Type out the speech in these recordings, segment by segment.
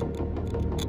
Thank you.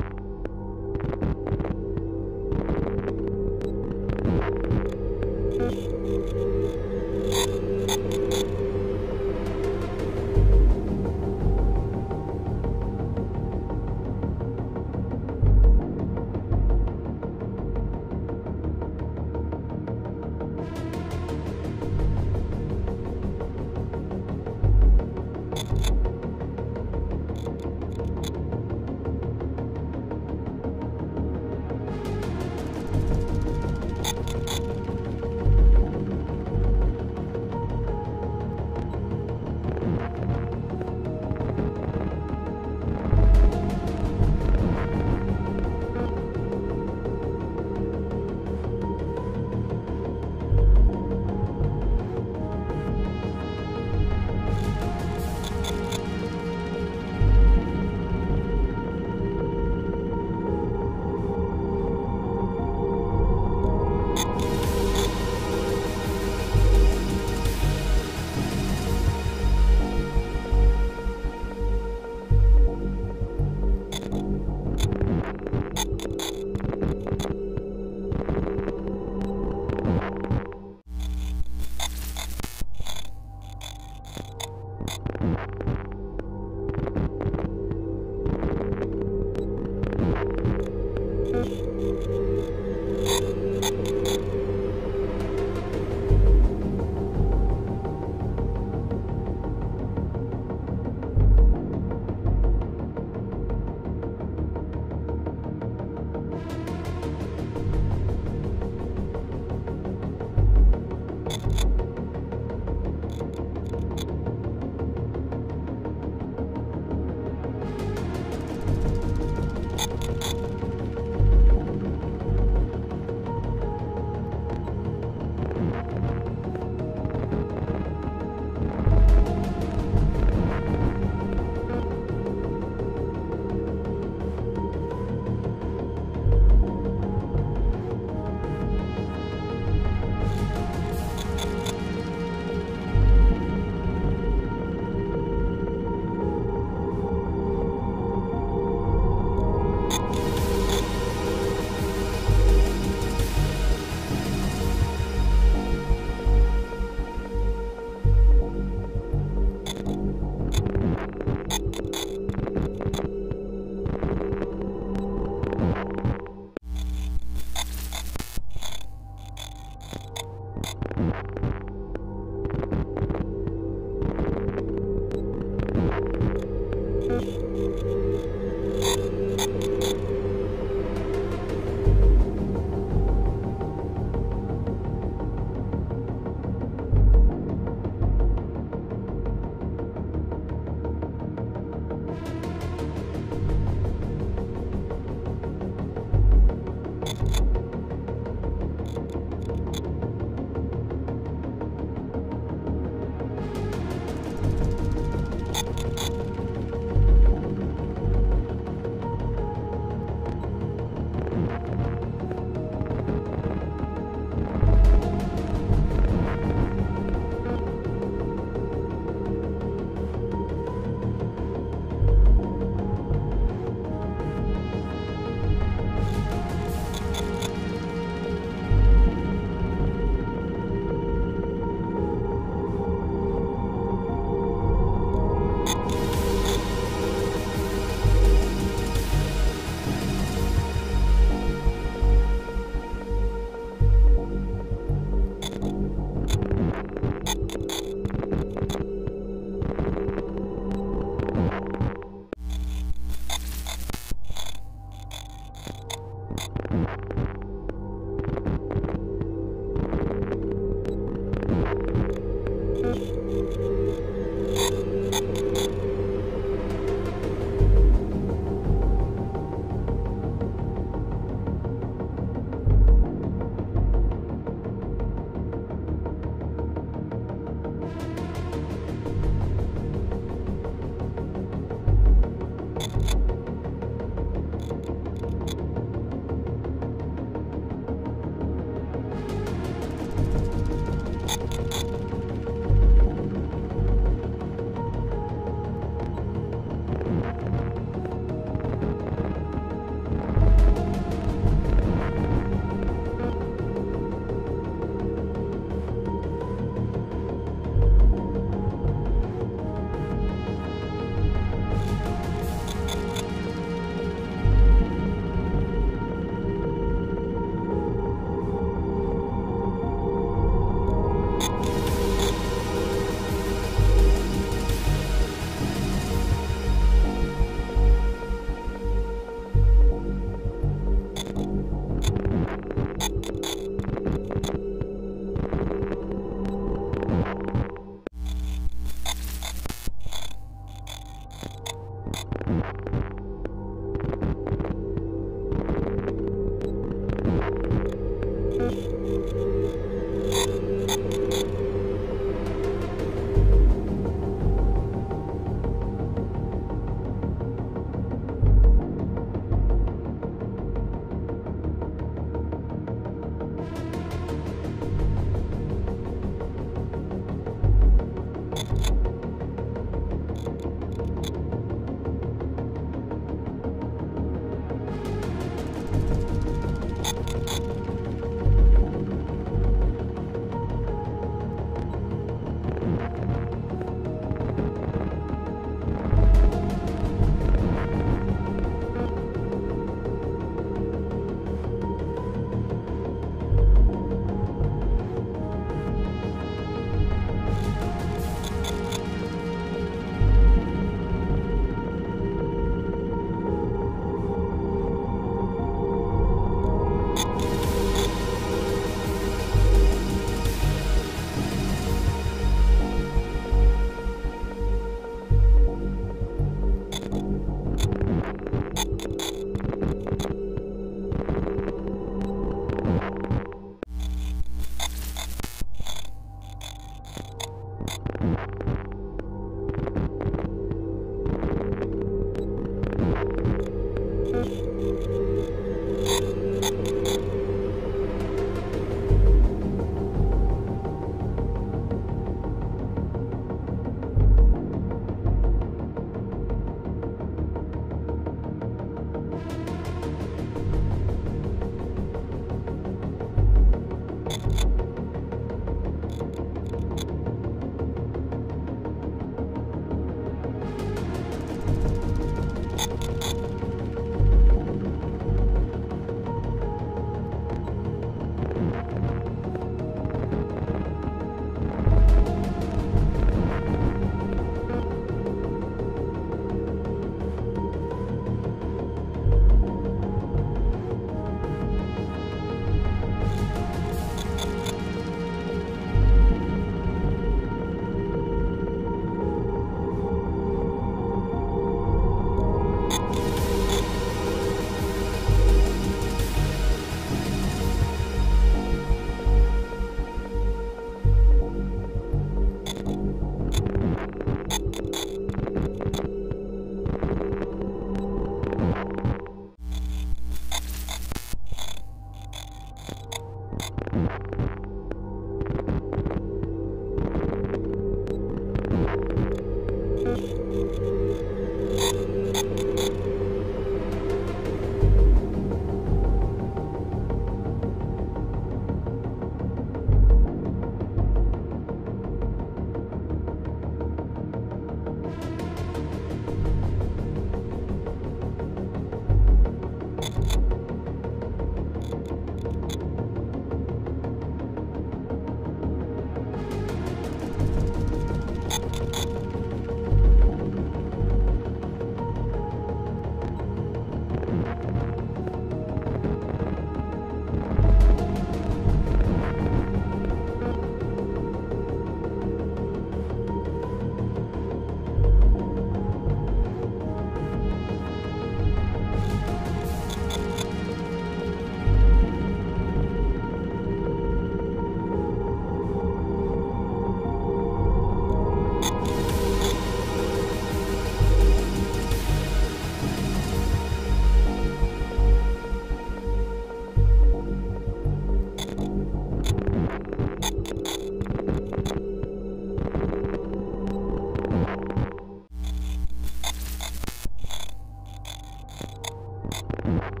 you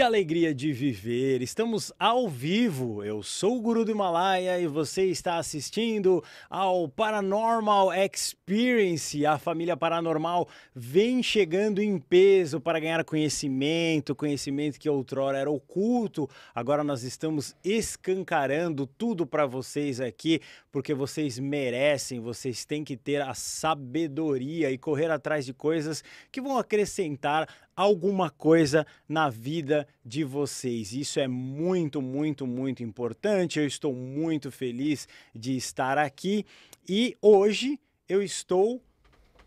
Que alegria de viver! Estamos ao vivo. Eu sou o Guru do Himalaia e você está assistindo ao Paranormal Experience. A família paranormal vem chegando em peso para ganhar conhecimento, conhecimento que outrora era oculto. Agora nós estamos escancarando tudo para vocês aqui, porque vocês merecem, vocês têm que ter a sabedoria e correr atrás de coisas que vão acrescentar alguma coisa na vida de vocês. Isso é muito, muito, muito importante. Eu estou muito feliz de estar aqui e hoje eu estou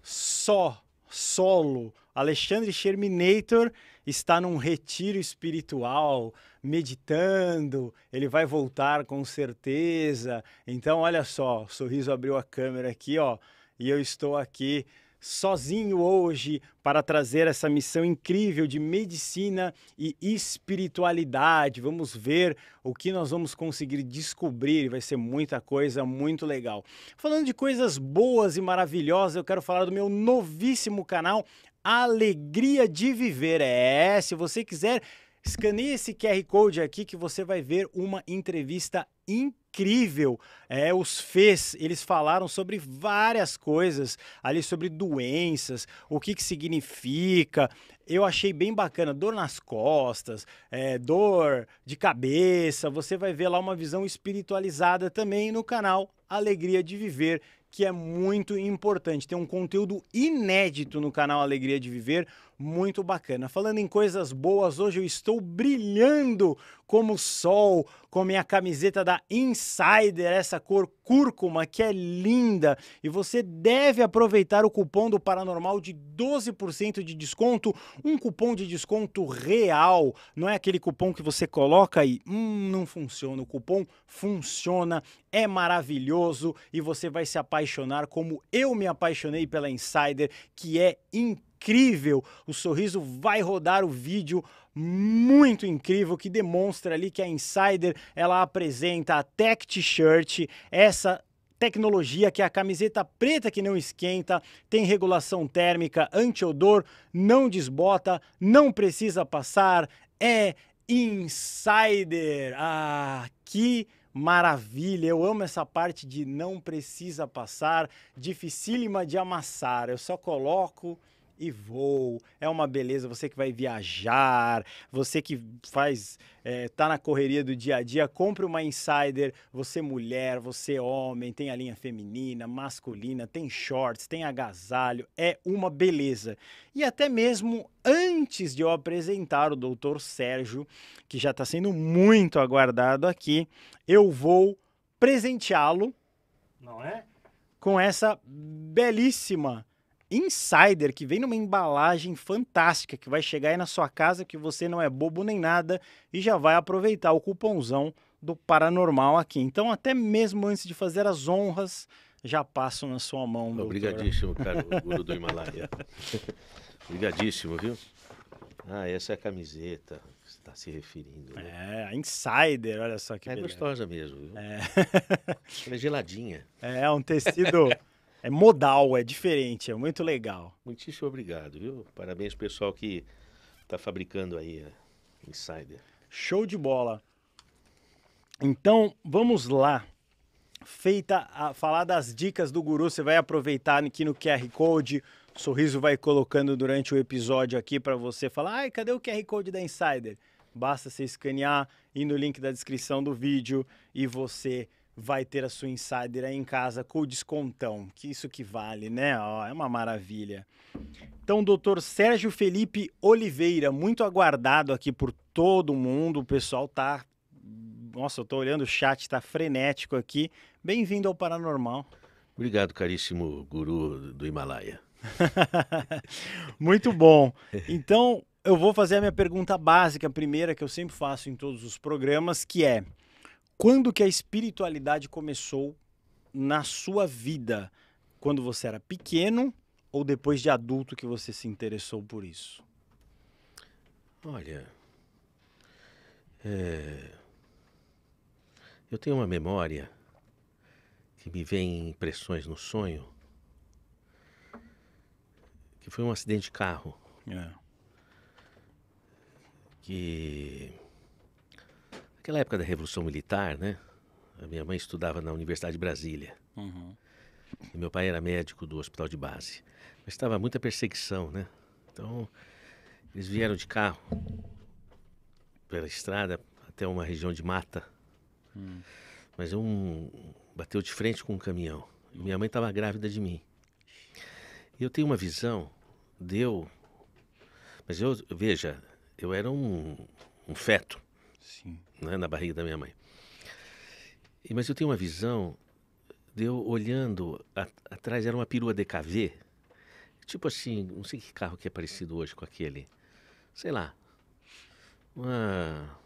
só, solo. Alexandre Sherminator está num retiro espiritual, meditando, ele vai voltar com certeza. Então, olha só, o sorriso abriu a câmera aqui, ó, e eu estou aqui sozinho hoje para trazer essa missão incrível de medicina e espiritualidade. Vamos ver o que nós vamos conseguir descobrir, vai ser muita coisa muito legal. Falando de coisas boas e maravilhosas, eu quero falar do meu novíssimo canal Alegria de Viver. É, se você quiser, escaneie esse QR Code aqui que você vai ver uma entrevista incrível incrível é, os fez. Eles falaram sobre várias coisas ali, sobre doenças, o que, que significa. Eu achei bem bacana, dor nas costas, é, dor de cabeça. Você vai ver lá uma visão espiritualizada também no canal Alegria de Viver, que é muito importante. Tem um conteúdo inédito no canal Alegria de Viver, muito bacana. Falando em coisas boas, hoje eu estou brilhando como sol com minha camiseta da Insider, essa cor cúrcuma que é linda. E você deve aproveitar o cupom do Paranormal de 12% de desconto, um cupom de desconto real. Não é aquele cupom que você coloca e hum, não funciona. O cupom funciona, é maravilhoso e você vai se apaixonar como eu me apaixonei pela Insider, que é incrível incrível. O sorriso vai rodar o vídeo muito incrível que demonstra ali que a Insider ela apresenta a Tech T-shirt, essa tecnologia que é a camiseta preta que não esquenta, tem regulação térmica, anti-odor, não desbota, não precisa passar, é Insider. Ah, que maravilha! Eu amo essa parte de não precisa passar, dificílima de amassar. Eu só coloco e voo. É uma beleza. Você que vai viajar, você que faz, é, tá na correria do dia a dia, compre uma Insider. Você mulher, você homem, tem a linha feminina, masculina, tem shorts, tem agasalho. É uma beleza. E até mesmo antes de eu apresentar o doutor Sérgio, que já está sendo muito aguardado aqui, eu vou presenteá-lo. Não é? Com essa belíssima Insider, que vem numa embalagem fantástica, que vai chegar aí na sua casa, que você não é bobo nem nada, e já vai aproveitar o cupomzão do Paranormal aqui. Então, até mesmo antes de fazer as honras, já passo na sua mão. Obrigadíssimo, cara, o guru do Himalaia. Obrigadíssimo, viu? Ah, essa é a camiseta que você está se referindo. Né? É, a Insider, olha só que é beleza. É gostosa mesmo, viu? É. Ela é geladinha. É, um tecido É modal, é diferente, é muito legal. Muitíssimo obrigado, viu? Parabéns pessoal que está fabricando aí a é, Insider. Show de bola. Então, vamos lá. Feita a falar das dicas do guru, você vai aproveitar aqui no QR Code. O sorriso vai colocando durante o episódio aqui para você falar: ai, cadê o QR Code da Insider? Basta você escanear, ir no link da descrição do vídeo e você vai ter a sua insider aí em casa com o descontão, que isso que vale, né? Ó, é uma maravilha. Então, doutor Sérgio Felipe Oliveira, muito aguardado aqui por todo mundo, o pessoal tá... Nossa, eu tô olhando o chat, tá frenético aqui. Bem-vindo ao Paranormal. Obrigado, caríssimo guru do Himalaia. muito bom. Então, eu vou fazer a minha pergunta básica, a primeira que eu sempre faço em todos os programas, que é... Quando que a espiritualidade começou na sua vida? Quando você era pequeno ou depois de adulto que você se interessou por isso? Olha, é... eu tenho uma memória que me vem impressões no sonho, que foi um acidente de carro. É. Que Aquela época da Revolução Militar, né? A minha mãe estudava na Universidade de Brasília. Uhum. E meu pai era médico do hospital de base. Mas estava muita perseguição, né? Então, eles vieram de carro pela estrada até uma região de mata. Uhum. Mas um bateu de frente com um caminhão. Uhum. Minha mãe estava grávida de mim. E eu tenho uma visão, deu. Mas eu, veja, eu era um, um feto. Sim. Né, na barriga da minha mãe. E, mas eu tenho uma visão de eu olhando a, atrás, era uma perua DKV, tipo assim, não sei que carro que é parecido hoje com aquele, sei lá, uma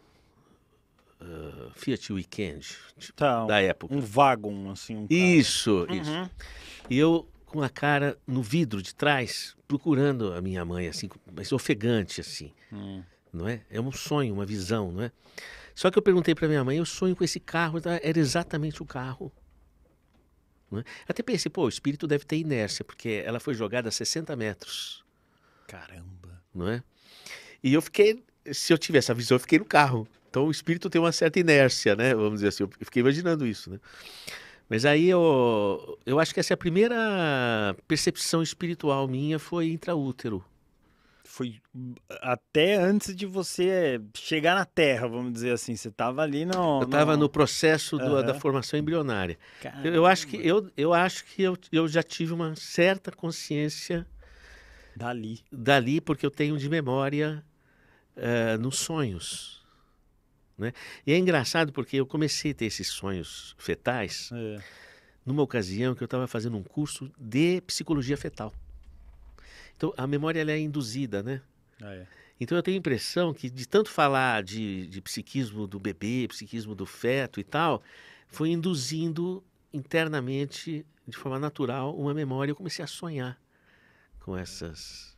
uh, Fiat Weekend tipo, tá, da época. Um wagon, assim. Um isso, carro. Uhum. isso. E eu com a cara no vidro de trás, procurando a minha mãe, assim, mas ofegante, assim. Hum não é? É um sonho, uma visão, não é? Só que eu perguntei para minha mãe, eu sonho com esse carro, tá? era exatamente o carro. É? Até pensei, pô, o espírito deve ter inércia, porque ela foi jogada a 60 metros. Caramba! Não é? E eu fiquei, se eu tivesse a visão, eu fiquei no carro. Então o espírito tem uma certa inércia, né? Vamos dizer assim, eu fiquei imaginando isso, né? Mas aí eu, eu acho que essa é a primeira percepção espiritual minha foi intraútero foi até antes de você chegar na Terra, vamos dizer assim. Você estava ali no. Eu estava no... no... processo do, uhum. da formação embrionária. Eu acho que, eu, eu, acho que eu, eu já tive uma certa consciência. Dali. Dali, porque eu tenho de memória uh, nos sonhos. Né? E é engraçado porque eu comecei a ter esses sonhos fetais é. numa ocasião que eu estava fazendo um curso de psicologia fetal. Então a memória ela é induzida, né? Ah, é. Então eu tenho a impressão que de tanto falar de, de psiquismo do bebê, psiquismo do feto e tal, foi induzindo internamente, de forma natural, uma memória. Eu comecei a sonhar com essas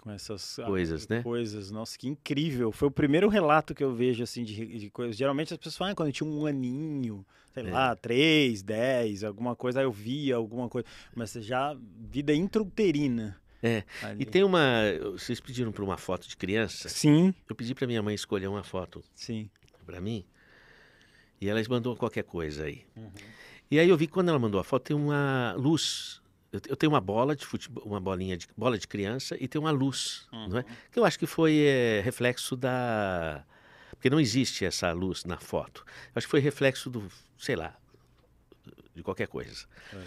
com essas ah, coisas, né? Coisas, nossa, que incrível. Foi o primeiro relato que eu vejo, assim, de, de coisas. Geralmente as pessoas falam, ah, quando eu tinha um aninho, sei é. lá, três, dez, alguma coisa, aí eu via alguma coisa. Mas já, vida intrauterina. É. Ali. E tem uma. Vocês pediram para uma foto de criança? Sim. Eu pedi para minha mãe escolher uma foto. Sim. Para mim. E ela mandou qualquer coisa aí. Uhum. E aí eu vi que quando ela mandou a foto tem uma luz. Eu, eu tenho uma bola de futebol, uma bolinha de bola de criança e tem uma luz, uhum. não é? Uhum. Que eu acho que foi é, reflexo da porque não existe essa luz na foto. Eu acho que foi reflexo do, sei lá, de qualquer coisa. Uhum.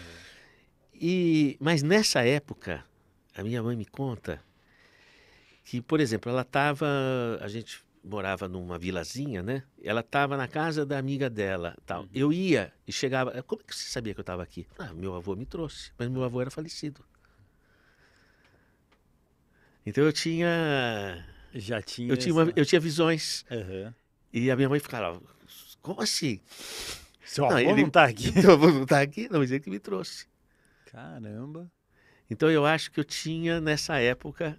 E mas nessa época a minha mãe me conta que, por exemplo, ela estava. A gente morava numa vilazinha, né? Ela estava na casa da amiga dela, tal. Uhum. Eu ia e chegava. Como é que você sabia que eu estava aqui? Ah, meu avô me trouxe, mas meu avô era falecido. Então eu tinha, já tinha, eu tinha, uma, eu tinha visões. Uhum. E a minha mãe ficava, como assim? Seu avô não, ele, não tá aqui. Seu avô não está aqui? Não, mas ele que me trouxe. Caramba. Então eu acho que eu tinha nessa época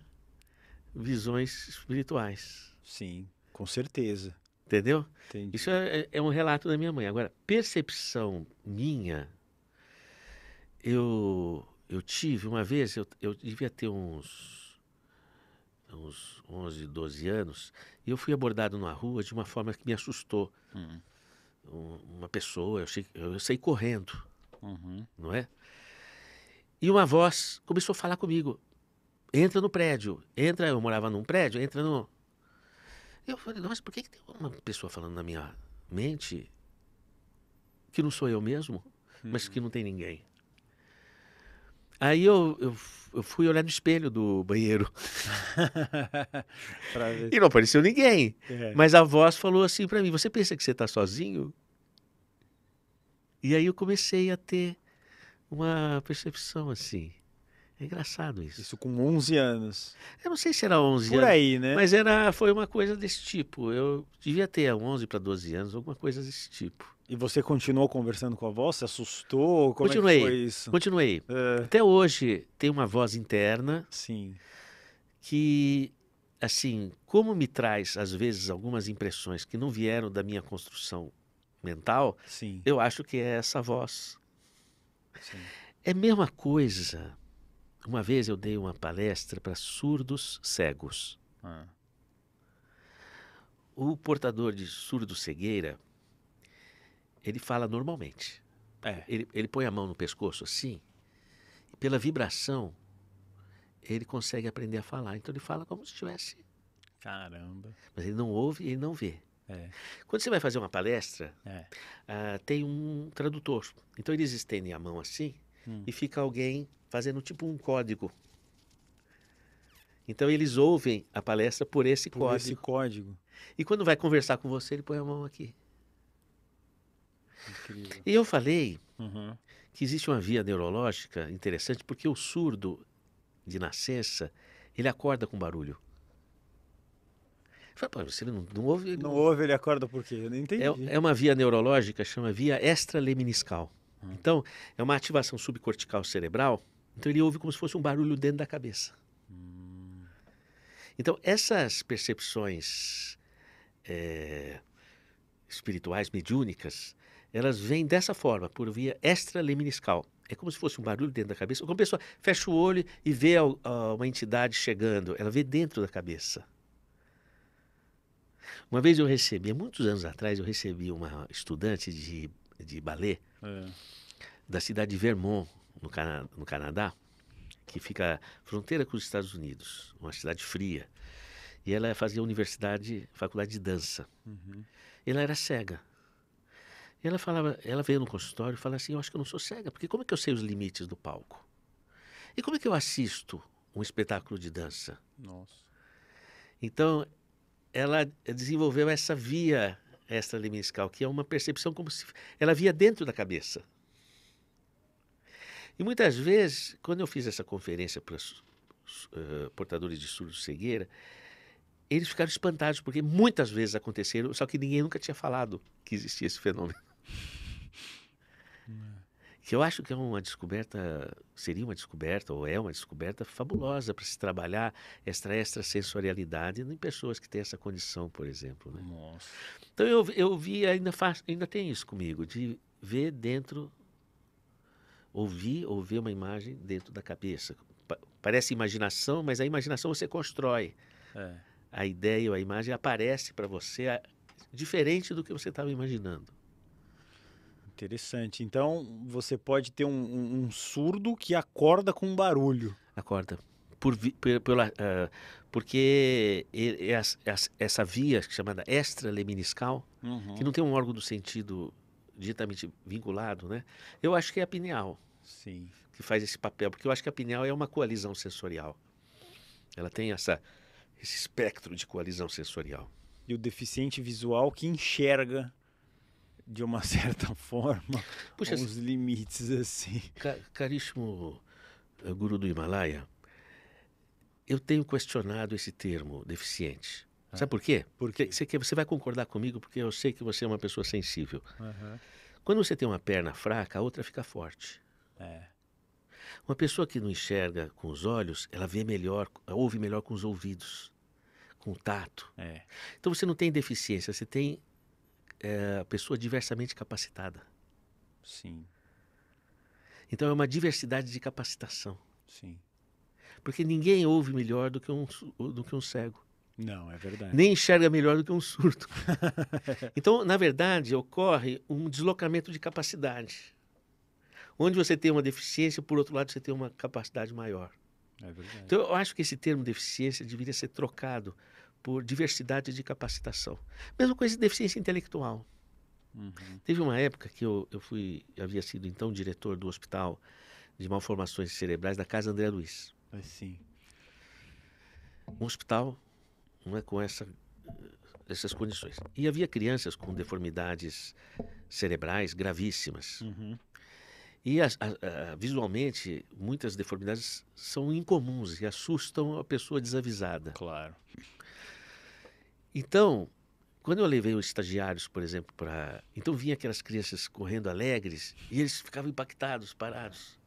visões espirituais. Sim, com certeza. Entendeu? Entendi. Isso é, é, é, um relato da minha mãe. Agora, percepção minha, eu, eu tive uma vez, eu, eu devia ter uns, uns 11, 12 anos, e eu fui abordado na rua de uma forma que me assustou. Hum. Um, uma pessoa, eu, cheguei, eu saí correndo, uhum. não é? E uma voz começou a falar comigo. Entra no prédio. Entra, eu morava num prédio, entra no. Eu falei, nossa, por que, que tem uma pessoa falando na minha mente que não sou eu mesmo, mas que uhum. não tem ninguém? Aí eu, eu, eu fui olhar no espelho do banheiro. e não apareceu ninguém. É. Mas a voz falou assim para mim: Você pensa que você está sozinho? E aí eu comecei a ter uma percepção assim. É engraçado isso. Isso com 11 anos. Eu não sei se era 11 Por anos. Por aí, né? Mas era, foi uma coisa desse tipo. Eu devia ter 11 para 12 anos, alguma coisa desse tipo. E você continuou conversando com a voz? Se assustou? Como é continuei, é foi isso? Continuei. É... Até hoje tem uma voz interna. Sim. Que, assim, como me traz, às vezes, algumas impressões que não vieram da minha construção mental, Sim. eu acho que é essa voz Sim. É a mesma coisa. Uma vez eu dei uma palestra para surdos cegos. Ah. O portador de surdo-cegueira, ele fala normalmente. É. Ele, ele põe a mão no pescoço assim, e pela vibração, ele consegue aprender a falar. Então ele fala como se estivesse. Caramba. Mas ele não ouve e ele não vê. É. Quando você vai fazer uma palestra, é. uh, tem um tradutor. Então eles estendem a mão assim hum. e fica alguém fazendo tipo um código. Então eles ouvem a palestra por esse por código. Esse código. E quando vai conversar com você, ele põe a mão aqui. Incrível. E eu falei uhum. que existe uma via neurológica interessante porque o surdo de nascença ele acorda com barulho. Fala, se ele não, não ouve. Ele... Não ouve, ele acorda por quê? Eu não é, entendi. É, é uma via neurológica, chama via extra Hum. Então, é uma ativação subcortical cerebral. Então, ele ouve como se fosse um barulho dentro da cabeça. Hum. Então, essas percepções é, espirituais, mediúnicas, elas vêm dessa forma, por via extralemeniscal. É como se fosse um barulho dentro da cabeça. Quando a pessoa fecha o olho e vê uma entidade chegando, ela vê dentro da cabeça. Uma vez eu recebi, há muitos anos atrás, eu recebi uma estudante de, de balé é. da cidade de Vermont, no, Cana no Canadá, que fica fronteira com os Estados Unidos, uma cidade fria. E ela fazia universidade, faculdade de dança. Uhum. Ela era cega. E ela falava, ela veio no consultório e falou assim: "Eu acho que eu não sou cega, porque como é que eu sei os limites do palco? E como é que eu assisto um espetáculo de dança?" Nossa. Então, ela desenvolveu essa via extralimiscal, que é uma percepção como se ela via dentro da cabeça. E muitas vezes, quando eu fiz essa conferência para uh, portadores de surdo cegueira, eles ficaram espantados, porque muitas vezes aconteceram, só que ninguém nunca tinha falado que existia esse fenômeno que eu acho que é uma descoberta, seria uma descoberta, ou é uma descoberta fabulosa para se trabalhar esta extrasensorialidade em pessoas que têm essa condição, por exemplo. Né? Nossa. Então eu, eu vi, ainda, ainda tem isso comigo, de ver dentro, ouvir ou ver uma imagem dentro da cabeça. parece imaginação, mas a imaginação você constrói. É. A ideia ou a imagem aparece para você diferente do que você estava imaginando. Interessante. Então, você pode ter um, um, um surdo que acorda com um barulho. Acorda. Por, por pela, uh, porque essa via chamada extraleminiscal, uhum. que não tem um órgão do sentido diretamente vinculado, né? Eu acho que é a pineal. Sim. Que faz esse papel, porque eu acho que a pineal é uma coalizão sensorial. Ela tem essa, esse espectro de coalizão sensorial. E o deficiente visual que enxerga de uma certa forma, Puxa, uns limites assim. Caríssimo eh, guru do Himalaia, eu tenho questionado esse termo deficiente. Ah. Sabe por quê? Porque você, você vai concordar comigo, porque eu sei que você é uma pessoa sensível. Uhum. Quando você tem uma perna fraca, a outra fica forte. É. Uma pessoa que não enxerga com os olhos, ela vê melhor, ouve melhor com os ouvidos, com o tato. É. Então você não tem deficiência, você tem é, pessoa diversamente capacitada. Sim. Então é uma diversidade de capacitação. Sim. Porque ninguém ouve melhor do que um, do que um cego. Não, é verdade. Nem enxerga melhor do que um surdo. então, na verdade, ocorre um deslocamento de capacidade. Onde você tem uma deficiência, por outro lado, você tem uma capacidade maior. É verdade. Então, eu acho que esse termo deficiência deveria ser trocado por diversidade de capacitação. Mesma coisa de deficiência intelectual. Uhum. Teve uma época que eu, eu fui, eu havia sido então diretor do Hospital de Malformações Cerebrais da Casa André Luiz. É, sim. Um hospital não é, com essa, essas condições. E havia crianças com deformidades cerebrais gravíssimas. Uhum. E a, a, a, visualmente, muitas deformidades são incomuns e assustam a pessoa desavisada. Claro. Então, quando eu levei os estagiários, por exemplo, para. Então vinha aquelas crianças correndo alegres e eles ficavam impactados, parados.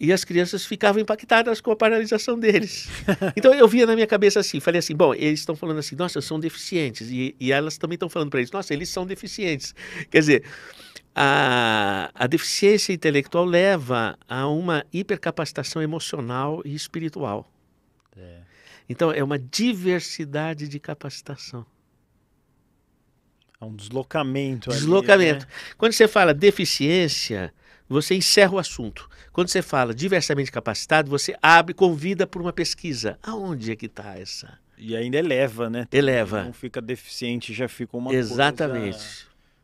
E as crianças ficavam impactadas com a paralisação deles. Então eu via na minha cabeça assim, falei assim, bom, eles estão falando assim, nossa, são deficientes. E, e elas também estão falando para eles, nossa, eles são deficientes. Quer dizer, a, a deficiência intelectual leva a uma hipercapacitação emocional e espiritual. Então, é uma diversidade de capacitação. É um deslocamento. Deslocamento. Ali, né? Quando você fala deficiência, você encerra o assunto. Quando você fala diversamente capacitado, você abre, convida por uma pesquisa. Aonde é que está essa? E ainda eleva, né? Eleva. Não fica deficiente, já fica uma Exatamente. coisa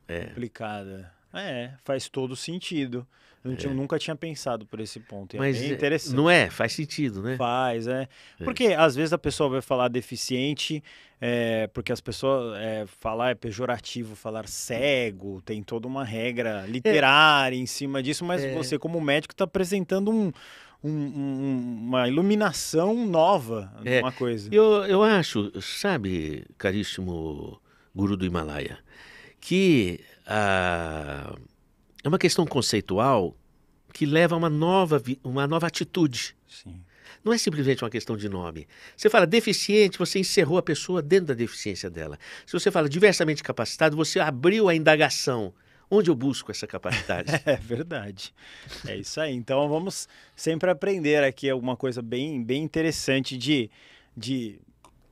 é. complicada. É. É, faz todo sentido. Eu é. nunca tinha pensado por esse ponto. É Mas é interessante. Não é? Faz sentido, né? Faz, é. é. Porque às vezes a pessoa vai falar deficiente, é, porque as pessoas. É, falar é pejorativo, falar cego, tem toda uma regra literária em cima disso, mas é. você, como médico, está apresentando um, um, um, uma iluminação nova é. uma coisa. Eu, eu acho, sabe, caríssimo guru do Himalaia, que ah, é uma questão conceitual que leva a uma nova, uma nova atitude. Sim. Não é simplesmente uma questão de nome. Você fala deficiente, você encerrou a pessoa dentro da deficiência dela. Se você fala diversamente capacitado, você abriu a indagação. Onde eu busco essa capacidade? é verdade. É isso aí. Então vamos sempre aprender aqui alguma coisa bem, bem interessante de, de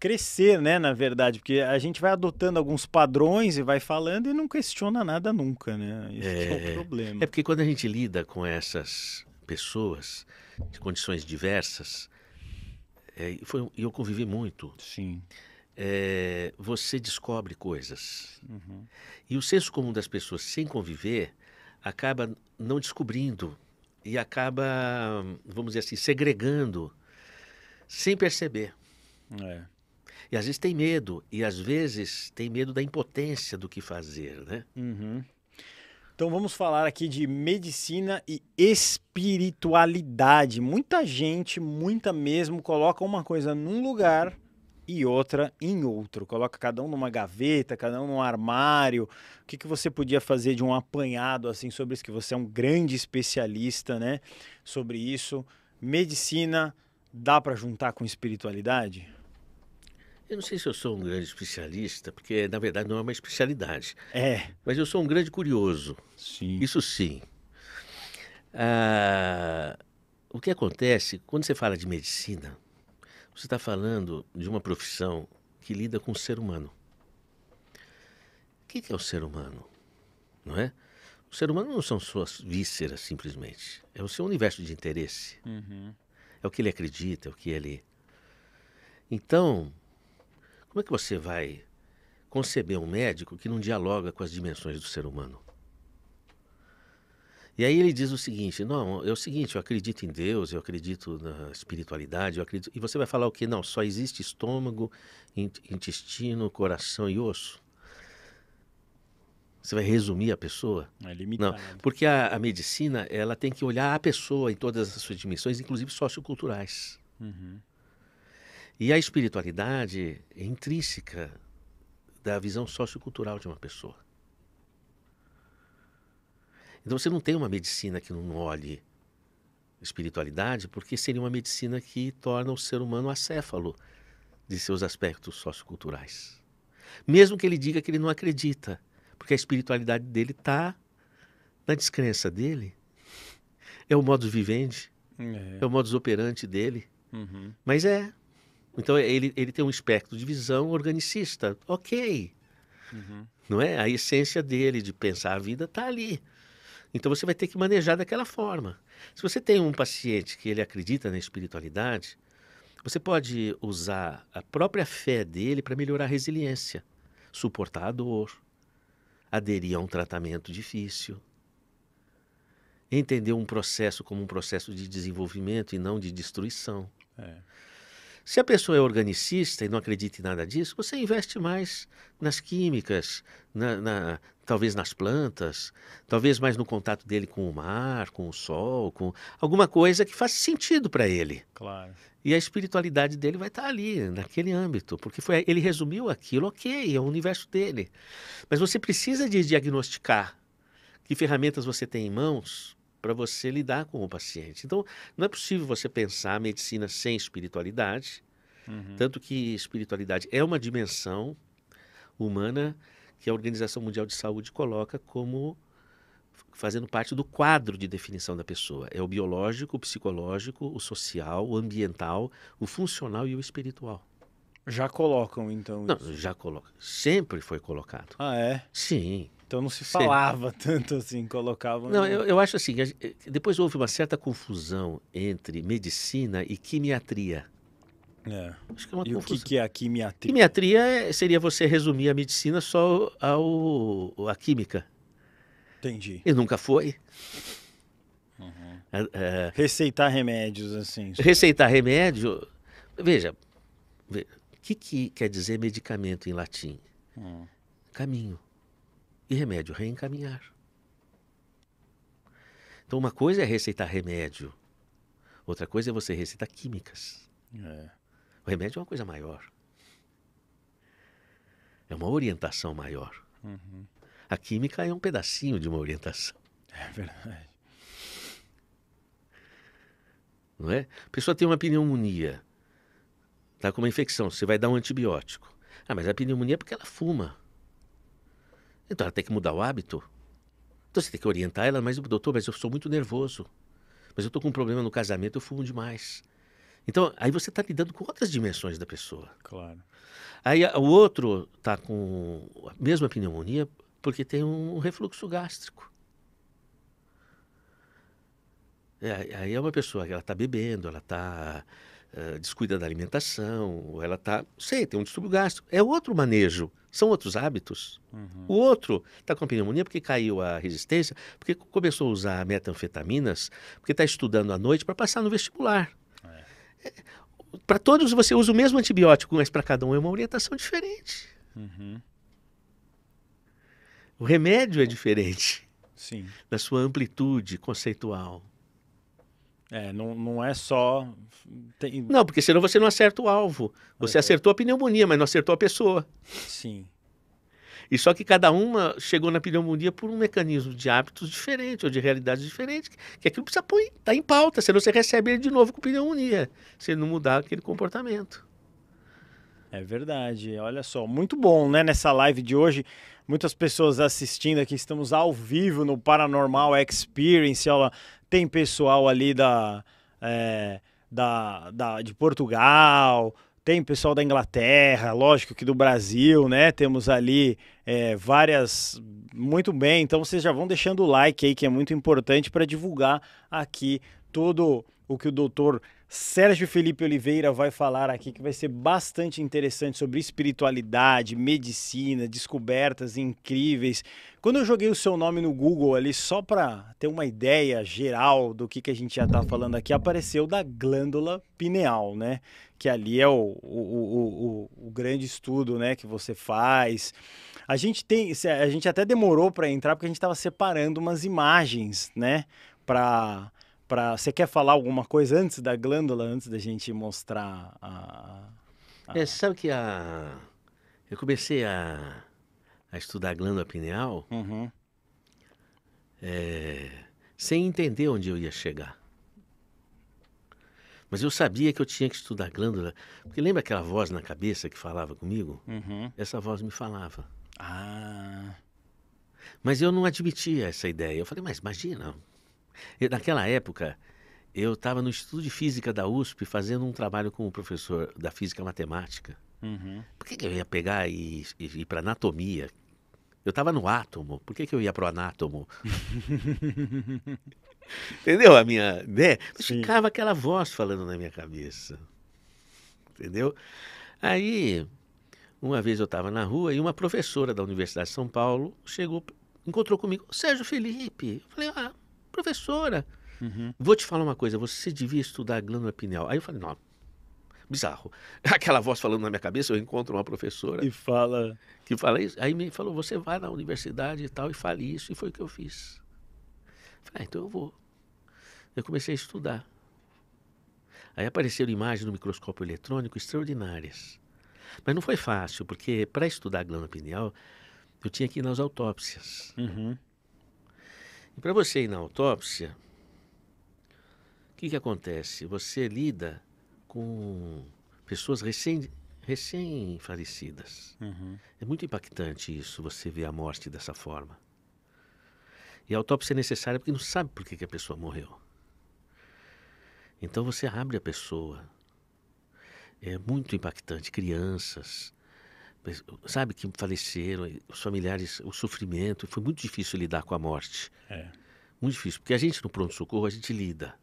crescer, né, na verdade, porque a gente vai adotando alguns padrões e vai falando e não questiona nada nunca, né? Isso é, é o é. problema. É porque quando a gente lida com essas pessoas de condições diversas, é, e eu convivi muito. Sim. É, você descobre coisas. Uhum. E o senso comum das pessoas sem conviver acaba não descobrindo e acaba, vamos dizer assim, segregando sem perceber. É. E às vezes tem medo, e às vezes tem medo da impotência do que fazer, né? Uhum. Então vamos falar aqui de medicina e espiritualidade. Muita gente, muita mesmo, coloca uma coisa num lugar e outra em outro. Coloca cada um numa gaveta, cada um num armário. O que, que você podia fazer de um apanhado assim sobre isso? Que você é um grande especialista, né? Sobre isso. Medicina dá para juntar com espiritualidade? Eu não sei se eu sou um grande especialista, porque na verdade não é uma especialidade. É. Mas eu sou um grande curioso. Sim. Isso sim. Ah, o que acontece quando você fala de medicina? Você está falando de uma profissão que lida com o ser humano. O que é o ser humano? Não é? O ser humano não são suas vísceras simplesmente. É o seu universo de interesse. Uhum. É o que ele acredita, é o que ele. É. Então, como é que você vai conceber um médico que não dialoga com as dimensões do ser humano? E aí ele diz o seguinte: não, é o seguinte, eu acredito em Deus, eu acredito na espiritualidade, eu acredito. E você vai falar o quê? Não, só existe estômago, intestino, coração e osso. Você vai resumir a pessoa? É limitado. Não, né? porque a, a medicina ela tem que olhar a pessoa em todas as suas dimensões, inclusive socioculturais. Uhum. E a espiritualidade é intrínseca da visão sociocultural de uma pessoa. Então você não tem uma medicina que não olhe espiritualidade, porque seria uma medicina que torna o ser humano acéfalo de seus aspectos socioculturais. Mesmo que ele diga que ele não acredita, porque a espiritualidade dele está na descrença dele, é o modus vivendi, é, é o modus operandi dele. Uhum. Mas é, então ele, ele tem um espectro de visão organicista. Ok. Uhum. Não é? A essência dele de pensar a vida está ali. Então você vai ter que manejar daquela forma. Se você tem um paciente que ele acredita na espiritualidade, você pode usar a própria fé dele para melhorar a resiliência, suportar a dor, aderir a um tratamento difícil, entender um processo como um processo de desenvolvimento e não de destruição. É. Se a pessoa é organicista e não acredita em nada disso, você investe mais nas químicas, na, na, talvez nas plantas, talvez mais no contato dele com o mar, com o sol, com alguma coisa que faça sentido para ele. Claro. E a espiritualidade dele vai estar tá ali, naquele âmbito, porque foi ele resumiu aquilo, ok, é o universo dele. Mas você precisa de diagnosticar que ferramentas você tem em mãos para você lidar com o paciente. Então, não é possível você pensar a medicina sem espiritualidade, uhum. tanto que espiritualidade é uma dimensão humana que a Organização Mundial de Saúde coloca como fazendo parte do quadro de definição da pessoa. É o biológico, o psicológico, o social, o ambiental, o funcional e o espiritual. Já colocam, então? Não, isso. já colocam. Sempre foi colocado. Ah, é? Sim. Então não se falava Sim. tanto assim, colocavam. Não, eu, eu acho assim, eh, depois houve uma certa confusão entre medicina e quimiatria. É. Acho que é uma e confusão. o que, é a quimiatria? Quimiatria é, seria você resumir a medicina só ao, a química. Entendi. E nunca foi. Uhum. É, é. receitar remédios, assim. Receitar remédio. Veja, o que, que quer dizer medicamento em latim? Hum. Caminho. E remédio, reencaminhar. Então, uma coisa é receitar remédio, outra coisa é você receitar químicas. É. O remédio é uma coisa maior. É uma orientação maior. Uhum. A química é um pedacinho de uma orientação. É verdade. Não é? A pessoa tem uma pneumonia, está com uma infecção, você vai dar um antibiótico. Ah, mas a é pneumonia é porque ela fuma. Então ela tem que mudar o hábito. Então você tem que orientar ela, mas doutor, mas eu sou muito nervoso. Mas eu estou com um problema no casamento, eu fumo demais. Então, aí você está lidando com outras dimensões da pessoa. Claro. Aí o outro está com a mesma pneumonia porque tem um refluxo gástrico. É, aí é uma pessoa que ela está bebendo, ela está uh, eh, descuida da alimentação, ela está, sei, tem um distúrbio gástrico. É outro manejo. São outros hábitos. Uhum. O outro está com pneumonia porque caiu a resistência, porque começou a usar metanfetaminas, porque está estudando à noite para passar no vestibular. É. É, para todos você usa o mesmo antibiótico, mas para cada um é uma orientação diferente. Uhum. O remédio é diferente. Sim. Na sua amplitude conceitual. É, não, não é só. Tem... Não, porque senão você não acerta o alvo. Você é. acertou a pneumonia, mas não acertou a pessoa. Sim. E só que cada uma chegou na pneumonia por um mecanismo de hábitos diferente ou de realidades diferentes, que aquilo precisa pôr, tá em pauta, senão você recebe ele de novo com pneumonia, se não mudar aquele comportamento. É verdade. Olha só, muito bom, né? Nessa live de hoje, muitas pessoas assistindo aqui. Estamos ao vivo no Paranormal Experience, aula tem pessoal ali da, é, da, da, de Portugal, tem pessoal da Inglaterra, lógico que do Brasil, né? Temos ali é, várias. Muito bem, então vocês já vão deixando o like aí, que é muito importante para divulgar aqui todo o que o doutor Sérgio Felipe Oliveira vai falar aqui que vai ser bastante interessante sobre espiritualidade, medicina, descobertas incríveis. Quando eu joguei o seu nome no Google ali, só para ter uma ideia geral do que, que a gente já está falando aqui, apareceu da glândula pineal, né? Que ali é o, o, o, o grande estudo né, que você faz. A gente tem. A gente até demorou para entrar porque a gente estava separando umas imagens, né? Para para. Você quer falar alguma coisa antes da glândula, antes da gente mostrar a. a... É, sabe que a. Eu comecei a, a estudar a glândula pineal uhum. é... sem entender onde eu ia chegar. Mas eu sabia que eu tinha que estudar a glândula. Porque lembra aquela voz na cabeça que falava comigo? Uhum. Essa voz me falava. Ah. Mas eu não admitia essa ideia. Eu falei, mas imagina, naquela época, eu estava no Instituto de Física da USP fazendo um trabalho com o um professor da Física Matemática. Uhum. Por que, que, eu ia pegar e, e ir para anatomia? Eu estava no átomo, por que, que eu ia para o anátomo? Entendeu a minha. Né? Ficava aquela voz falando na minha cabeça. Entendeu? Aí, uma vez eu estava na rua e uma professora da Universidade de São Paulo chegou, encontrou comigo, Sérgio Felipe. Eu falei, ah, professora, uhum. vou te falar uma coisa, você devia estudar glândula pineal. Aí eu falei, não, bizarro. Aquela voz falando na minha cabeça, eu encontro uma professora. E fala. Que fala isso. Aí me falou, você vai na universidade e tal, e fale isso, e foi o que eu fiz. Eu falei, ah, então eu vou. Eu comecei a estudar. Aí apareceram imagens no microscópio eletrônico extraordinárias. Mas não foi fácil, porque para estudar glândula pineal, eu tinha que ir nas autópsias. Uhum. E para você ir na autópsia, o que, que acontece? Você lida com pessoas recém, recém falecidas. Uhum. É muito impactante isso, você ver a morte dessa forma. E a autópsia é necessária porque não sabe por que, que a pessoa morreu. Então você abre a pessoa. É muito impactante. Crianças, sabe, que faleceram, os familiares, o sofrimento. Foi muito difícil lidar com a morte. É. Muito difícil, porque a gente no pronto-socorro, a gente lida.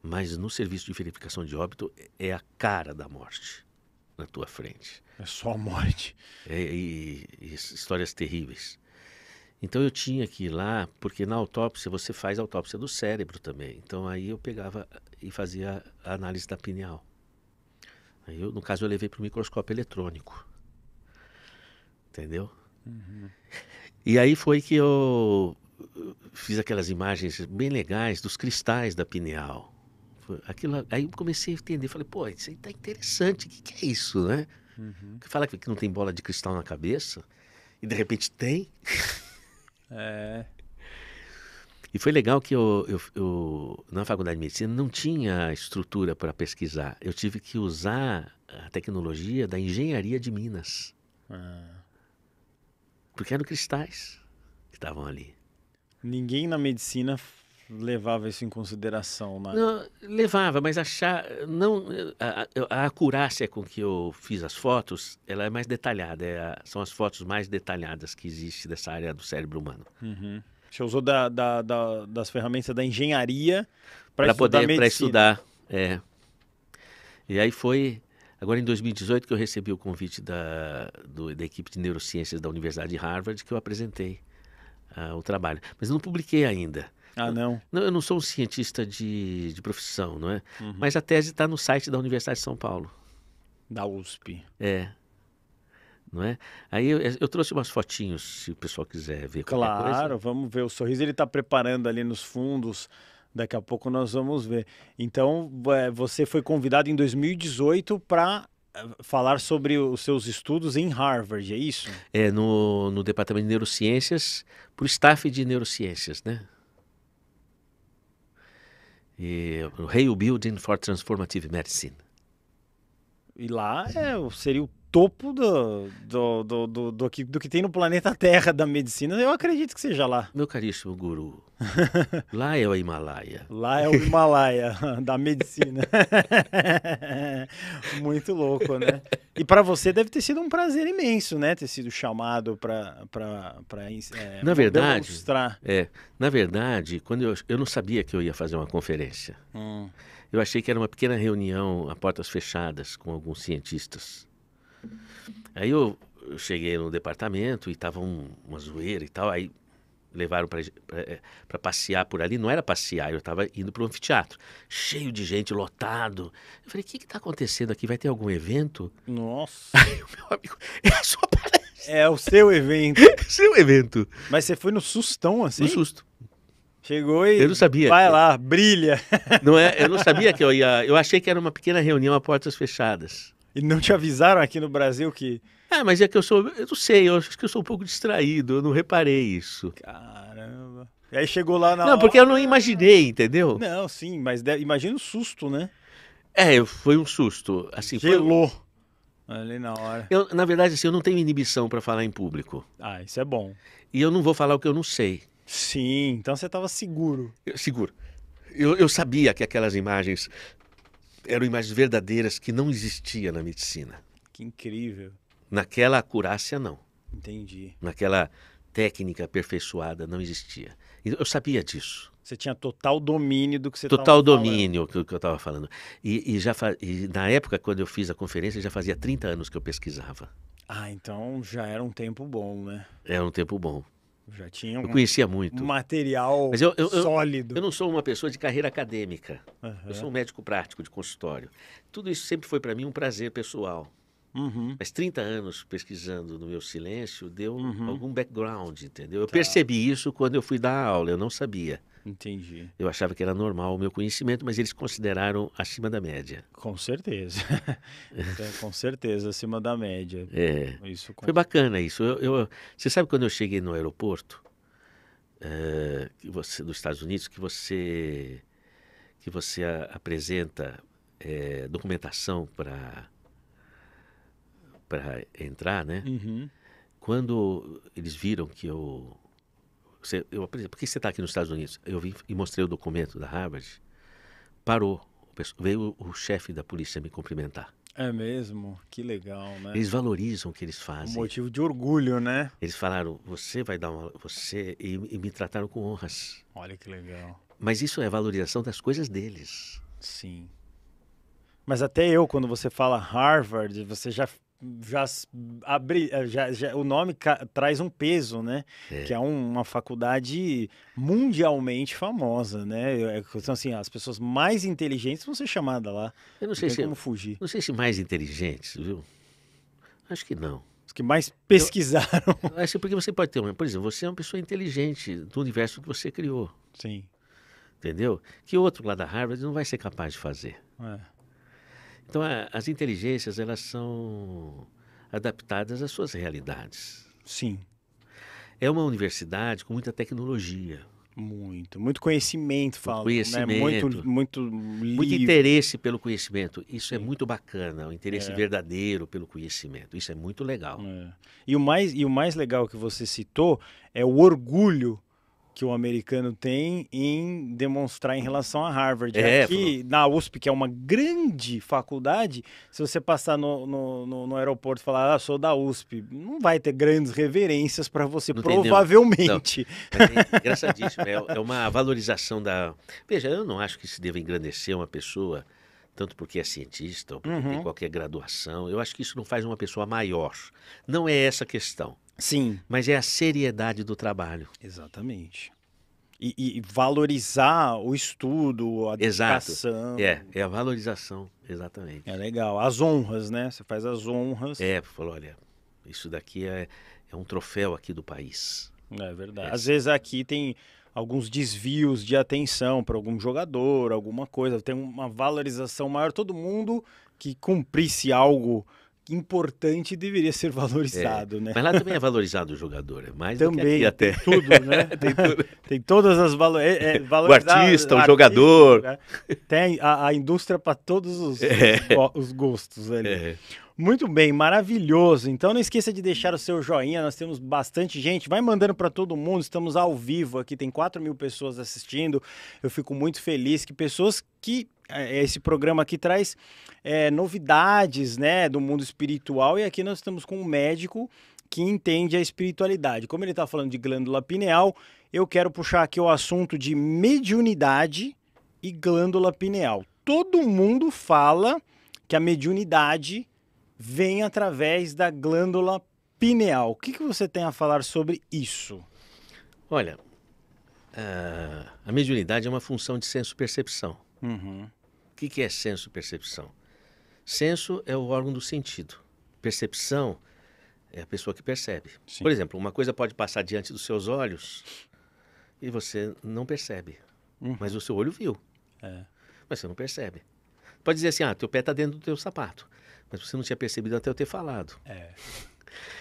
Mas no serviço de verificação de óbito, é a cara da morte na tua frente. É só a morte. É, e, e histórias terríveis. Então eu tinha que ir lá, porque na autópsia você faz autópsia do cérebro também. Então aí eu pegava e fazia a análise da pineal. Aí eu, no caso, eu levei para o microscópio eletrônico entendeu? Uhum. E aí foi que eu fiz aquelas imagens bem legais dos cristais da pineal. Aquilo, aí eu comecei a entender, falei, pô, isso aí tá interessante, o que, que, é isso, né? Uhum. Fala que não tem bola de cristal na cabeça e de repente tem. É. E foi legal que eu, eu, eu, na faculdade de medicina não tinha estrutura para pesquisar. Eu tive que usar a tecnologia da engenharia de Minas. Ah. Porque eram cristais que estavam ali. Ninguém na medicina levava isso em consideração, né? Não, levava, mas achar não a, a, acurácia com que eu fiz as fotos, ela é mais detalhada, é a, são as fotos mais detalhadas que existe dessa área do cérebro humano. Uhum. Você usou da, da, da, das ferramentas da engenharia para poder para estudar, é. E aí foi Agora, em 2018, que eu recebi o convite da, do, da equipe de neurociências da Universidade de Harvard, que eu apresentei uh, o trabalho. Mas eu não publiquei ainda. Ah, não? não eu não sou um cientista de, de profissão, não é? Uhum. Mas a tese está no site da Universidade de São Paulo. Da USP. É. Não é? Aí eu, eu trouxe umas fotinhos, se o pessoal quiser ver. Claro, vamos ver. O sorriso ele está preparando ali nos fundos Daqui a pouco nós vamos ver. Então, é, você foi convidado em 2018 para é, falar sobre os seus estudos em Harvard, é isso? É, no, no departamento de neurociências, para o staff de neurociências, né? E o building for Transformative Medicine. E lá é, seria o topo do, do, do, do, do, que, do que tem no planeta Terra da medicina, eu acredito que seja lá. Meu caríssimo guru, lá é o Himalaia. Lá é o Himalaia da medicina. Muito louco, né? E para você deve ter sido um prazer imenso, né? Ter sido chamado para é, na verdade demonstrar. É, na verdade, quando eu, eu não sabia que eu ia fazer uma conferência. Hum. Eu achei que era uma pequena reunião a portas fechadas com alguns cientistas Aí eu, eu cheguei no departamento e tava um, uma zoeira e tal. Aí levaram para é, passear por ali. Não era passear, eu estava indo para o anfiteatro, cheio de gente, lotado. Eu falei, o que está acontecendo aqui? Vai ter algum evento? Nossa! Aí o meu amigo, é a sua palestra. É o seu evento. É seu evento. Mas você foi no sustão, assim? No susto. Chegou e. Eu não sabia. Vai lá, brilha. Não é, eu não sabia que eu ia. Eu achei que era uma pequena reunião a portas fechadas. E não te avisaram aqui no Brasil que. É, mas é que eu sou. Eu não sei, eu acho que eu sou um pouco distraído, eu não reparei isso. Caramba. E aí chegou lá na. Não, hora... porque eu não imaginei, entendeu? Não, sim, mas de... imagina o susto, né? É, foi um susto. Assim, Gelou. Foi... Ali na hora. Eu, na verdade, assim, eu não tenho inibição para falar em público. Ah, isso é bom. E eu não vou falar o que eu não sei. Sim, então você estava seguro. Eu, seguro. Eu, eu sabia que aquelas imagens eram imagens verdadeiras que não existia na medicina. Que incrível. Naquela acurácia, não. Entendi. Naquela técnica aperfeiçoada, não existia. Eu sabia disso. Você tinha total domínio do que você estava falando. Total domínio do que eu estava falando. E, e já fa... e na época, quando eu fiz a conferência, já fazia 30 anos que eu pesquisava. Ah, então já era um tempo bom, né? Era um tempo bom. Já tinha um eu conhecia muito. material Mas eu, eu, sólido. Eu, eu, não sou uma pessoa de carreira acadêmica. Uhum. Eu sou um médico prático de consultório. Tudo isso sempre foi para mim um prazer pessoal. Uhum. Mas 30 anos pesquisando no meu silêncio deu uhum. algum background, entendeu? Eu tá. percebi isso quando eu fui dar aula, eu não sabia. Entendi. Eu achava que era normal o meu conhecimento, mas eles consideraram acima da média. Com certeza. então, com certeza, acima da média. É. Isso com... Foi bacana isso. Eu, eu, você sabe quando eu cheguei no aeroporto é, você, dos Estados Unidos, que você, que você a, apresenta é, documentação para para entrar, né? Uhum. Quando eles viram que eu você, eu por que você está aqui nos Estados Unidos? Eu vim e mostrei o documento da Harvard. Parou. Veio o chefe da polícia me cumprimentar. É mesmo? Que legal, né? Eles valorizam o que eles fazem. Um motivo de orgulho, né? Eles falaram, você vai dar uma. Você. E, e, me trataram com honras. Olha que legal. Mas isso é valorização das coisas deles. Sim. Mas até eu, quando você fala Harvard, você já já abre eh, já, já, o nome traz um peso, né? É. Que é um, uma faculdade mundialmente famosa, né? Então, assim, as pessoas mais inteligentes vão ser chamadas lá. Eu não sei não se como fugir. Não sei se mais inteligentes, viu? Acho que não. Os que mais pesquisaram. acho porque você pode ter uma, por exemplo, você é uma pessoa inteligente do universo que você criou. Sim. Entendeu? Que outro lá da Harvard não vai ser capaz de fazer. É. Então, a, as inteligências, elas são adaptadas às suas realidades. Sim. É uma universidade com muita tecnologia. Muito, muito conhecimento, falo. Conhecimento. Né? Muito, muito, muito interesse pelo conhecimento. Isso é Sim. é muito bacana, o interesse é. verdadeiro pelo conhecimento. Isso é muito legal. É. E, o mais, e o mais legal que você citou é o orgulho que o americano tem em demonstrar em relação a Harvard. É, Aqui na USP, que é uma grande faculdade, se você passar no, no, no, no aeroporto e falar, ah, sou da USP, não vai ter grandes reverências para você, não provavelmente. é engraçadíssimo, é, é uma valorização da... Veja, eu não acho que se deva engrandecer uma pessoa tanto porque é cientista ou porque uhum. tem qualquer graduação. Eu acho que isso não faz uma pessoa maior. Não é essa a questão. Sim. Mas é a seriedade do trabalho. Exatamente. E, e valorizar o estudo, a dedicação. Exato. É, é a valorização, exatamente. É legal. As honras, né? Você faz as honras. É, falou, olha, isso daqui é, é um troféu aqui do país. É verdade. É. Às vezes aqui tem alguns desvios de atenção para algum jogador, alguma coisa, tem uma valorização maior. Todo mundo que cumprisse algo importante deveria ser valorizado, é. né? Mas lá também é valorizado o jogador, é mais também, até. Né? Tem tudo, né? tem, tudo. tem todas as valo... é, é, o artista, o artista, jogador. Né? Tem a, a indústria para todos os, é. os, os, gostos ali. É. Muito bem, maravilhoso. Então não esqueça de deixar o seu joinha, nós temos bastante gente. Vai mandando para todo mundo, estamos ao vivo aqui, tem 4 mil pessoas assistindo. Eu fico muito feliz que pessoas que eh, esse programa aqui traz é, novidades né, do mundo espiritual e aqui nós estamos com um médico que entende a espiritualidade. Como ele está falando de glândula pineal, eu quero puxar aqui o assunto de mediunidade e glândula pineal. Todo mundo fala que a mediunidade vem através da glândula pineal. O que, que você tem a falar sobre isso? Olha, a, mediunidade é uma função de senso-percepção. Uhum. O que, que é senso-percepção? Senso é o órgão do sentido. Percepção é a pessoa que percebe. Sim. Por exemplo, uma coisa pode passar diante dos seus olhos e você não percebe. Uhum. Mas o seu olho viu. É. Mas você não percebe. Pode dizer assim, ah, teu pé está dentro do teu sapato mas você não tinha percebido até eu ter falado. É.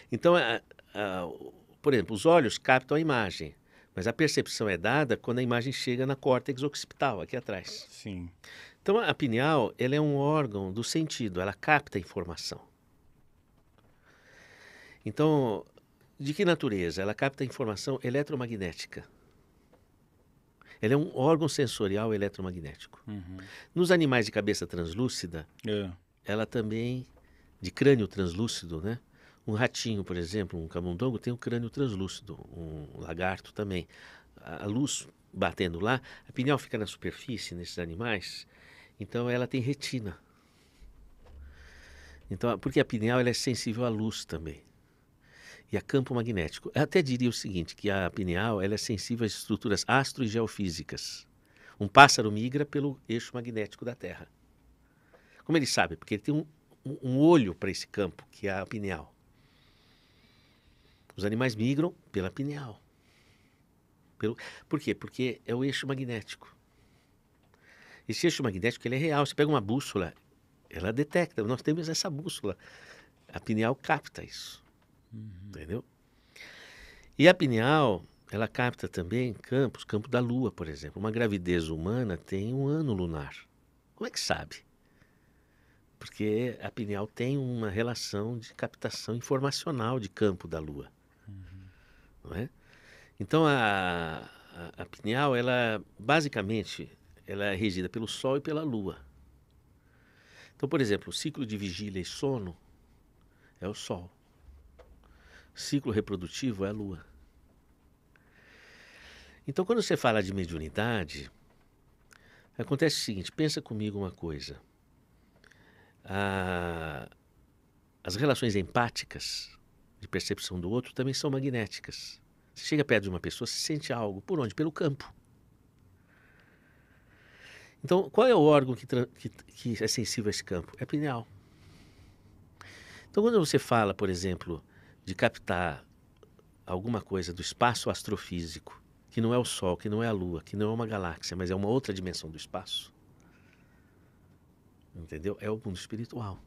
Então, a, é, a, é, por exemplo, os olhos captam a imagem, mas a percepção é dada quando a imagem chega na córtex occipital, aqui atrás. Sim. Então, a pineal ela é um órgão do sentido, ela capta a informação. Então, de que natureza? Ela capta informação eletromagnética. Ela é um órgão sensorial eletromagnético. Uhum. Nos animais de cabeça translúcida, é ela também de crânio translúcido, né? Um ratinho, por exemplo, um camundongo tem um crânio translúcido, um lagarto também. A luz batendo lá, a pineal fica na superfície nesses animais, então ela tem retina. Então, porque a pineal ela é sensível à luz também e a campo magnético. Eu até diria o seguinte, que a pineal ela é sensível às estruturas astro e geofísicas. Um pássaro migra pelo eixo magnético da Terra. Como ele sabe? Porque ele tem um, um olho para esse campo, que é a pineal. Os animais migram pela pineal. Pelo... Por quê? Porque é o eixo magnético. Esse eixo magnético ele é real. Você pega uma bússola, ela detecta. Nós temos essa bússola. A pineal capta isso. Uhum. Entendeu? E a pineal, ela capta também campos, campo da Lua, por exemplo. Uma gravidez humana tem um ano lunar. Como é que sabe? Porque a pineal tem uma relação de captação informacional de campo da Lua. Uhum. Não é? Então, a, a, a pineal, ela basicamente, ela é regida pelo Sol e pela Lua. Então, por exemplo, o ciclo de vigília e sono é o Sol. O ciclo reprodutivo é a Lua. Então, quando você fala de mediunidade, acontece o seguinte: pensa comigo uma coisa. Ah, as relações empáticas de percepção do outro também são magnéticas. Você chega perto de uma pessoa, você sente algo. Por onde? Pelo campo. Então, qual é o órgão que, que, que é sensível a esse campo? É pineal. Então, quando você fala, por exemplo, de captar alguma coisa do espaço astrofísico, que não é o Sol, que não é a Lua, que não é uma galáxia, mas é uma outra dimensão do espaço, entendeu? É o mundo espiritual.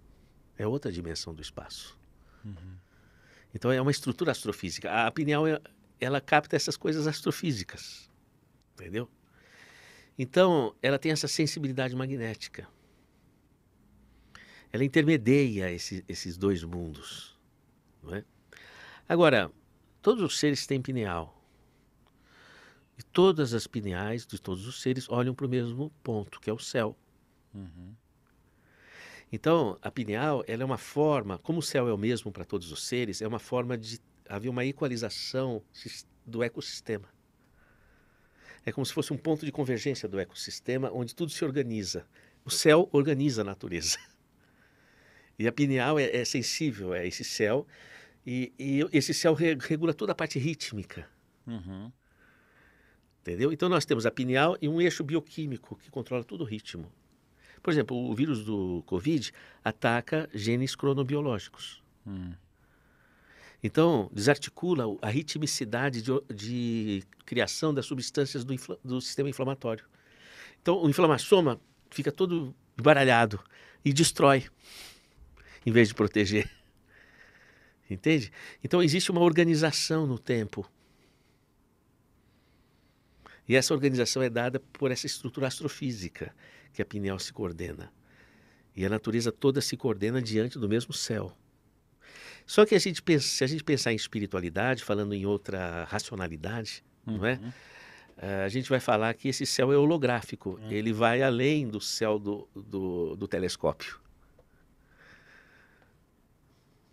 É outra dimensão do espaço. Uhum. Então é uma estrutura astrofísica. A pineal é, ela capta essas coisas astrofísicas, entendeu? Então ela tem essa sensibilidade magnética. Ela intermedia esse, esses dois mundos, não é? Agora todos os seres têm pineal e todas as pineais de todos os seres olham para o mesmo ponto que é o céu. Uhum. Então, a pineal ela é uma forma, como o céu é o mesmo para todos os seres, é uma forma de haver uma equalização do ecossistema. É como se fosse um ponto de convergência do ecossistema onde tudo se organiza. O céu organiza a natureza. E a pineal é, é sensível a esse céu, e, e esse céu re, regula toda a parte rítmica. Uhum. Entendeu? Então nós temos a pineal e um eixo bioquímico que controla todo o ritmo. Por exemplo, o vírus do Covid ataca genes cronobiológicos. Hum. Então, desarticula a ritmicidade de, de criação das substâncias do, do, sistema inflamatório. Então, o inflamassoma fica todo baralhado e destrói, em vez de proteger. Entende? Então, existe uma organização no tempo. E essa organização é dada por essa estrutura astrofísica que a pineal se coordena. E a natureza toda se coordena diante do mesmo céu. Só que a gente pensa, se a gente pensar em espiritualidade, falando em outra racionalidade, uhum. não é? Uhum. Ah, a gente vai falar que esse céu é holográfico. Uhum. Ele vai além do céu do, do, do telescópio.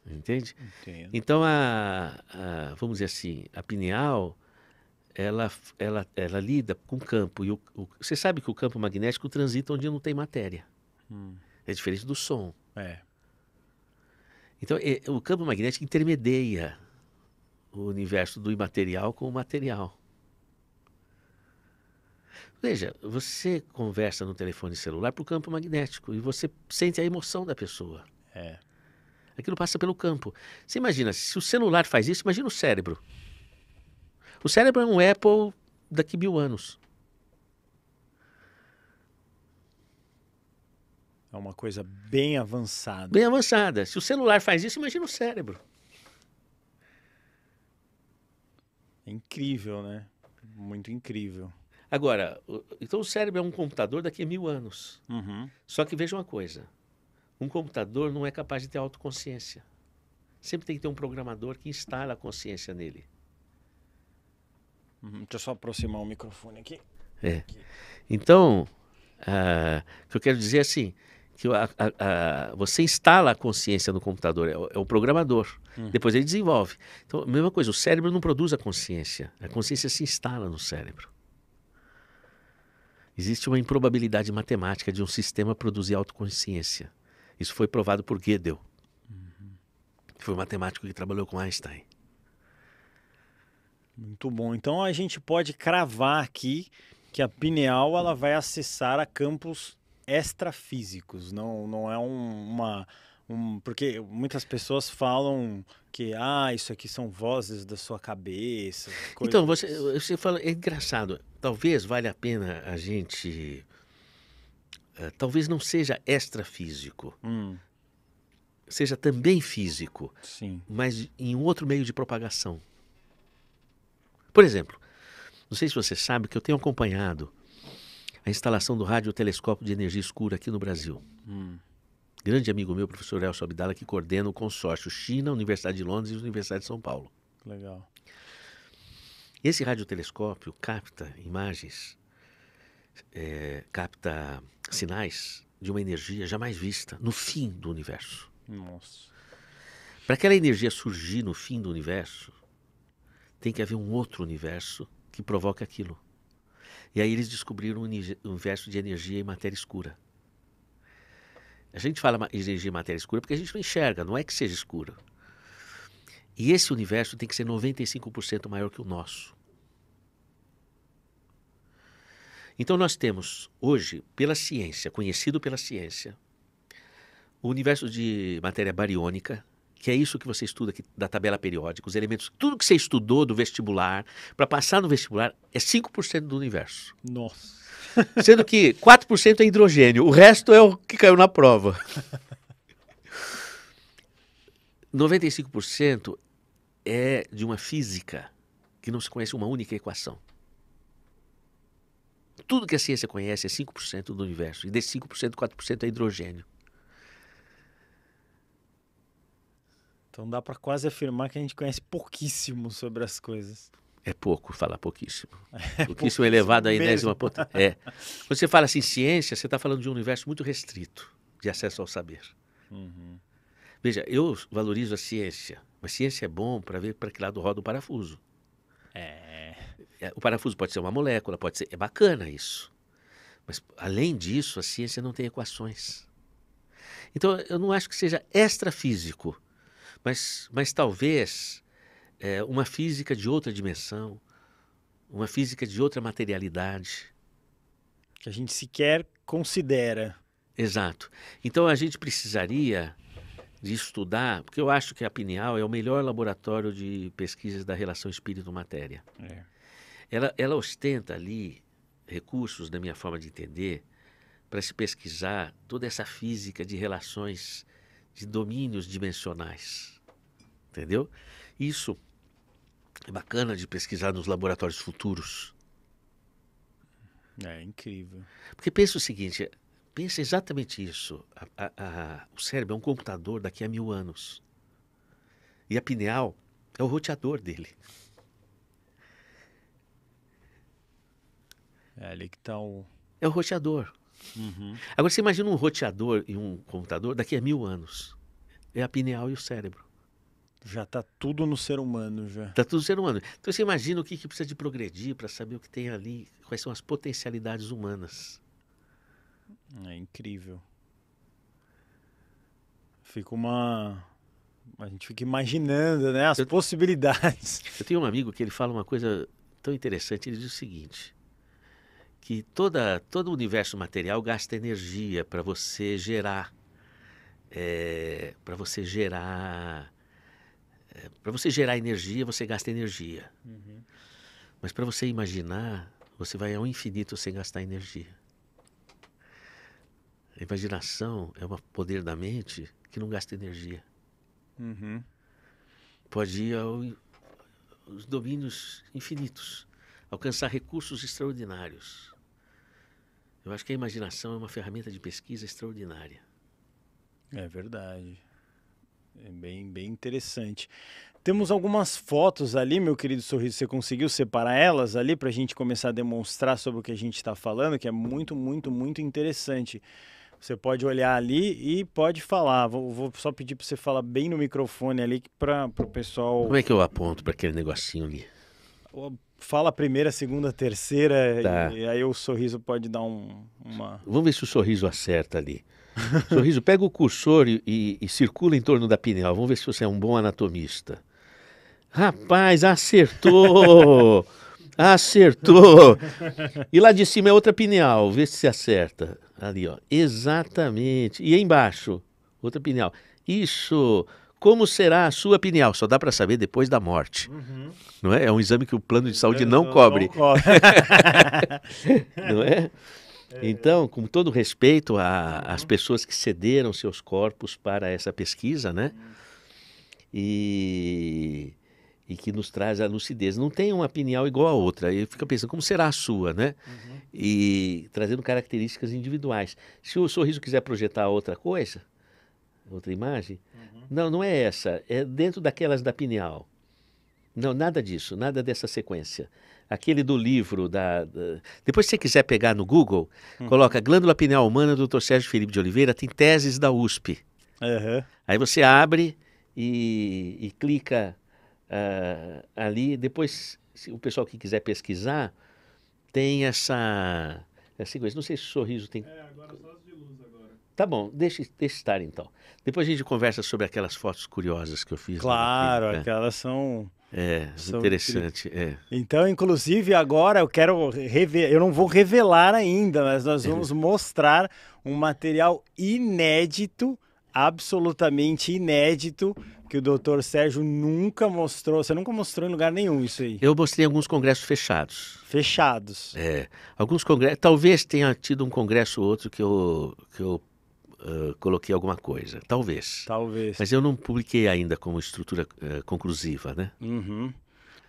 Entende? Entendo. Então, a, a, vamos dizer assim, a pineal ela, ela, ela lida com campo. E o, o, você sabe que o campo magnético transita onde não tem matéria. Hum. É diferente do som. É. Então, é, o campo magnético intermedia o universo do imaterial com o material. Veja, você conversa no telefone celular para o campo magnético e você sente a emoção da pessoa. É. Aquilo passa pelo campo. Você imagina, se o celular faz isso, imagina o cérebro. O cérebro é um Apple daqui mil anos. É uma coisa bem avançada. Bem avançada. Se o celular faz isso, imagina o cérebro. É incrível, né? Muito incrível. Agora, então o cérebro é um computador daqui a mil anos. Uhum. Só que veja uma coisa: um computador não é capaz de ter autoconsciência. Sempre tem que ter um programador que instala a consciência nele. Uhum, deixa eu só aproximar o microfone aqui. É. Então, ah, o que eu quero dizer é assim, que a, a, a, você instala a consciência no computador, é o, é o programador. Hum. Depois ele desenvolve. Então, mesma coisa, o cérebro não produz a consciência. A consciência se instala no cérebro. Existe uma improbabilidade matemática de um sistema produzir autoconsciência. Isso foi provado por Gödel. Uhum. Que foi um matemático que trabalhou com Einstein. Muito bom. Então a gente pode cravar aqui que a pineal ela vai acessar a campos extrafísicos, não, não é um, uma. Um, porque muitas pessoas falam que ah, isso aqui são vozes da sua cabeça. Então, você, você fala, é engraçado. Talvez valha a pena a gente. Eh, talvez não seja extrafísico. Hum. Seja também físico. Sim. Mas em outro meio de propagação. Por exemplo, não sei se você sabe que eu tenho acompanhado a instalação do radiotelescópio de energia escura aqui no Brasil. Hum. Grande amigo meu, professor Elcio Abdala, que coordena o consórcio China, Universidade de Londres e Universidade de São Paulo. Legal. Esse radiotelescópio capta imagens, é, capta sinais de uma energia jamais vista no fim do universo. Nossa. Para aquela energia surgir no fim do universo, tem que haver um outro universo que provoque aquilo. E aí eles descobriram um universo de energia e matéria escura. A gente fala energia e matéria escura porque a gente não enxerga, não é que seja escura. E esse universo tem que ser 95% maior que o nosso. Então nós temos hoje, pela ciência, conhecido pela ciência, o universo de matéria bariônica, que é isso que você estuda aqui da tabela periódica, os elementos, tudo que você estudou do vestibular, para passar no vestibular, é 5% do universo. Nossa. Sendo que 4% é hidrogênio, o resto é o que caiu na prova. 95% é de uma física que não se conhece uma única equação. Tudo que a ciência conhece é 5% do universo, e desses 5%, 4% é hidrogênio. Então dá para quase afirmar que a gente conhece pouquíssimo sobre as coisas. É pouco, falar pouquíssimo. É pouquíssimo é elevado a enésima potência. É. Quando você fala assim, ciência, você está falando de um universo muito restrito de acesso ao saber. Uhum. Veja, eu valorizo a ciência, mas ciência é bom para ver para que lado roda o parafuso. É. é. O parafuso pode ser uma molécula, pode ser. É bacana isso. Mas, além disso, a ciência não tem equações. Então, eu não acho que seja extrafísico mas, mas talvez é, uma física de outra dimensão, uma física de outra materialidade. Que a gente sequer considera. Exato. Então a gente precisaria de estudar, porque eu acho que a Pineal é o melhor laboratório de pesquisas da relação espírito-matéria. É. Ela, ela ostenta ali recursos, na minha forma de entender, para se pesquisar toda essa física de relações, de domínios dimensionais entendeu? Isso é bacana de pesquisar nos laboratórios futuros. É incrível. Porque pensa o seguinte, pensa exatamente isso. A, a, a, o cérebro é um computador daqui a mil anos. E a pineal é o roteador dele. É ali que está o... É o roteador. Uhum. Agora você imagina um roteador e um computador daqui a mil anos. É a pineal e o cérebro. Já está tudo no ser humano, já. Está tudo no ser humano. Então você imagina o que, que precisa de progredir para saber o que tem ali, quais são as potencialidades humanas. É incrível. Fica uma. A gente fica imaginando, né? As eu... possibilidades. Eu tenho um amigo que ele fala uma coisa tão interessante. Ele diz o seguinte: que toda, todo o universo material gasta energia para você gerar. É, eh, para você gerar para você gerar energia, você gasta energia. Uhum. Mas para você imaginar, você vai ao infinito sem gastar energia. A imaginação é um poder da mente que não gasta energia. Uhum. Pode ir ao, aos domínios infinitos, alcançar recursos extraordinários. Eu acho que a imaginação é uma ferramenta de pesquisa extraordinária. É verdade. É bem, bem interessante. Temos algumas fotos ali, meu querido Sorriso. Você conseguiu separar elas ali para a gente começar a demonstrar sobre o que a gente está falando, que é muito, muito, muito interessante. Você pode olhar ali e pode falar. Vou, vou só pedir para você falar bem no microfone ali para o pessoal. Como é que eu aponto para aquele negocinho ali? Fala a primeira, a segunda, a terceira, tá. e, e, aí o sorriso pode dar um, uma. Vamos ver se o sorriso acerta ali. Sorriso, pega o cursor e, e, e circula em torno da pineal. Vamos ver se você é um bom anatomista. Rapaz, acertou! Acertou! E lá de cima é outra pineal, vê se se acerta. Ali, ó. Exatamente. E embaixo, outra pineal. Isso! Como será a sua pineal? Só dá para saber depois da morte. Uhum. Não é? É um exame que o plano de saúde não, não cobre. Não, cobre. não é? É. Então, com todo respeito uhum. às pessoas que cederam seus corpos para essa pesquisa, né? Uhum. E, e que nos traz a lucidez. Não tem uma pineal igual a outra. Eu fico pensando, como será a sua, né? Uhum. E trazendo características individuais. Se o sorriso quiser projetar outra coisa, outra imagem, uhum. não, não é essa. É dentro daquelas da pineal. Não, nada disso, nada dessa sequência aquele do livro. Da, da... Depois, se você quiser pegar no Google, uhum. coloca Glândula Pineal Humana, Dr. Sérgio Felipe de Oliveira, tem teses da USP. Uhum. Aí você abre e, e clica uh, ali. Depois, se o pessoal que quiser pesquisar, tem essa, essa coisa. Não sei se o sorriso tem. É, agora só de luz Tá bom, deixa, deixa estar então. Depois a gente conversa sobre aquelas fotos curiosas que eu fiz. Claro, aqui, né? aquelas são é, São interessante. É. Então, inclusive, agora eu quero rever, eu não vou revelar ainda, mas nós uhum. vamos é. mostrar um material inédito, absolutamente inédito, que o doutor Sérgio nunca mostrou. Você nunca mostrou em lugar nenhum isso aí. Eu mostrei alguns congressos fechados. Fechados. É. Alguns congressos. Talvez tenha tido um congresso ou outro que eu, que eu eh, coloquei alguma coisa. Talvez. Talvez. Mas eu não publiquei ainda como estrutura uh, conclusiva, né? Uhum.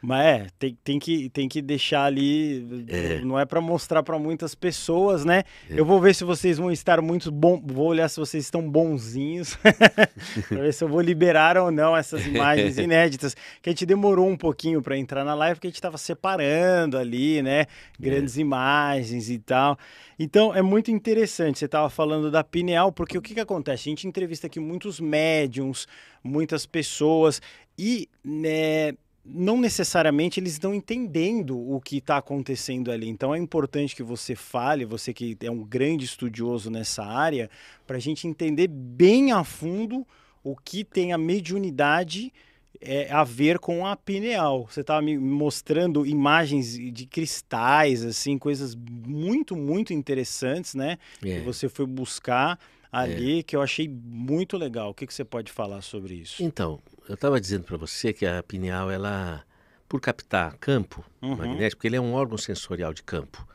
Mas é, tem, tem, que, tem que deixar ali. É. Não é para mostrar para muitas pessoas, né? É. Eu vou ver se vocês vão estar muito bom. Vou olhar se vocês estão bonzinhos. pra ver se eu vou liberar ou não essas imagens inéditas. Que a gente demorou um pouquinho para entrar na live, porque a gente estava separando ali, né? É. Grandes é. imagens e tal. Então é muito interessante. Você tava falando da pineal, porque o que, que acontece? A gente entrevista aqui muitos médiums, muitas pessoas, e. Né, não necessariamente eles estão entendendo o que está acontecendo ali. Então é importante que você fale, você que é um grande estudioso nessa área, para a gente entender bem a fundo o que tem a mediunidade é, a ver com a pineal. Você estava me mostrando imagens de cristais, assim, coisas muito, muito interessantes, né? É. Que você foi buscar é. ali, é. que eu achei muito legal. O que, que você pode falar sobre isso? Então, eu estava dizendo para você que a pineal, ela, por captar campo uhum. magnético, ele é um órgão sensorial de campo.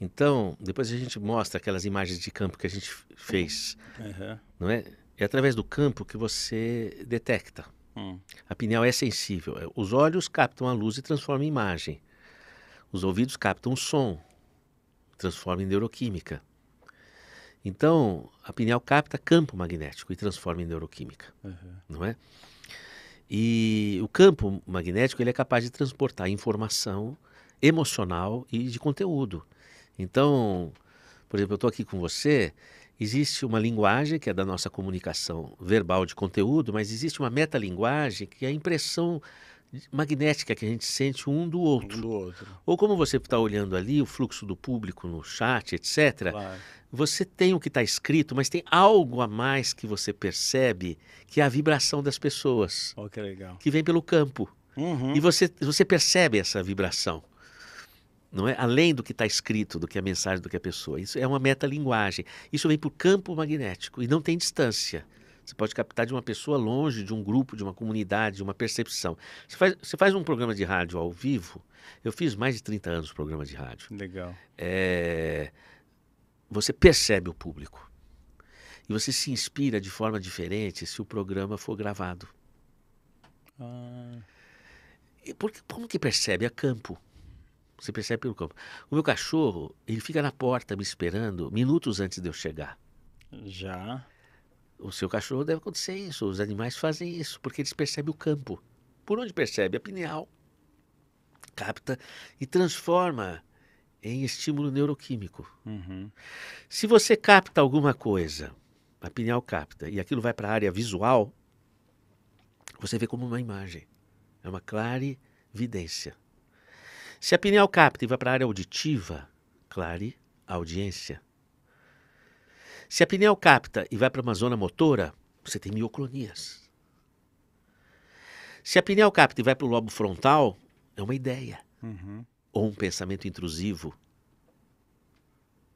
Então, depois a gente mostra aquelas imagens de campo que a gente fez, uhum. não é? É através do campo que você detecta. Hum. A pineal é sensível. É, os olhos captam a luz e transformam em imagem. Os ouvidos captam o som, transforma em neuroquímica. Então, a pineal capta campo magnético e transforma em neuroquímica, uhum. não é? E o campo magnético ele é capaz de transportar informação emocional e de conteúdo. Então, por exemplo, eu estou aqui com você, existe uma linguagem que é da nossa comunicação verbal de conteúdo, mas existe uma metalinguagem que é a impressão magnética que a gente sente um do outro. Um do outro. Ou como você está olhando ali, o fluxo do público no chat, etc. Claro. Você tem o que está escrito, mas tem algo a mais que você percebe, que é a vibração das pessoas. Oh, que legal. Que vem pelo campo. Uhum. E você, você percebe essa vibração. Não é? Além do que está escrito, do que é a mensagem, do que é a pessoa. Isso é uma metalinguagem. Isso vem por campo magnético e não tem distância. Você pode captar de uma pessoa longe, de um grupo, de uma comunidade, de uma percepção. Você faz, você faz um programa de rádio ao vivo. Eu fiz mais de 30 anos de programa de rádio. Legal. É, você percebe o público. E você se inspira de forma diferente se o programa for gravado. Ah. Porque, como que percebe? a é campo. Você percebe pelo campo. O meu cachorro, ele fica na porta me esperando minutos antes de eu chegar. Já o seu cachorro deve acontecer isso, os animais fazem isso, porque eles percebem o campo. Por onde percebe? A pineal. Capta e transforma em estímulo neuroquímico. Uhum. Se você capta alguma coisa, a pineal capta, e aquilo vai para a área visual, você vê como uma imagem. É uma clarevidência. Se a pineal capta e vai para a área auditiva, clare audiência. Se a pneu capta e vai para uma zona motora, você tem mioclonias. Se a pneu capta e vai para o lobo frontal, é uma ideia. Uhum. Ou um pensamento intrusivo.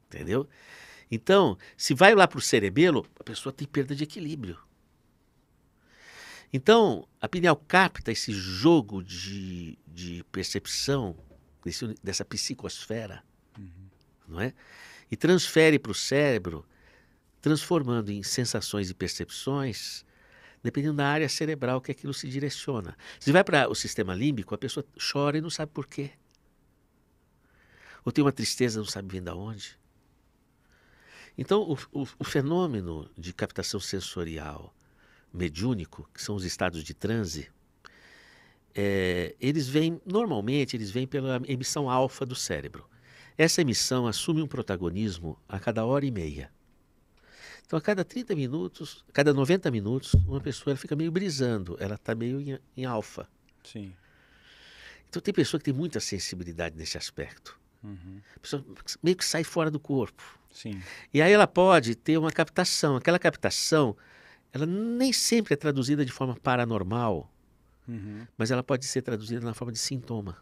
Entendeu? Então, se vai lá para o cerebelo, a pessoa tem perda de equilíbrio. Então, a pineal capta esse jogo de, de percepção desse, dessa psicosfera, uhum. não é? E transfere para o cérebro transformando em sensações e percepções, dependendo da área cerebral que aquilo se direciona. Se vai para o sistema límbico, a pessoa chora e não sabe por quê. Ou tem uma tristeza, e não sabe vindo de onde. Então, o, o, o fenômeno de captação sensorial mediúnico, que são os estados de transe, é, eles vêm, normalmente, eles vêm pela emissão alfa do cérebro. Essa emissão assume um protagonismo a cada hora e meia. Então, a cada 30 minutos, a cada 90 minutos, uma pessoa fica meio brisando, ela está meio em, em alfa. Sim. Então, tem pessoa que tem muita sensibilidade nesse aspecto. Uhum. A pessoa meio que sai fora do corpo. Sim. E aí ela pode ter uma captação. Aquela captação, ela nem sempre é traduzida de forma paranormal, uhum. mas ela pode ser traduzida na forma de sintoma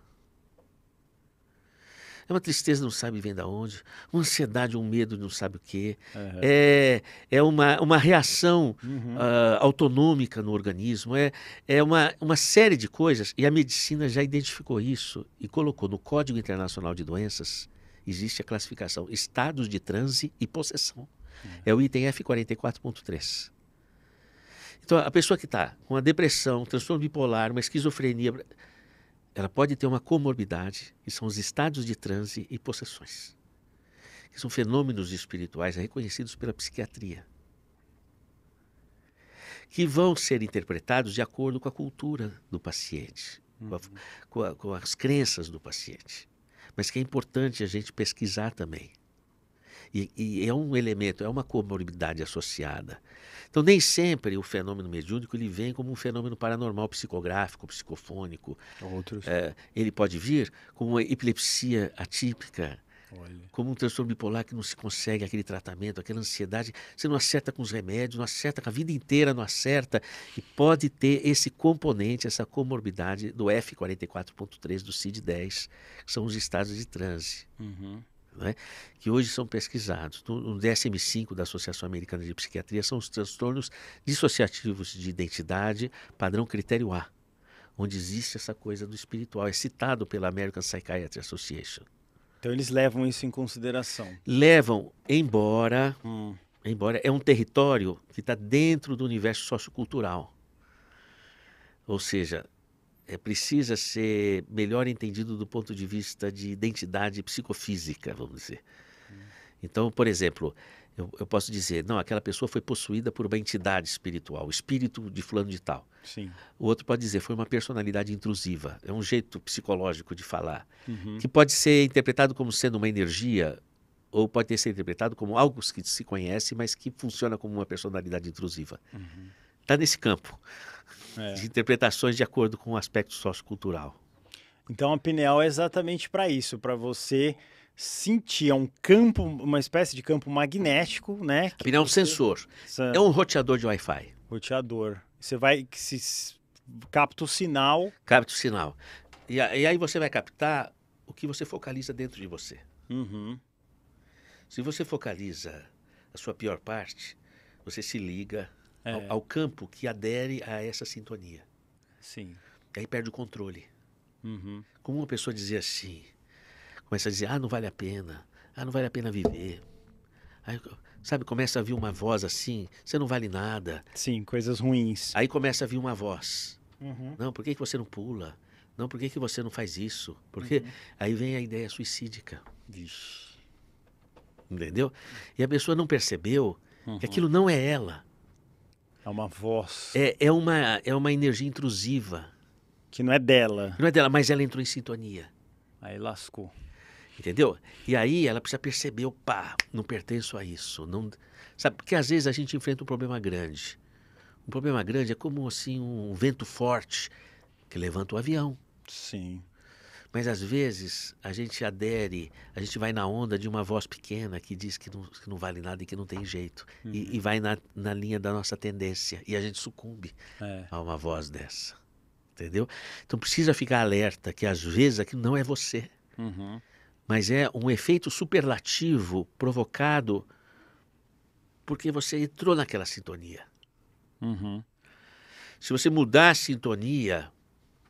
é uma tristeza não sabe vem de onde, uma ansiedade, um medo não sabe o quê. Uhum. É, é uma, uma reação uhum. uh, autonômica no organismo, é, é uma, uma série de coisas. E a medicina já identificou isso e colocou no Código Internacional de Doenças, existe a classificação estados de transe e possessão. Uhum. É o item F44.3. Então, a pessoa que está com a depressão, transtorno bipolar, uma esquizofrenia, ela pode ter uma comorbidade, que são os estados de transe e possessões, que são fenômenos espirituais reconhecidos pela psiquiatria, que vão ser interpretados de acordo com a cultura do paciente, uhum. com, a, uhum. com, a, com as crenças do paciente. Mas que é importante a gente pesquisar também e, e é um elemento, é uma comorbidade associada. Então, nem sempre o fenômeno mediúnico ele vem como um fenômeno paranormal psicográfico, psicofônico. Outros. É, ele pode vir como uma epilepsia atípica, Olha. como um transtorno bipolar que não se consegue aquele tratamento, aquela ansiedade. Você não acerta com os remédios, não acerta com a vida inteira, não acerta. E pode ter esse componente, essa comorbidade do F44.3 do CID-10, que são os estados de transe. Uhum né, que hoje são pesquisados. No DSM-5 da Associação Americana de Psiquiatria são os transtornos dissociativos de identidade, padrão critério A, onde existe essa coisa do espiritual. É citado pela American Psychiatry Association. Então eles levam isso em consideração. Levam, embora, hum. embora é um território que está dentro do universo sociocultural. Ou seja, é, precisa ser melhor entendido do ponto de vista de identidade psicofísica, vamos dizer. Hum. Então, por exemplo, eu, eu, posso dizer, não, aquela pessoa foi possuída por uma entidade espiritual, o espírito de fulano de tal. Sim. O outro pode dizer, foi uma personalidade intrusiva, é um jeito psicológico de falar, uhum. que pode ser interpretado como sendo uma energia ou pode ser interpretado como algo que se conhece, mas que funciona como uma personalidade intrusiva. Uhum está nesse campo é. de interpretações de acordo com o aspecto sociocultural. Então a pineal é exatamente para isso, para você sentir, é um campo, uma espécie de campo magnético, né? A pineal é um você... sensor, Essa... é um roteador de Wi-Fi. Roteador. Você vai, se capta o sinal. Capta o sinal. E, aí você vai captar o que você focaliza dentro de você. Uhum. Se você focaliza a sua pior parte, você se liga ao, é. ao, campo que adere a essa sintonia. Sim. E aí perde o controle. Uhum. Como uma pessoa dizer assim, começa a dizer, ah, não vale a pena, ah, não vale a pena viver. Aí, sabe, começa a vir uma voz assim, você não vale nada. Sim, coisas ruins. Aí começa a vir uma voz. Uhum. Não, por que, que você não pula? Não, por que, que você não faz isso? Porque uhum. aí vem a ideia suicídica. Vixe. Entendeu? E a pessoa não percebeu uhum. que aquilo não é ela. É uma voz. É, é, uma, é uma energia intrusiva. Que não é dela. Não é dela, mas ela entrou em sintonia. Aí lascou. Entendeu? E aí ela precisa perceber, opa, não pertenço a isso. Não... Sabe, porque às vezes a gente enfrenta um problema grande. Um problema grande é como assim um vento forte que levanta o avião. Sim. Mas às vezes a gente adere, a gente vai na onda de uma voz pequena que diz que não, que não vale nada e que não tem jeito. Uhum. E, e, vai na, na linha da nossa tendência. E a gente sucumbe é. a uma voz dessa. Entendeu? Então precisa ficar alerta que às vezes aquilo não é você. Uhum. Mas é um efeito superlativo provocado porque você entrou naquela sintonia. Uhum. Se você mudar a sintonia,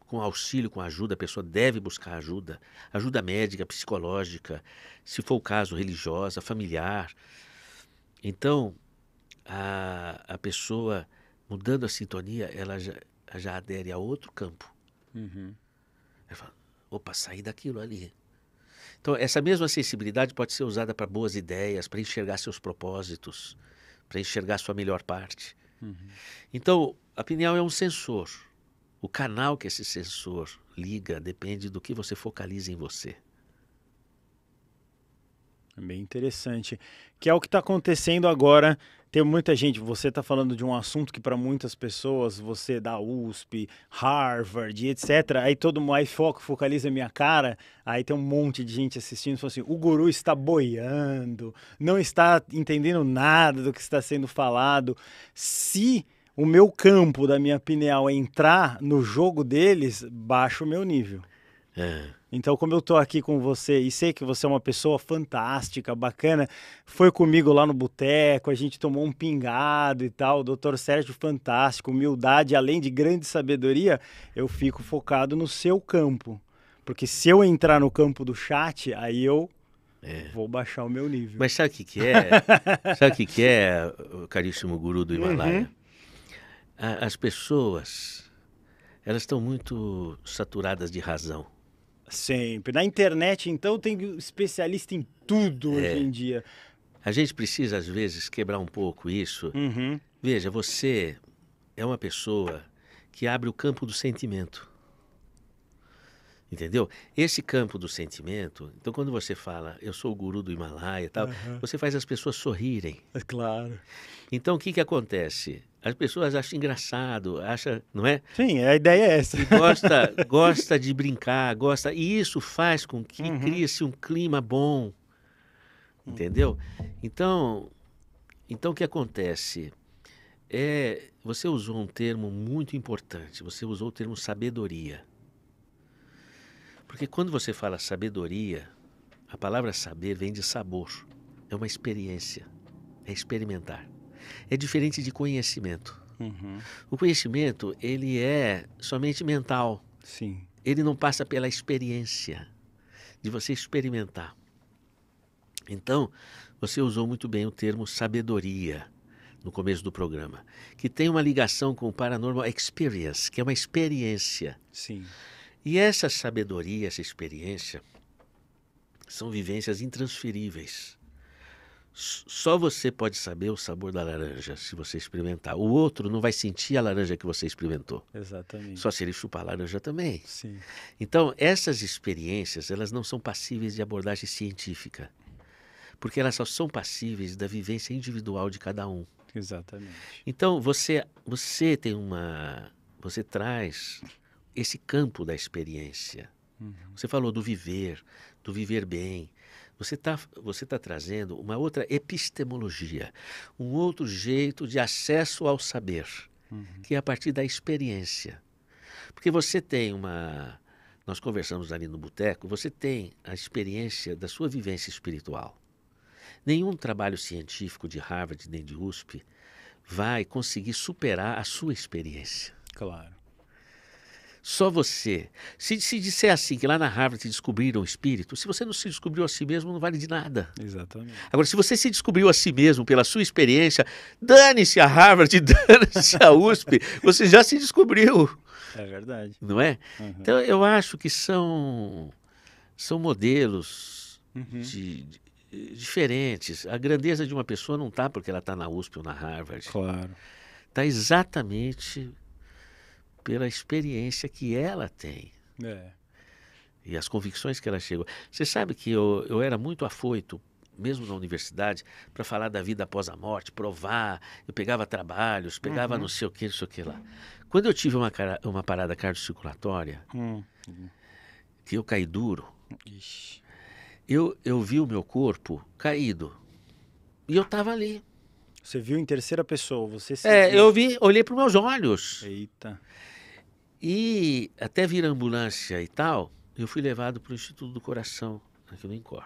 com auxílio, com ajuda, a pessoa deve buscar ajuda, ajuda médica, psicológica, se for o caso, religiosa, familiar. Então, a, a pessoa mudando a sintonia, ela já, já adere a outro campo. Uhum. Ela fala, opa, saí daquilo ali. Então, essa mesma sensibilidade pode ser usada para boas ideias, para enxergar seus propósitos, para enxergar sua melhor parte. Uhum. Então, a pineal é um sensor o canal que esse sensor liga depende do que você focaliza em você. É bem interessante. Que é o que está acontecendo agora. Tem muita gente, você está falando de um assunto que para muitas pessoas, você da USP, Harvard, etc. Aí todo mundo, aí foco, focaliza minha cara, aí tem um monte de gente assistindo, falando assim, o guru está boiando, não está entendendo nada do que está sendo falado. Se o meu campo da minha pineal é entrar no jogo deles, baixa o meu nível. É. Então, como eu estou aqui com você e sei que você é uma pessoa fantástica, bacana, foi comigo lá no boteco, a gente tomou um pingado e tal, doutor Sérgio, fantástico, humildade, além de grande sabedoria, eu fico focado no seu campo. Porque se eu entrar no campo do chat, aí eu é. Vou baixar o meu nível. Mas sabe o que, que é? sabe o que, que é, caríssimo guru do uhum. Himalaia? Uhum as pessoas elas estão muito saturadas de razão. Sempre. Na internet, então, tem especialista em tudo é. hoje em dia. A gente precisa, às vezes, quebrar um pouco isso. Uhum. Veja, você é uma pessoa que abre o campo do sentimento. Entendeu? Esse campo do sentimento, então quando você fala, eu sou o guru do Himalaia e tal, uhum. você faz as pessoas sorrirem. É claro. Então o que, que acontece? As pessoas acham engraçado, acham, não é? Sim, a ideia é essa. gosta, gosta de brincar, gosta. E isso faz com que uhum. crie-se um clima bom. Entendeu? Então, então o que acontece? É, você usou um termo muito importante, você usou o termo sabedoria. Porque quando você fala sabedoria, a palavra saber vem de sabor. É uma experiência. É experimentar. É diferente de conhecimento. Uhum. O conhecimento, ele é somente mental. Sim. Ele não passa pela experiência de você experimentar. Então, você usou muito bem o termo sabedoria no começo do programa, que tem uma ligação com o paranormal experience, que é uma experiência. Sim. E essa sabedoria, essa experiência, são vivências intransferíveis. Só você pode saber o sabor da laranja se você experimentar. O outro não vai sentir a laranja que você experimentou. Exatamente. Só se ele chupar a laranja também. Sim. Então, essas experiências, elas não são passíveis de abordagem científica. Porque elas só são passíveis da vivência individual de cada um. Exatamente. Então, você você tem uma você traz esse campo da experiência. Uhum. Você falou do viver, do viver bem. Você está você tá trazendo uma outra epistemologia, um outro jeito de acesso ao saber, uhum. que é a partir da experiência. Porque você tem uma. Nós conversamos ali no boteco, você tem a experiência da sua vivência espiritual. Nenhum trabalho científico de Harvard nem de USP vai conseguir superar a sua experiência. Claro. Só você. Se, se disser assim, que lá na Harvard se descobriram o espírito, se você não se descobriu a si mesmo, não vale de nada. Exatamente. Agora, se você se descobriu a si mesmo pela sua experiência, dane-se a Harvard, dane-se a USP, você já se descobriu. É verdade. Não é? Uhum. Então, eu acho que são, são modelos uhum. de, de diferentes. A grandeza de uma pessoa não está porque ela está na USP ou na Harvard. Claro. Está exatamente pela experiência que ela tem. É. E as convicções que ela chegou. Você sabe que eu, eu era muito afoito, mesmo na universidade, para falar da vida após a morte, provar. Eu pegava trabalhos, pegava uhum. não sei o que, não sei o que lá. Quando eu tive uma, uma parada cardiocirculatória, uhum. que eu caí duro, Ixi. Eu, eu vi o meu corpo caído. E eu estava ali. Você viu em terceira pessoa, você É, eu vi, olhei para os meus olhos. Eita. E até vir ambulância e tal, eu fui levado para o Instituto do Coração, aqui no Incor.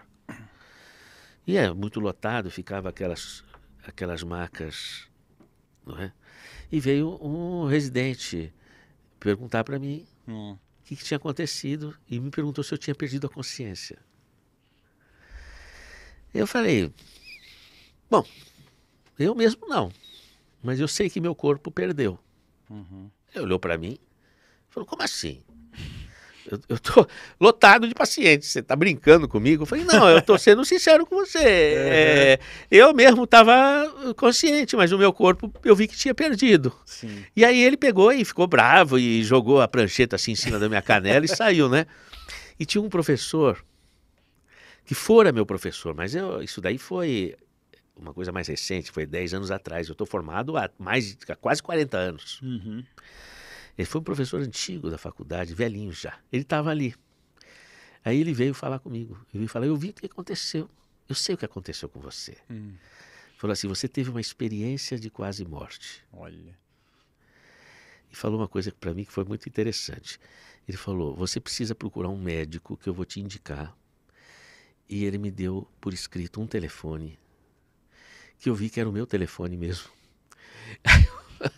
E é muito lotado, ficava aquelas, aquelas macas, não é? E veio um residente perguntar para mim hum. o hum. que, que tinha acontecido e me perguntou se eu tinha perdido a consciência. Eu falei, bom, eu mesmo não, mas eu sei que meu corpo perdeu. Uhum. Ele olhou para mim, falou, como assim? Eu, eu tô lotado de pacientes, você tá brincando comigo? Eu falei, não, eu tô sendo sincero com você. É, eu mesmo tava consciente, mas o meu corpo eu vi que tinha perdido. Sim. E aí ele pegou e ficou bravo e jogou a prancheta assim em cima da minha canela e saiu, né? E tinha um professor que fora meu professor, mas eu, isso daí foi uma coisa mais recente, foi 10 anos atrás. Eu estou formado há mais há quase 40 anos. Uhum. Ele foi um professor antigo da faculdade, velhinho já. Ele estava ali. Aí ele veio falar comigo. Ele veio falar: Eu vi o que aconteceu. Eu sei o que aconteceu com você. Hum. Falou assim: Você teve uma experiência de quase morte. Olha. E falou uma coisa para mim que foi muito interessante. Ele falou: Você precisa procurar um médico que eu vou te indicar. E ele me deu por escrito um telefone que eu vi que era o meu telefone mesmo.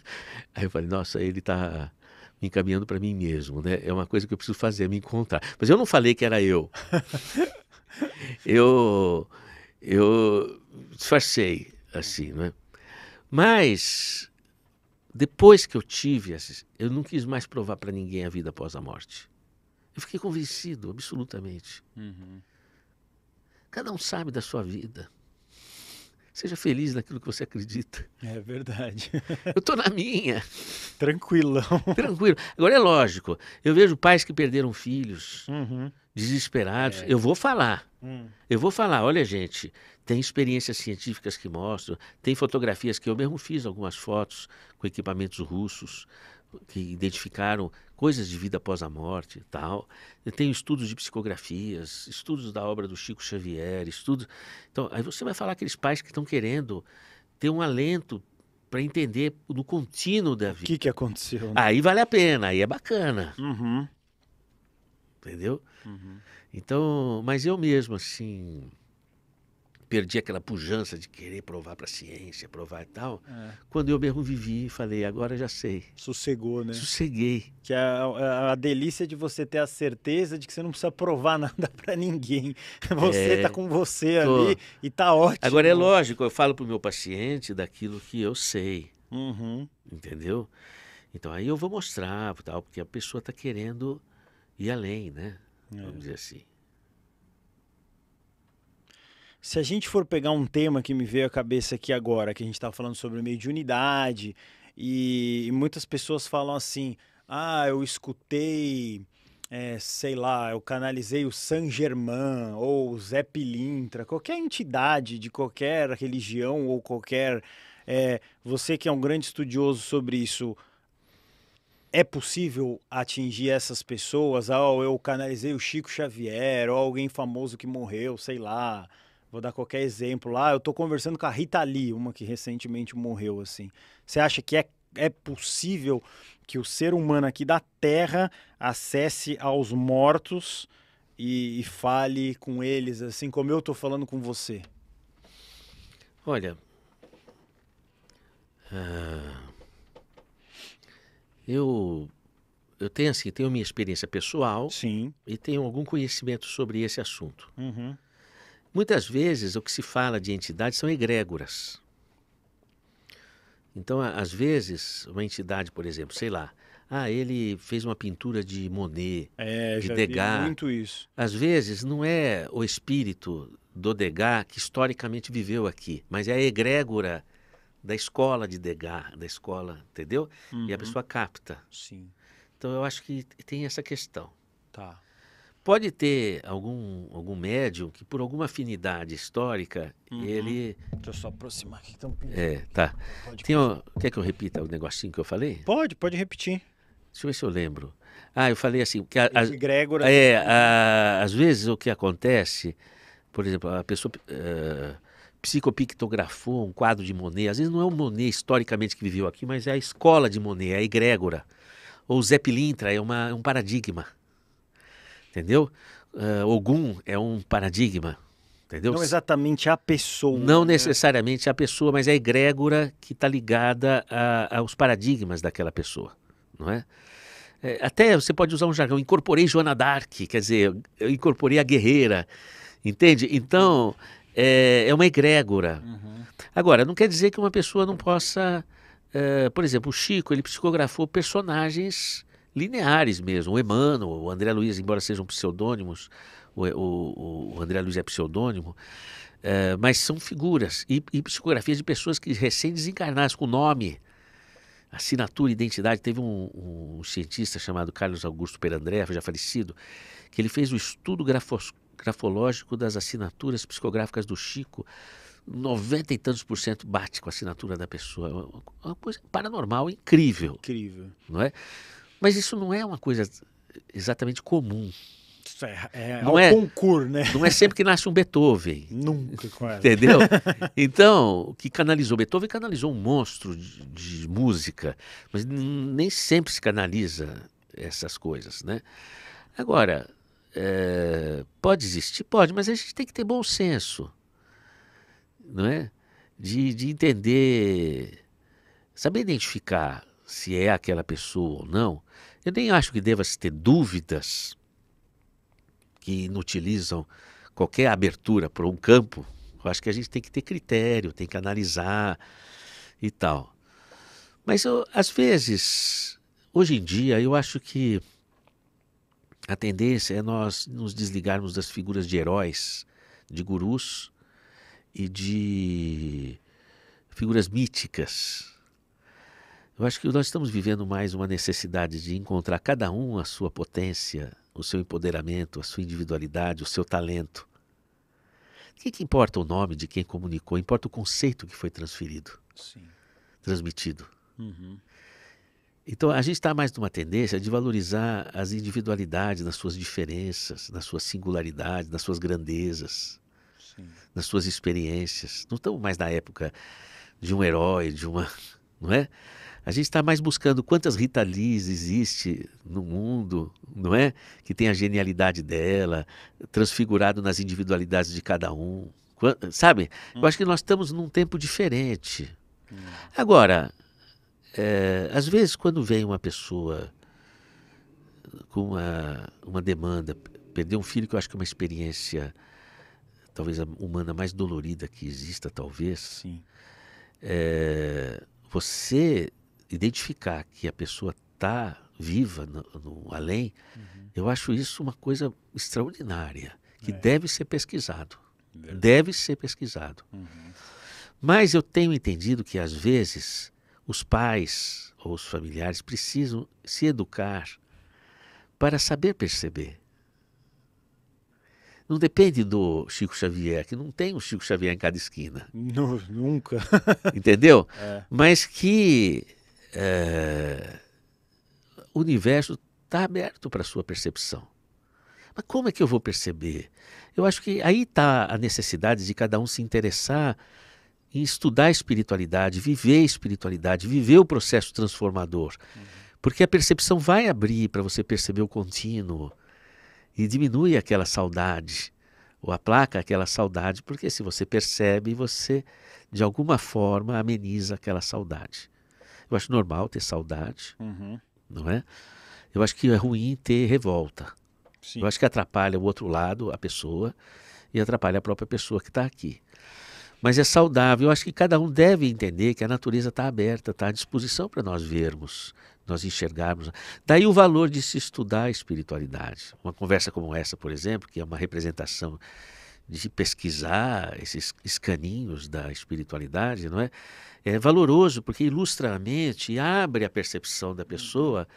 Aí eu falei, nossa, ele tá me encaminhando para mim mesmo, né? É uma coisa que eu preciso fazer, me encontrar. Mas eu não falei que era eu. eu eu disfarcei assim, né? Mas depois que eu tive eu não quis mais provar para ninguém a vida após a morte. Eu fiquei convencido, absolutamente. Uhum. Cada um sabe da sua vida. Seja feliz naquilo que você acredita. É verdade. Eu estou na minha. Tranquilão. Tranquilo. Agora é lógico, eu vejo pais que perderam filhos, uhum. desesperados. É. Eu vou falar. Hum. Eu vou falar, olha, gente, tem experiências científicas que mostram, tem fotografias que eu mesmo fiz algumas fotos com equipamentos russos que identificaram coisas de vida após a morte e tal. Eu tenho estudos de psicografias, estudos da obra do Chico Xavier, estudos. Então, aí você vai falar aqueles pais que estão querendo ter um alento para entender no contínuo da vida. O que, que aconteceu? Né? Aí vale a pena, aí é bacana. Uhum. Entendeu? Uhum. Então, mas eu mesmo, assim, perdi aquela pujança de querer provar para a ciência, provar e tal. É. Quando eu mesmo vivi, falei, agora já sei. Sossegou, né? Sosseguei. Que é a, é a, delícia de você ter a certeza de que você não precisa provar nada para ninguém. Você está é, tá com você tô... ali e tá ótimo. Agora é lógico, eu falo pro meu paciente daquilo que eu sei. Uhum. Entendeu? Então aí eu vou mostrar, tal, porque a pessoa está querendo ir além, né? É. Vamos dizer assim. Se a gente for pegar um tema que me veio à cabeça aqui agora, que a gente está falando sobre meio de unidade, e, e, muitas pessoas falam assim: ah, eu escutei, é, sei lá, eu canalizei o San Germain ou o Zé Pilintra, qualquer entidade de qualquer religião ou qualquer. É, você que é um grande estudioso sobre isso, é possível atingir essas pessoas? Ah, eu canalizei o Chico Xavier, ou alguém famoso que morreu, sei lá. Vou dar qualquer exemplo lá. Eu tô conversando com a Rita Lee, uma que recentemente morreu, assim. Você acha que é, é possível que o ser humano aqui da Terra acesse aos mortos e, e fale com eles, assim como eu tô falando com você? Olha. Ah, eu eu tenho assim, tenho minha experiência pessoal Sim. e tenho algum conhecimento sobre esse assunto. Uhum. Muitas vezes o que se fala de entidade são egrégoras. Então, às vezes, uma entidade, por exemplo, sei lá, ah, ele fez uma pintura de Monet, é, de Degas. muito isso. Às vezes não é o espírito do Degas que historicamente viveu aqui, mas é a egrégora da escola de Degas, da escola, entendeu? Uhum. E a uhum. pessoa capta. Sim. Então eu acho que tem essa questão. Tá. Pode ter algum, algum médium que, por alguma afinidade histórica, uhum. ele. Deixa eu só aproximar aqui. Então... É, tá. Pode, Tem um... Quer que eu repita o negocinho que eu falei? Pode, pode repetir. Deixa eu ver se eu lembro. Ah, eu falei assim. Que a, a, É, a, às vezes o que acontece, por exemplo, a pessoa. Uh, psicopictografou um quadro de Monet, às vezes não é o Monet historicamente que viveu aqui, mas é a escola de Monet, é a egrégora. Ou Zé Pilintra, é, uma, é um paradigma. Entendeu? Uh, Ogum é um paradigma. Entendeu? Não exatamente a pessoa. Não né? necessariamente a pessoa, mas é a egrégora que está ligada a, aos paradigmas daquela pessoa. Não é? é? Até você pode usar um jargão, incorporei Joana d'Arc, quer dizer, eu incorporei a guerreira. Entende? Então, é, é uma egrégora. Uhum. Agora, não quer dizer que uma pessoa não possa. Uh, por exemplo, o Chico, ele psicografou personagens lineares mesmo. O Emmanuel, o André Luiz, embora sejam pseudônimos, o, o, o André Luiz é pseudônimo, é, mas são figuras e, e, psicografias de pessoas que recém-desencarnadas, com nome, assinatura, identidade. Teve um, um, cientista chamado Carlos Augusto Perandré, já falecido, que ele fez o um estudo grafos, grafológico das assinaturas psicográficas do Chico 90 e tantos por cento bate com a assinatura da pessoa. É uma coisa paranormal incrível. Incrível. Não é? Mas isso não é uma coisa exatamente comum. É, é não é concurso, né? Não é sempre que nasce um Beethoven. Nunca, quase. Entendeu? Então, o que canalizou Beethoven canalizou um monstro de, de música, mas nem sempre se canaliza essas coisas, né? Agora, é, pode existir? Pode, mas a gente tem que ter bom senso, não é? De, de entender, saber identificar se é aquela pessoa ou não, eu nem acho que deva se ter dúvidas que inutilizam qualquer abertura para um campo. Eu acho que a gente tem que ter critério, tem que analisar e tal. Mas eu, às vezes, hoje em dia, eu acho que a tendência é nós nos desligarmos das figuras de heróis, de gurus e de figuras míticas eu acho que nós estamos vivendo mais uma necessidade de encontrar cada um a sua potência, o seu empoderamento, a sua individualidade, o seu talento. O que, que importa o nome de quem comunicou? Importa o conceito que foi transferido, Sim. transmitido. Uhum. Então a gente está mais numa tendência de valorizar as individualidades nas suas diferenças, nas suas singularidades, nas suas grandezas, Sim. nas suas experiências. Não estamos mais na época de um herói, de uma, não é? A gente está mais buscando quantas Rita Lees existe no mundo, não é? Que tem a genialidade dela, transfigurado nas individualidades de cada um. Sabe? Hum. Eu acho que nós estamos num tempo diferente. Hum. Agora, é, às vezes quando vem uma pessoa com uma, uma demanda, perder um filho que eu acho que é uma experiência talvez a humana mais dolorida que exista, talvez. Sim. É, você identificar que a pessoa está viva no, no além, uhum. eu acho isso uma coisa extraordinária, que é. deve ser pesquisado. Deve, deve ser pesquisado. Uhum. Mas eu tenho entendido que, às vezes, os pais ou os familiares precisam se educar para saber perceber. Não depende do Chico Xavier, que não tem um Chico Xavier em cada esquina. Não, nunca. Entendeu? É. Mas que é, o universo está aberto para a sua percepção. Mas como é que eu vou perceber? Eu acho que aí está a necessidade de cada um se interessar em estudar a espiritualidade, viver a espiritualidade, viver o processo transformador. Uhum. Porque a percepção vai abrir para você perceber o contínuo e diminui aquela saudade, ou aplaca aquela saudade, porque se você percebe, você de alguma forma ameniza aquela saudade. Eu acho normal ter saudade, uhum. não é? Eu acho que é ruim ter revolta. Sim. Eu acho que atrapalha o outro lado, a pessoa, e atrapalha a própria pessoa que está aqui. Mas é saudável. Eu acho que cada um deve entender que a natureza está aberta, está à disposição para nós vermos, nós enxergarmos. Daí o valor de se estudar a espiritualidade. Uma conversa como essa, por exemplo, que é uma representação de pesquisar esses escaninhos da espiritualidade, não é? É valoroso porque ilustra a mente e abre a percepção da uhum. pessoa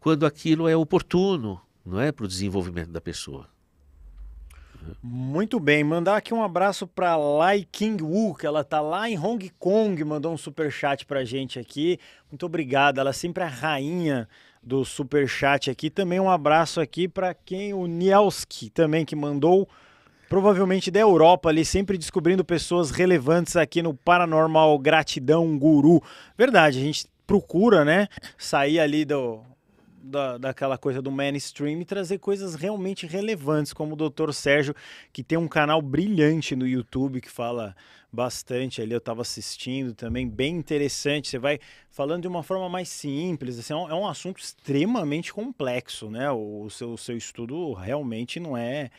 quando aquilo é oportuno, não é, para o desenvolvimento da pessoa. Muito bem, mandar aqui um abraço para Lai King Wu, que ela tá lá em Hong Kong, mandou um super chat para gente aqui. Muito obrigado, ela é sempre a rainha do super chat aqui. Também um abraço aqui para quem o Nielski também que mandou provavelmente da Europa ali, sempre descobrindo pessoas relevantes aqui no Paranormal Gratidão Guru. Verdade, a gente procura, né, sair ali do, da, daquela coisa do mainstream e trazer coisas realmente relevantes, como o Dr. Sérgio, que tem um canal brilhante no YouTube que fala bastante ali. Eu estava assistindo também, bem interessante. Você vai falando de uma forma mais simples, assim, é, um, é um assunto extremamente complexo, né? O, o, seu, o seu estudo realmente não é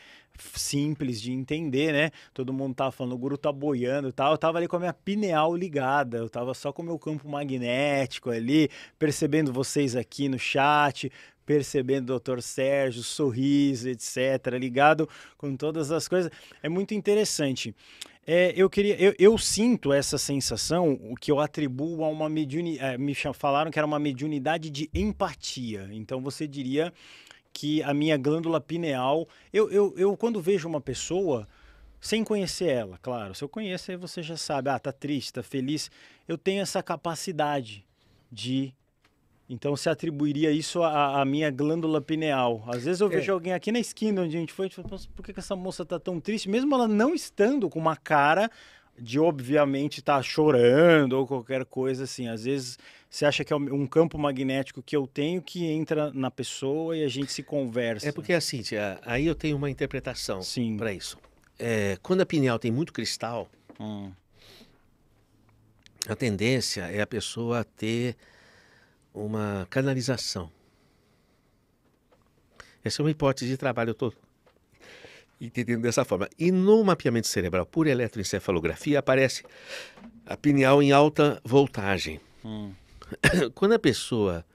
simples de entender, né? Todo mundo tava falando, o guru tá boiando e tal. Eu tava ali com a minha pineal ligada, eu tava só com o meu campo magnético ali, percebendo vocês aqui no chat, percebendo o Dr. Sérgio, sorriso, etc., ligado com todas as coisas. É muito interessante. É, eu queria, eu, eu, sinto essa sensação, o que eu atribuo a uma mediunidade, é, me falaram que era uma mediunidade de empatia. Então você diria que a minha glândula pineal. Eu, eu, eu quando vejo uma pessoa, sem conhecer ela, claro, se eu conheço, aí você já sabe, ah, tá triste, tá feliz. Eu tenho essa capacidade de. Então se atribuiria isso à, à minha glândula pineal. Às vezes eu é. vejo é. alguém aqui na esquina onde a gente foi, a gente fala, por que, que essa moça tá tão triste? Mesmo ela não estando com uma cara, de obviamente estar tá chorando ou qualquer coisa assim. Às vezes você acha que é um campo magnético que eu tenho que entra na pessoa e a gente se conversa. É porque assim, tia, aí eu tenho uma interpretação para isso. É, quando a pineal tem muito cristal, hum. a tendência é a pessoa ter uma canalização. Essa é uma hipótese de trabalho. Eu Entendendo dessa forma. E no mapeamento cerebral por eletroencefalografia aparece a pineal em alta voltagem. Hum. Quando a pessoa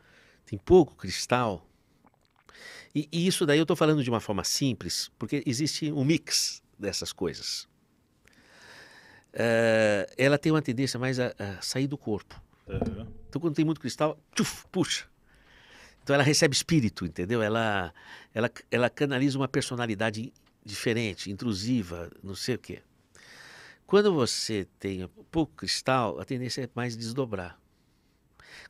tem pouco cristal, e, e isso daí eu estou falando de uma forma simples, porque existe um mix dessas coisas. Uh, ela tem uma tendência mais a, a sair do corpo. Uhum. Então, quando tem muito cristal, tchuf, puxa. Então, ela recebe espírito, entendeu? Ela, ela, ela canaliza uma personalidade diferente, intrusiva, não sei o quê. Quando você tem pouco cristal, a tendência é mais desdobrar.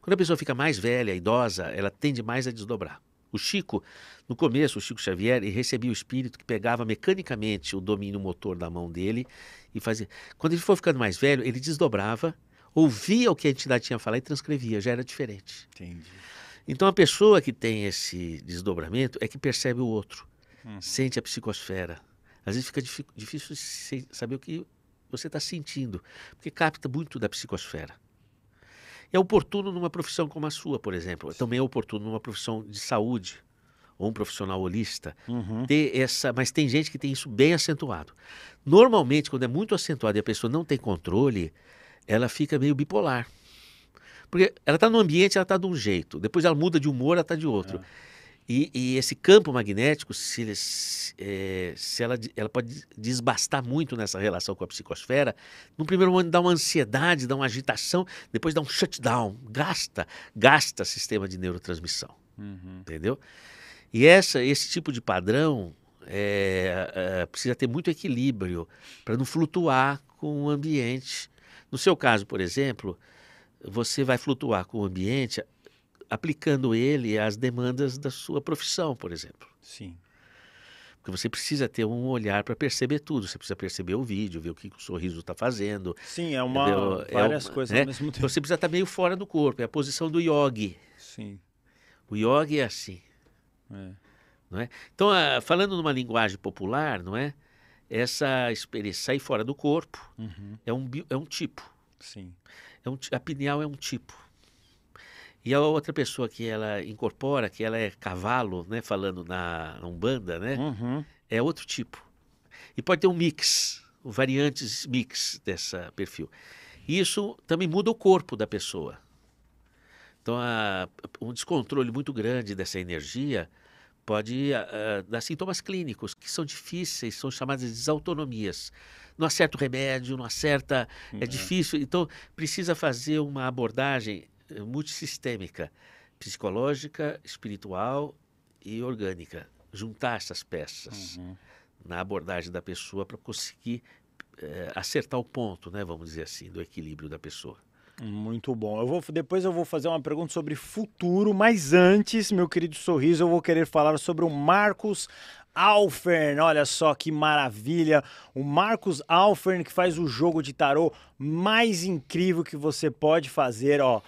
Quando a pessoa fica mais velha, idosa, ela tende mais a desdobrar. O Chico, no começo, o Chico Xavier, ele recebia o espírito que pegava mecanicamente o domínio motor da mão dele e fazia. Quando ele foi ficando mais velho, ele desdobrava, ouvia o que a entidade tinha a falar e transcrevia, já era diferente. Entendi. Então a pessoa que tem esse desdobramento é que percebe o outro uhum. sente a psicosfera. Às vezes fica difícil saber o que você está sentindo, porque capta muito da psicosfera. É oportuno numa profissão como a sua, por exemplo. Também é oportuno numa profissão de saúde ou um profissional holista uhum. ter essa, mas tem gente que tem isso bem acentuado. Normalmente, quando é muito acentuado e a pessoa não tem controle, ela fica meio bipolar. Porque ela está no ambiente, ela está de um jeito. Depois ela muda de humor, ela está de outro. É. E, e esse campo magnético, se, ele, é, se ela, ela pode desbastar muito nessa relação com a psicosfera, no primeiro momento dá uma ansiedade, dá uma agitação, depois dá um shutdown, gasta, gasta sistema de neurotransmissão. Uhum. Entendeu? E essa, esse tipo de padrão é, é, precisa ter muito equilíbrio para não flutuar com o ambiente. No seu caso, por exemplo, você vai flutuar com o ambiente aplicando ele às demandas da sua profissão, por exemplo. Sim. Porque você precisa ter um olhar para perceber tudo. Você precisa perceber o vídeo, ver o que o sorriso está fazendo. Sim, é uma entendeu? É várias é uma, coisas né? ao mesmo tempo. Então você precisa estar tá meio fora do corpo. É a posição do yogi. Sim. O yogi é assim. É. Não é? Então, ah, falando numa linguagem popular, não é? Essa experiência sair fora do corpo uhum. é, um, é um tipo. Sim. É um, a pineal é um tipo. E a outra pessoa que ela incorpora, que ela é cavalo, né, falando na Umbanda, né, uhum. é outro tipo. E pode ter um mix, um variantes mix dessa perfil. E isso também muda o corpo da pessoa. Então, a, um descontrole muito grande dessa energia pode ah, ah, dar sintomas clínicos que são difíceis, são chamadas de desautonomias. Não acerta o remédio, não acerta, é uhum. é difícil. Então, precisa fazer uma abordagem multissistêmica, psicológica, espiritual e orgânica. Juntar essas peças uhum. na abordagem da pessoa para conseguir é, acertar o ponto, né, vamos dizer assim, do equilíbrio da pessoa. Muito bom. Eu vou, depois eu vou fazer uma pergunta sobre futuro, mas antes, meu querido sorriso, eu vou querer falar sobre o Marcos Alfern. Olha só que maravilha! O Marcos Alfern que faz o jogo de tarô mais incrível que você pode fazer, ó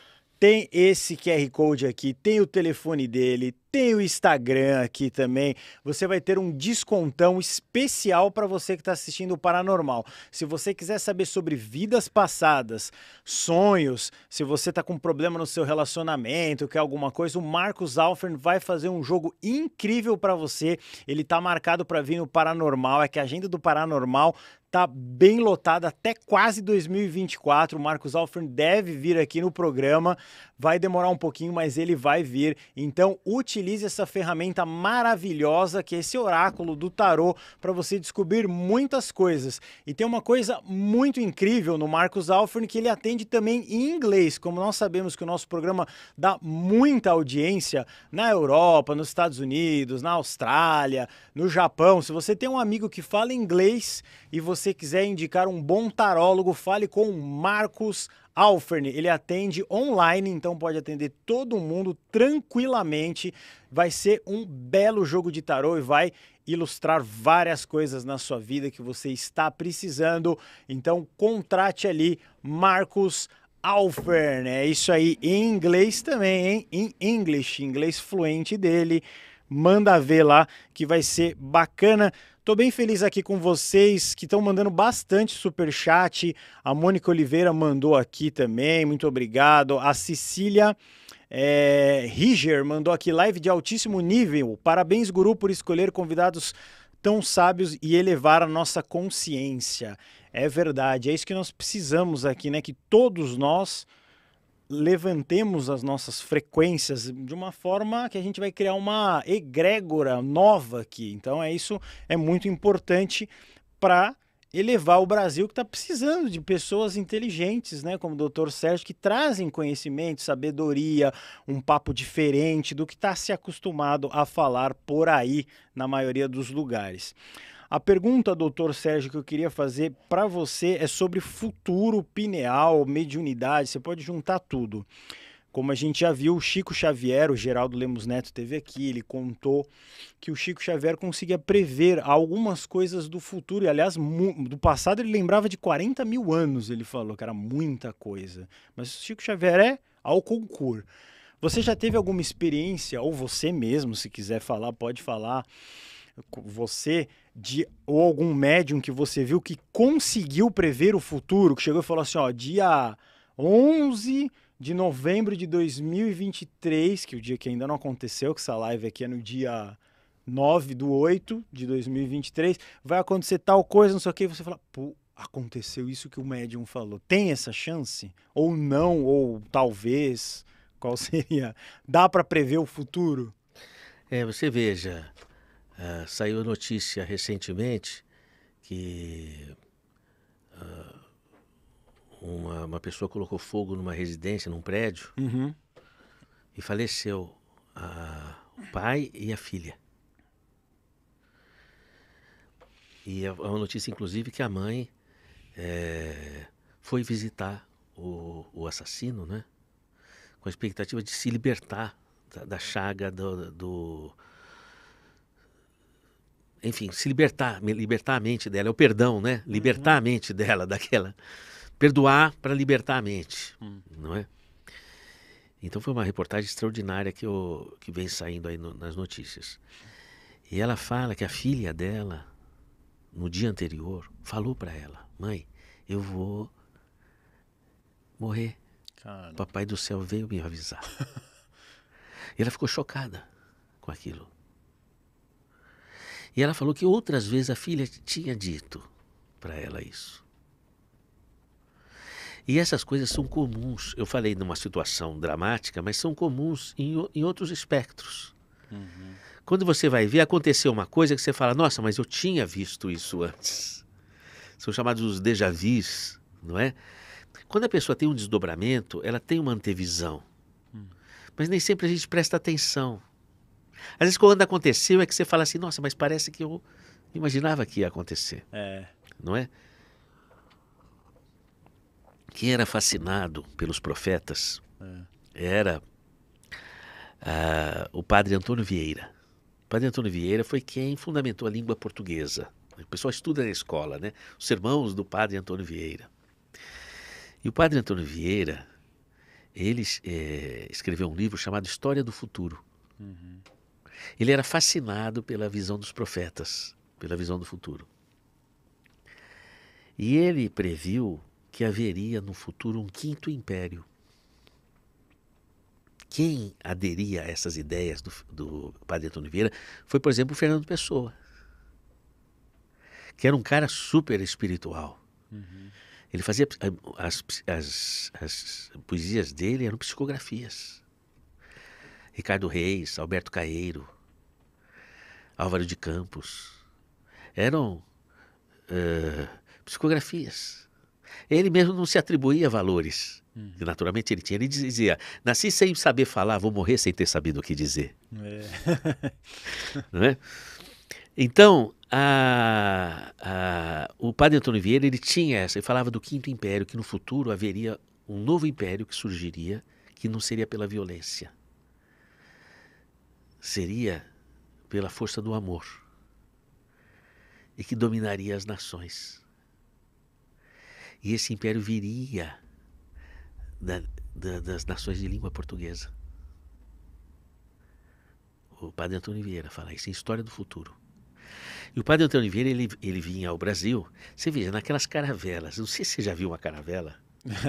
tem esse QR Code aqui, tem o telefone dele, tem o Instagram aqui também. Você vai ter um descontão especial para você que está assistindo o Paranormal. Se você quiser saber sobre vidas passadas, sonhos, se você está com problema no seu relacionamento, quer alguma coisa, o Marcos Alfern vai fazer um jogo incrível para você. Ele está marcado para vir no Paranormal. É que a agenda do Paranormal tá bem lotado até quase 2024. O Marcos Alfred deve vir aqui no programa. Vai demorar um pouquinho, mas ele vai vir. Então, utilize essa ferramenta maravilhosa que é esse oráculo do tarô para você descobrir muitas coisas. E tem uma coisa muito incrível no Marcos Alfred que ele atende também em inglês. Como nós sabemos que o nosso programa dá muita audiência na Europa, nos Estados Unidos, na Austrália, no Japão. Se você tem um amigo que fala inglês e você você quiser indicar um bom tarólogo, fale com Marcos Alferne. Ele atende online, então pode atender todo mundo tranquilamente. Vai ser um belo jogo de tarô e vai ilustrar várias coisas na sua vida que você está precisando. Então contrate ali Marcos Alferne. É isso aí em inglês também, hein? Em inglês, inglês fluente dele. Manda ver lá que vai ser bacana. Tô bem feliz aqui com vocês que estão mandando bastante super chat. A Mônica Oliveira mandou aqui também, muito obrigado. A Cecília é, Riger mandou aqui live de altíssimo nível. Parabéns, Guru, por escolher convidados tão sábios e elevar a nossa consciência. É verdade, é isso que nós precisamos aqui, né? Que todos nós levantemos as nossas frequências de uma forma que a gente vai criar uma egrégora nova aqui. Então, é isso é muito importante para elevar o Brasil que está precisando de pessoas inteligentes, né, como o Dr. Sérgio, que trazem conhecimento, sabedoria, um papo diferente do que está se acostumado a falar por aí na maioria dos lugares. A pergunta, doutor Sérgio, que eu queria fazer para você é sobre futuro pineal, mediunidade, você pode juntar tudo. Como a gente já viu, o Chico Xavier, o Geraldo Lemos Neto teve aqui, ele contou que o Chico Xavier conseguia prever algumas coisas do futuro. E, aliás, do passado ele lembrava de 40 mil anos, ele falou, que era muita coisa. Mas o Chico Xavier é ao concurso. Você já teve alguma experiência, ou você mesmo, se quiser falar, pode falar, você de ou algum médium que você viu que conseguiu prever o futuro, que chegou e falou assim, ó, dia 11 de novembro de 2023, que é o dia que ainda não aconteceu, que essa live aqui é no dia 9 do 8 de 2023, vai acontecer tal coisa, não sei o que, e você fala, pô, aconteceu isso que o médium falou. Tem essa chance? Ou não, ou talvez, qual seria? Dá para prever o futuro? É, você veja, eh, saiu saiu notícia recentemente que uh, uma, uma, pessoa colocou fogo numa residência, num prédio, uhum. e faleceu a, o pai e a filha. E é uma notícia, inclusive, que a mãe é, foi visitar o, o, assassino, né? Com a expectativa de se libertar da, da chaga do, do enfim, se libertar, libertar a mente dela, é o perdão, né? Uhum. Libertar uhum. a mente dela daquela. Perdoar para libertar a mente, uhum. não é? Então foi uma reportagem extraordinária que, eu, que vem saindo aí no, nas notícias. E ela fala que a filha dela, no dia anterior, falou para ela: Mãe, eu vou morrer. Cara. Papai do céu veio me avisar. e ela ficou chocada com aquilo. E ela falou que outras vezes a filha tinha dito para ela isso. E essas coisas são comuns. Eu falei numa situação dramática, mas são comuns em, em outros espectros. Uhum. Quando você vai ver, aconteceu uma coisa que você fala: nossa, mas eu tinha visto isso antes. São chamados os déjà vus, não é? Quando a pessoa tem um desdobramento, ela tem uma antevisão. Uhum. Mas nem sempre a gente presta atenção. Às vezes, quando aconteceu, é que você fala assim, nossa, mas parece que eu imaginava que ia acontecer. É. Não é? Quem era fascinado pelos profetas é. era ah, o padre Antônio Vieira. O padre Antônio Vieira foi quem fundamentou a língua portuguesa. O pessoal estuda na escola, né? Os sermãos do padre Antônio Vieira. E o padre Antônio Vieira, ele é, escreveu um livro chamado História do Futuro. Uhum. Ele era fascinado pela visão dos profetas, pela visão do futuro. E ele previu que haveria no futuro um quinto império. Quem aderia a essas ideias do, do Padre Antônio Vieira foi, por exemplo, o Fernando Pessoa, que era um cara super espiritual. Uhum. Ele fazia eh, as, as, as, poesias dele eram psicografias. Ricardo Reis, Alberto Caeiro, Álvaro de Campos. Eram eh, psicografias. Ele mesmo não se atribuía valores. Hum. naturalmente ele tinha. Ele dizia: Nasci sem saber falar, vou morrer sem ter sabido o que dizer. É. não é? Então, a, a, o padre Antônio Vieira ele tinha essa, ele falava do Quinto Império, que no futuro haveria um novo império que surgiria, que não seria pela violência, seria pela força do amor e que dominaria as nações. E esse império viria da, da, das nações de língua portuguesa. O padre Antônio Vieira fala isso em História do Futuro. E o padre Antônio Vieira, ele, ele vinha ao Brasil, você veja, naquelas caravelas. Não sei se você já viu uma caravela.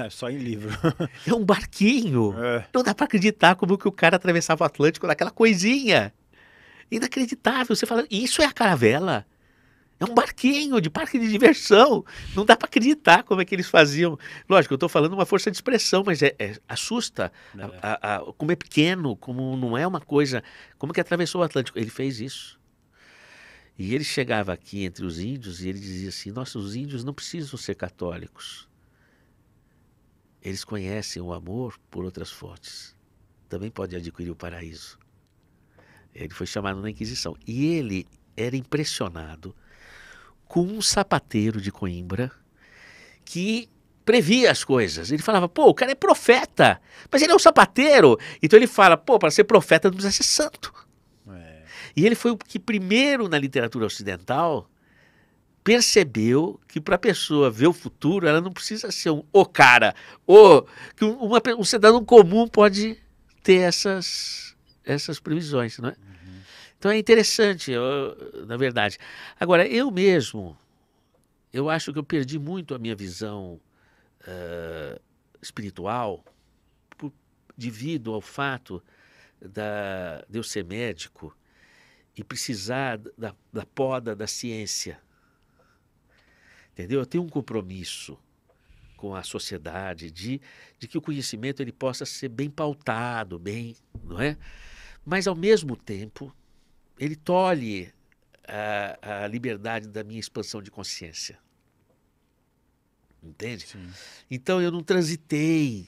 É, só em livro. É um barquinho. É. Não dá para acreditar como que o cara atravessava o Atlântico naquela coisinha. Inacreditável. Você fala, isso é a caravela. É um é. barquinho de parque de diversão. Não dá para acreditar como é que eles faziam. Lógico, eu estou falando uma força de expressão, mas é, é assusta. É. A, a, a, como é pequeno, como não é uma coisa. Como é que atravessou o Atlântico? Ele fez isso. E ele chegava aqui entre os índios e ele dizia assim: Nossa, os índios não precisam ser católicos. Eles conhecem o amor por outras fontes. Também podem adquirir o paraíso. Ele foi chamado na Inquisição. E ele era impressionado com um sapateiro de Coimbra que previa as coisas. Ele falava, pô, o cara é profeta, mas ele é um sapateiro. Então ele fala, pô, para ser profeta não precisa ser santo. É. E ele foi o que primeiro na literatura ocidental percebeu que para a pessoa ver o futuro, ela não precisa ser um o cara, ou que uma, um cidadão comum pode ter essas essas previsões, não é? Uhum. Então é interessante, eu, na verdade. Agora, eu mesmo, eu acho que eu perdi muito a minha visão uh, espiritual por, devido ao fato da, de eu ser médico e precisar da, da poda da ciência. Entendeu? Eu tenho um compromisso com a sociedade de, de que o conhecimento ele possa ser bem pautado, bem, não é? Mas, ao mesmo tempo, ele tolhe a, ah, a liberdade da minha expansão de consciência. Entende? Sim. Então, eu não transitei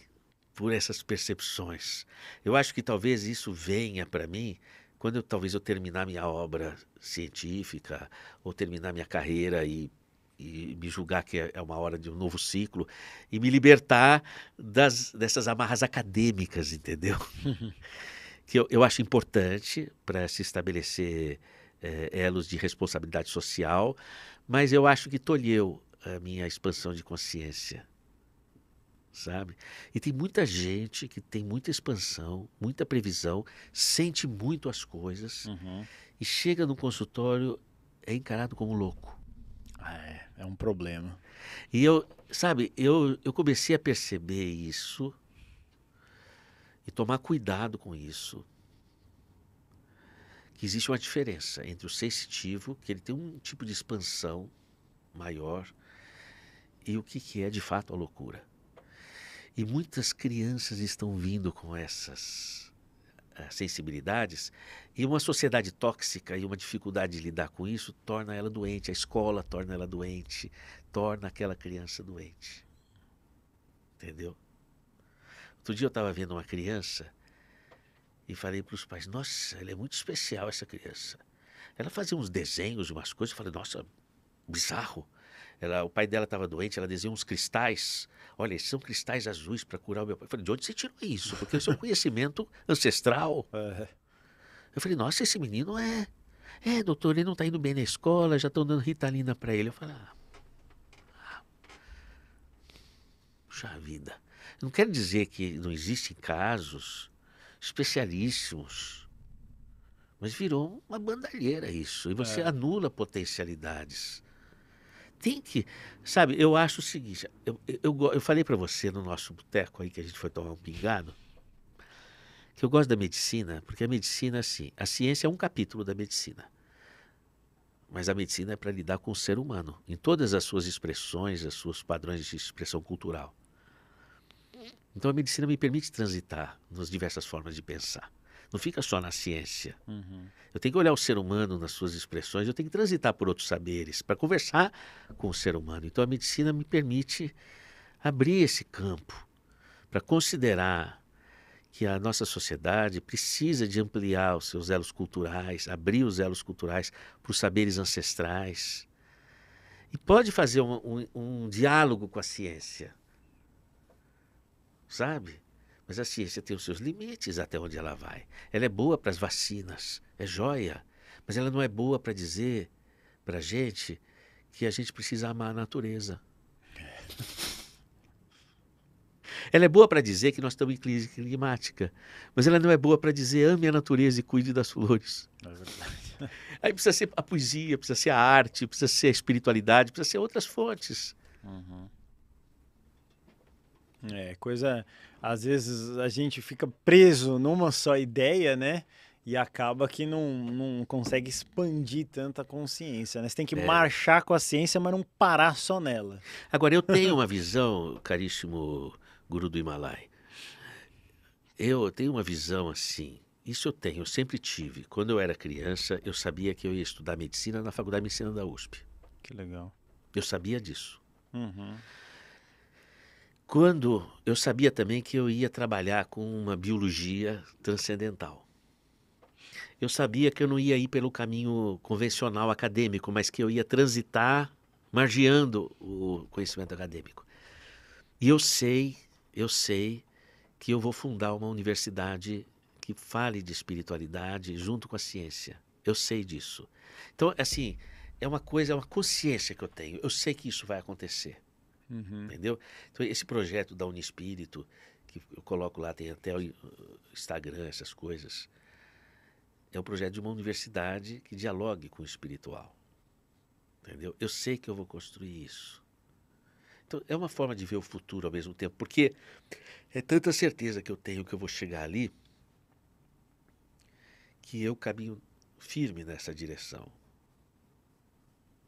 por essas percepções. Eu acho que talvez isso venha para mim quando eu, talvez eu terminar minha obra científica ou terminar minha carreira e e me julgar que é, é uma hora de um novo ciclo e me libertar das, dessas amarras acadêmicas, entendeu? que eu, eu acho importante para se estabelecer é, elos de responsabilidade social, mas eu acho que tolheu a minha expansão de consciência. Sabe? E tem muita gente que tem muita expansão, muita previsão, sente muito as coisas uhum. e chega no consultório é encarado como louco. Ah, é, é um problema. E eu, sabe, eu, eu comecei a perceber isso e tomar cuidado com isso. Que existe uma diferença entre o sensitivo, que ele tem um tipo de expansão maior, e o que, que é de fato a loucura. E muitas crianças estão vindo com essas eh, sensibilidades e uma sociedade tóxica e uma dificuldade de lidar com isso torna ela doente, a escola torna ela doente, torna aquela criança doente. Entendeu? Outro dia eu estava vendo uma criança e falei para os pais: Nossa, ela é muito especial, essa criança. Ela fazia uns desenhos, umas coisas. Eu falei: Nossa, bizarro. Ela, o pai dela estava doente, ela desenhou uns cristais. Olha, são cristais azuis para curar o meu pai. Eu falei: De onde você tirou isso? Porque isso é um conhecimento ancestral. Eu falei: Nossa, esse menino é. É, doutor, ele não está indo bem na escola, já estão dando ritalina para ele. Eu falei: ah, Puxa vida. Não quer dizer que não existem casos especialíssimos, mas virou uma bandalheira isso. E você é. anula potencialidades. Tem que. Sabe, eu acho o seguinte: eu, eu, eu falei para você no nosso boteco aí que a gente foi tomar um pingado, que eu gosto da medicina, porque a medicina, assim, a ciência é um capítulo da medicina. Mas a medicina é para lidar com o ser humano, em todas as suas expressões, as seus padrões de expressão cultural. Então a medicina me permite transitar nas diversas formas de pensar. Não fica só na ciência. Uhum. Eu tenho que olhar o ser humano nas suas expressões, eu tenho que transitar por outros saberes para conversar com o ser humano. Então a medicina me permite abrir esse campo para considerar que a nossa sociedade precisa de ampliar os seus elos culturais, abrir os elos culturais para os saberes ancestrais. E pode fazer um, um, um diálogo com a ciência sabe? Mas a ciência tem os seus limites até onde ela vai. Ela é boa para as vacinas, é joia, mas ela não é boa para dizer para a gente que a gente precisa amar a natureza. É. Ela é boa para dizer que nós estamos em crise climática, mas ela não é boa para dizer ame a natureza e cuide das flores. É Aí precisa ser a poesia, precisa ser a arte, precisa ser a espiritualidade, precisa ser outras fontes. Uhum. É, coisa. Às vezes a gente fica preso numa só ideia, né? E acaba que não, não consegue expandir tanta consciência, né? Você tem que é. marchar com a ciência, mas não parar só nela. Agora, eu tenho uma visão, caríssimo guru do Himalaia. Eu tenho uma visão assim. Isso eu tenho, eu sempre tive. Quando eu era criança, eu sabia que eu ia estudar medicina na Faculdade de Medicina da USP. Que legal. Eu sabia disso. Uhum. Quando eu sabia também que eu ia trabalhar com uma biologia transcendental. Eu sabia que eu não ia ir pelo caminho convencional acadêmico, mas que eu ia transitar margiando o conhecimento acadêmico. E eu sei, eu sei que eu vou fundar uma universidade que fale de espiritualidade junto com a ciência. Eu sei disso. Então, assim, é uma coisa, é uma consciência que eu tenho. Eu sei que isso vai acontecer. Uhum. Entendeu? Então, esse projeto da Unispírito, que eu coloco lá, tem até o Instagram, essas coisas, é um projeto de uma universidade que dialogue com o espiritual. Entendeu? Eu sei que eu vou construir isso. Então, é uma forma de ver o futuro ao mesmo tempo, porque é tanta certeza que eu tenho que eu vou chegar ali que eu caminho firme nessa direção.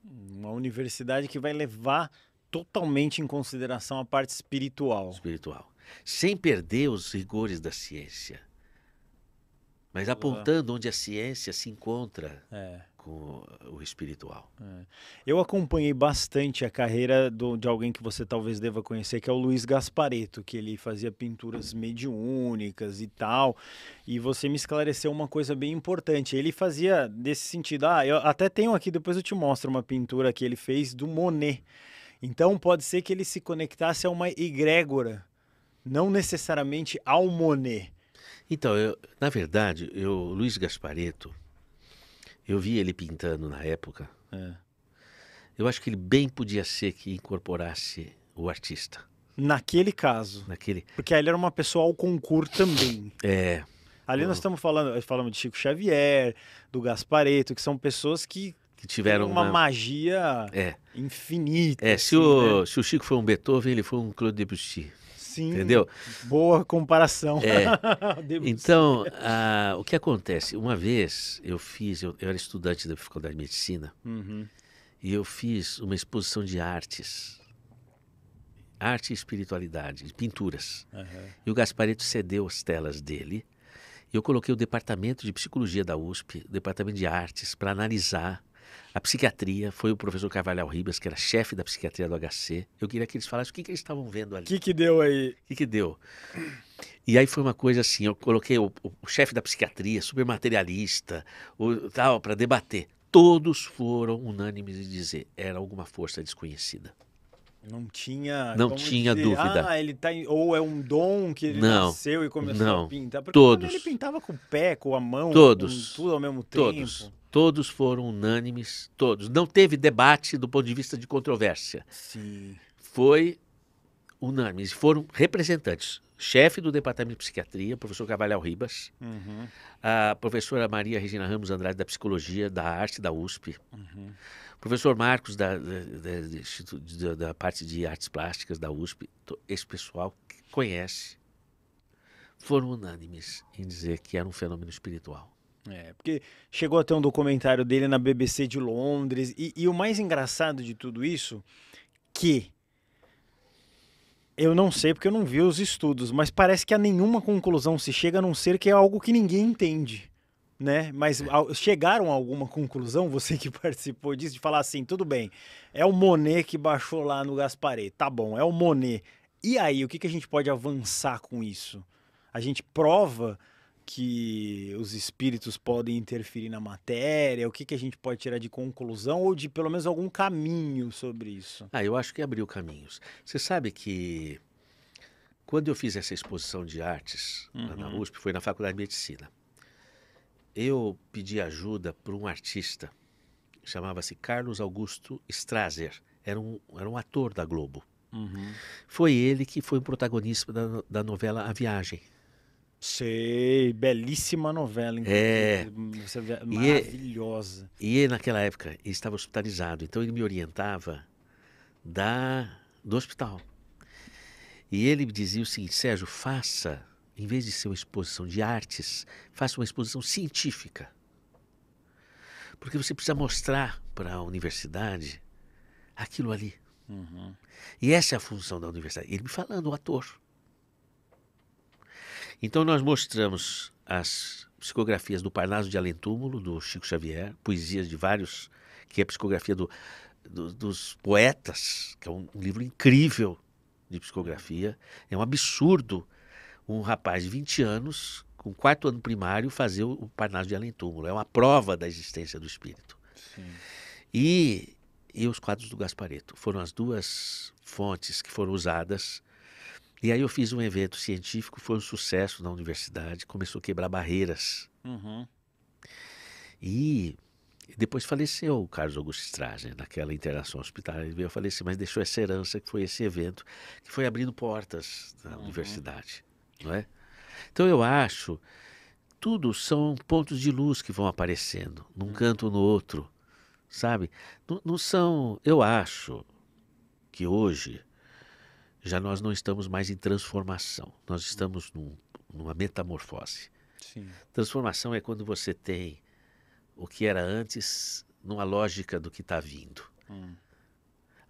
Uma universidade que vai levar totalmente em consideração a parte espiritual. Espiritual. Sem perder os rigores da ciência. Mas apontando onde a ciência se encontra é. com o espiritual. É. Eu acompanhei bastante a carreira do, de alguém que você talvez deva conhecer, que é o Luiz Gaspareto, que ele fazia pinturas mediúnicas e tal. E você me esclareceu uma coisa bem importante. Ele fazia desse sentido. Ah, eu até tenho aqui, depois eu te mostro uma pintura que ele fez do Monet então pode ser que ele se conectasse a uma egrégora, não necessariamente ao Monet. Então, eu, na verdade, eu, Luiz Gaspareto, eu vi ele pintando na época. É. Eu acho que ele bem podia ser que incorporasse o artista. Naquele caso. Naquele. Porque ele era uma pessoa ao concurso também. É. Ali nós estamos falando, falamos de Chico Xavier, do Gaspareto, que são pessoas que que tiveram uma, uma... magia é. infinita. É, se, assim, o, né? se o Chico foi um Beethoven, ele foi um Claude Debussy. Sim, entendeu? Boa comparação. É. então, a, o que acontece? Uma vez eu fiz, eu, eu era estudante da Faculdade de Medicina, uhum. e eu fiz uma exposição de artes, arte e espiritualidade, pinturas. Uhum. E o Gasparito cedeu as telas dele. E eu coloquei o departamento de psicologia da USP, o departamento de artes, para analisar a psiquiatria foi o professor Carvalho Ribas, que era chefe da psiquiatria do HC. Eu queria que eles falassem o que, que eles estavam vendo ali. O que, que deu aí? O que, que deu? E aí foi uma coisa assim, eu coloquei o, o chefe da psiquiatria, super materialista, tal, para debater. Todos foram unânimes em dizer, era alguma força desconhecida. Não tinha. Não tinha dizer, dúvida. Ah, ele tá em, ou é um dom que ele não, nasceu e começou não, a pintar. Porque todos. ele pintava com o pé, com a mão, todos, com tudo ao mesmo tempo. Todos. Todos foram unânimes, todos. Não teve debate do ponto de vista de controvérsia. Sim. Foi unânime. Foram representantes. Chefe do Departamento de Psiquiatria, professor Cavalhal Ribas, uhum. a professora Maria Regina Ramos Andrade, da Psicologia, da Arte, da USP, uhum. professor Marcos, da, da, da, da, parte de Artes Plásticas, da USP, esse pessoal que conhece, foram unânimes em dizer que era um fenômeno espiritual. É, porque chegou até um documentário dele na BBC de Londres. E, e, o mais engraçado de tudo isso, que eu não sei porque eu não vi os estudos, mas parece que a nenhuma conclusão se chega a não ser que é algo que ninguém entende. Né? Mas é. ao, chegaram a alguma conclusão, você que participou disso, de falar assim: tudo bem, é o Monet que baixou lá no Gasparet, tá bom, é o Monet. E aí, o que, que a gente pode avançar com isso? A gente prova que os espíritos podem interferir na matéria? O que, que a gente pode tirar de conclusão ou de pelo menos algum caminho sobre isso? Ah, eu acho que abriu caminhos. Você sabe que quando eu fiz essa exposição de artes uhum. na USP, foi na Faculdade de Medicina. Eu pedi ajuda para um artista, chamava-se Carlos Augusto Strasser, era um, era um ator da Globo. Uhum. Foi ele que foi o protagonista da, da novela A Viagem, Sei, belíssima novela, inclusive. É. É maravilhosa. E, e é naquela época ele estava hospitalizado, então ele me orientava da do hospital. E ele me dizia o seguinte, Sérgio, faça, em vez de ser uma exposição de artes, faça uma exposição científica. Porque você precisa mostrar para a universidade aquilo ali. Uhum. E essa é a função da universidade. Ele me falando, o ator. Então nós mostramos as psicografias do Parnaso de Alentúmulo, do Chico Xavier, poesias de vários, que é a psicografia do, do, dos poetas, que é um, livro incrível de psicografia. É um absurdo um rapaz de 20 anos, com quarto ano primário, fazer o Parnaso de Alentúmulo. É uma prova da existência do espírito. Sim. E, e os quadros do Gaspareto. Foram as duas fontes que foram usadas e aí eu fiz um evento científico, foi um sucesso na universidade, começou a quebrar barreiras. Uhum. E depois faleceu o Carlos Augusto Strasner naquela internação hospitalar. e veio a falecer, mas deixou essa herança que foi esse evento, que foi abrindo portas na uhum. universidade, não é? Então eu acho, tudo são pontos de luz que vão aparecendo, num uhum. canto ou no outro, sabe? Não, não são, eu acho que hoje já nós não estamos mais em transformação, nós estamos num, numa metamorfose. Sim. Transformação é quando você tem o que era antes numa lógica do que está vindo. Hum.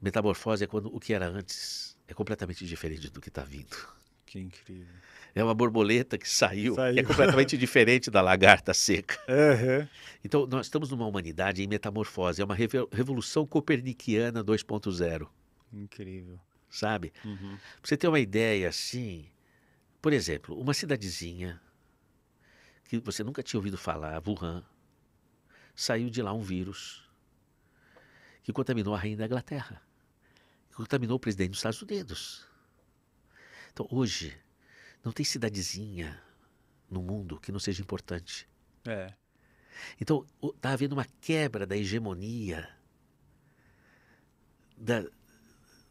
Metamorfose é quando o que era antes é completamente diferente do que está vindo. Que incrível. É uma borboleta que saiu, saiu. Que é completamente diferente da lagarta seca. Uhum. Então, nós estamos numa humanidade em metamorfose. É uma revolução copernicana 2.0. Incrível sabe? Uhum. você ter uma ideia assim, por exemplo, uma cidadezinha que você nunca tinha ouvido falar, Wuhan, saiu de lá um vírus que contaminou a rainha da Inglaterra, que contaminou o presidente dos Estados Unidos. Então, hoje, não tem cidadezinha no mundo que não seja importante. É. Então, está havendo uma quebra da hegemonia da,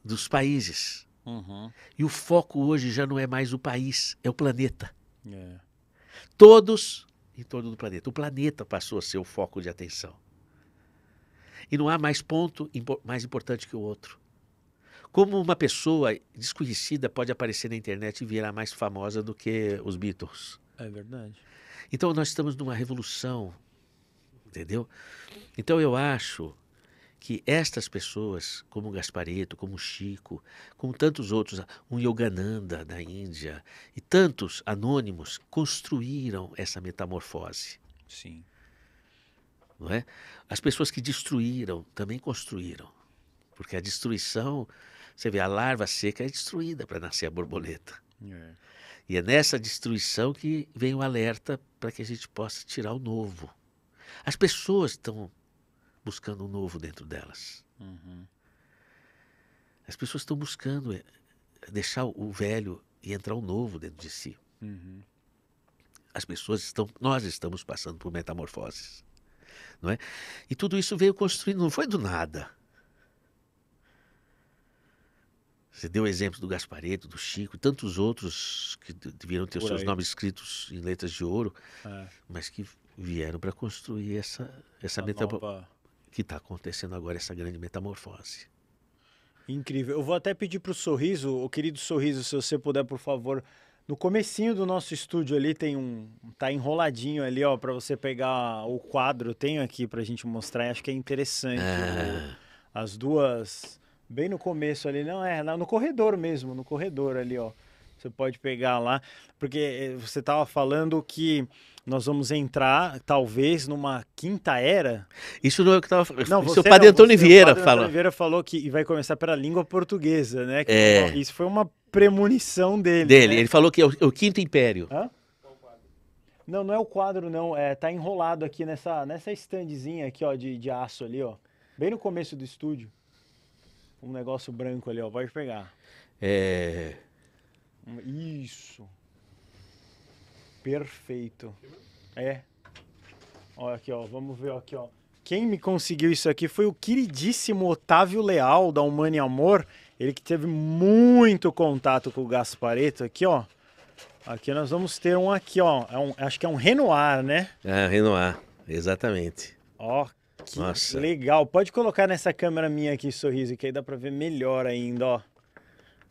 dos países. Uhum. E o foco hoje já não é mais o país, é o planeta. É. Todos em torno do planeta. O planeta passou a ser o foco de atenção. E não há mais ponto mais importante que o outro. Como uma pessoa desconhecida pode aparecer na internet e virar mais famosa do que os Beatles. É verdade. Então nós estamos numa revolução, entendeu? Então eu acho que estas pessoas, como Gaspareto, como Chico, como tantos outros, um Yogananda da Índia e tantos anônimos, construíram essa metamorfose. Sim. Não é? As pessoas que destruíram também construíram. Porque a destruição, você vê, a larva seca é destruída para nascer a borboleta. É. E é nessa destruição que vem o alerta para que a gente possa tirar o novo. As pessoas estão buscando um novo dentro delas. Uhum. As pessoas estão buscando é, deixar o velho e entrar o novo dentro de si. Uhum. As pessoas estão, nós estamos passando por metamorfoses, não é? E tudo isso veio construindo, não foi do nada. Você deu exemplo do Gasparetto, do Chico, tantos outros que deviam ter seus nomes escritos em letras de ouro, é. mas que vieram para construir essa, essa metamorfose que está acontecendo agora essa grande metamorfose. Incrível. Eu vou até pedir para o Sorriso, o querido Sorriso, se você puder, por favor, no comecinho do nosso estúdio ali tem um, tá enroladinho ali, ó, para você pegar o quadro. tenho aqui para a gente mostrar. Acho que é interessante. É. As duas, bem no começo ali, não é? No corredor mesmo, no corredor ali, ó. Você pode pegar lá, porque eh, você estava falando que nós vamos entrar, talvez, numa quinta era. Isso não é o que estava falando. Não, seu padre Antônio você, Vieira o padre fala. Vieira falou que vai começar pela língua portuguesa, né? Que, é... Isso foi uma premonição dele. Dele, né? ele falou que é o, é o quinto império. Hã? Não, não é o quadro, não. É, tá enrolado aqui nessa, nessa standzinha aqui, ó, de, de aço ali, ó. Bem no começo do estúdio. Um negócio branco ali, ó. Pode pegar. É... Isso. Perfeito. É. Olha aqui, ó. Vamos ver aqui, ó. Quem me conseguiu isso aqui foi o queridíssimo Otávio Leal, da Humane Amor. Ele que teve muito contato com o Gaspareto aqui, ó. Aqui nós vamos ter um aqui, ó. É um, acho que é um Renoir, né? É, Renoir, exatamente. Ó, que Nossa. legal. Pode colocar nessa câmera minha aqui, sorriso, que aí dá pra ver melhor ainda, ó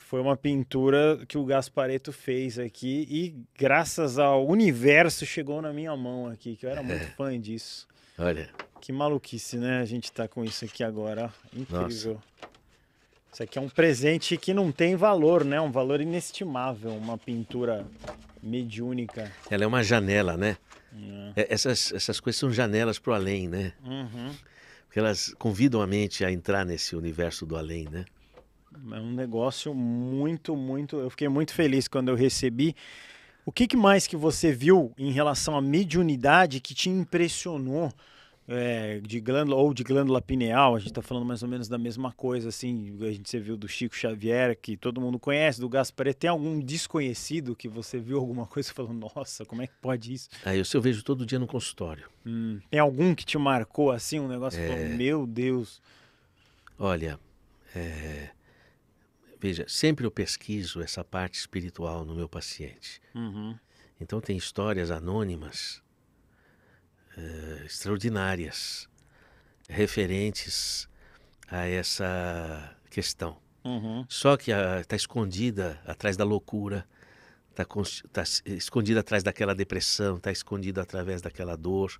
foi uma pintura que o Gaspareto fez aqui e graças ao universo chegou na minha mão aqui, que eu era muito é. fã disso. Olha. Que maluquice, né? A gente tá com isso aqui agora. Incrível. Nossa. Isso aqui é um presente que não tem valor, né? Um valor inestimável, uma pintura mediúnica. Ela é uma janela, né? É. é essas, essas coisas são janelas para o além, né? Uhum. Porque elas convidam a mente a entrar nesse universo do além, né? É um negócio muito, muito. Eu fiquei muito feliz quando eu recebi. O que, que mais que você viu em relação à mediunidade que te impressionou? É, de glândula ou de glândula pineal, a gente está falando mais ou menos da mesma coisa, assim, a gente você viu do Chico Xavier, que todo mundo conhece, do Gaspar, tem algum desconhecido que você viu alguma coisa e falou, nossa, como é que pode isso? Ah, isso eu vejo todo dia no consultório. Hum. Tem algum que te marcou, assim, um negócio é... que falou, meu Deus. Olha, é... Veja, sempre eu pesquiso essa parte espiritual no meu paciente. Uhum. Então tem histórias anônimas uh, extraordinárias referentes a essa questão. Uhum. Só que está ah, escondida atrás da loucura, está tá, tá escondida atrás daquela depressão, está escondida através daquela dor.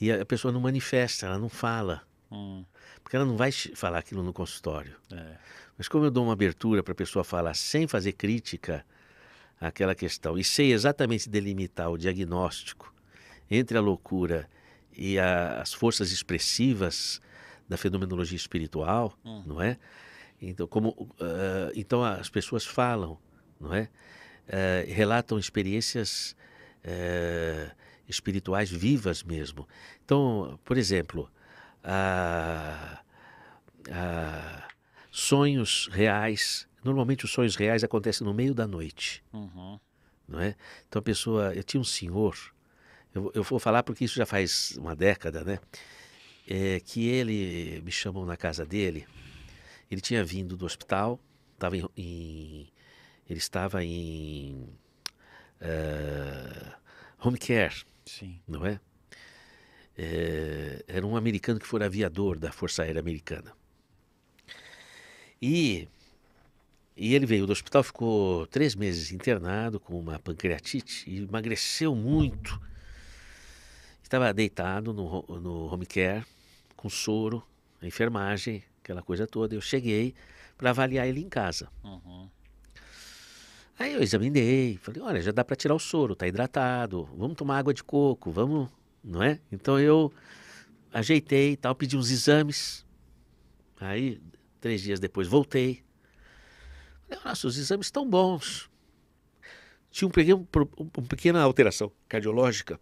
E a pessoa não manifesta, ela não fala. Hum. Porque ela não vai falar aquilo no consultório. É. Mas como eu dou uma abertura para a pessoa falar sem fazer crítica àquela questão e sei exatamente delimitar o diagnóstico entre a loucura e a, as forças expressivas da fenomenologia espiritual, hum. não é? Então, como, uh, então as pessoas falam, não é? Uh, relatam experiências uh, espirituais vivas mesmo. Então, por exemplo, ah, ah, sonhos reais. Normalmente os sonhos reais acontecem no meio da noite. Uhum. Não é? Então a pessoa. Eu tinha um senhor, eu, eu vou falar porque isso já faz uma década, né? É, que ele me chamou na casa dele. Ele tinha vindo do hospital, estava em, em, ele estava em uh, home care, Sim. não é? é, era um americano que foi aviador da Força Aérea Americana. E, e ele veio do hospital, ficou três meses internado com uma pancreatite e emagreceu muito. Estava deitado no, no home care, com soro, enfermagem, aquela coisa toda. Eu cheguei para avaliar ele em casa. Uhum. Aí eu examinei, falei, olha, já dá para tirar o soro, tá hidratado, vamos tomar água de coco, vamos não é? Então eu ajeitei e tal, pedi uns exames. Aí, três dias depois, voltei. Nossa, os exames estão bons. Tinha um pequeno, uma pequena alteração cardiológica,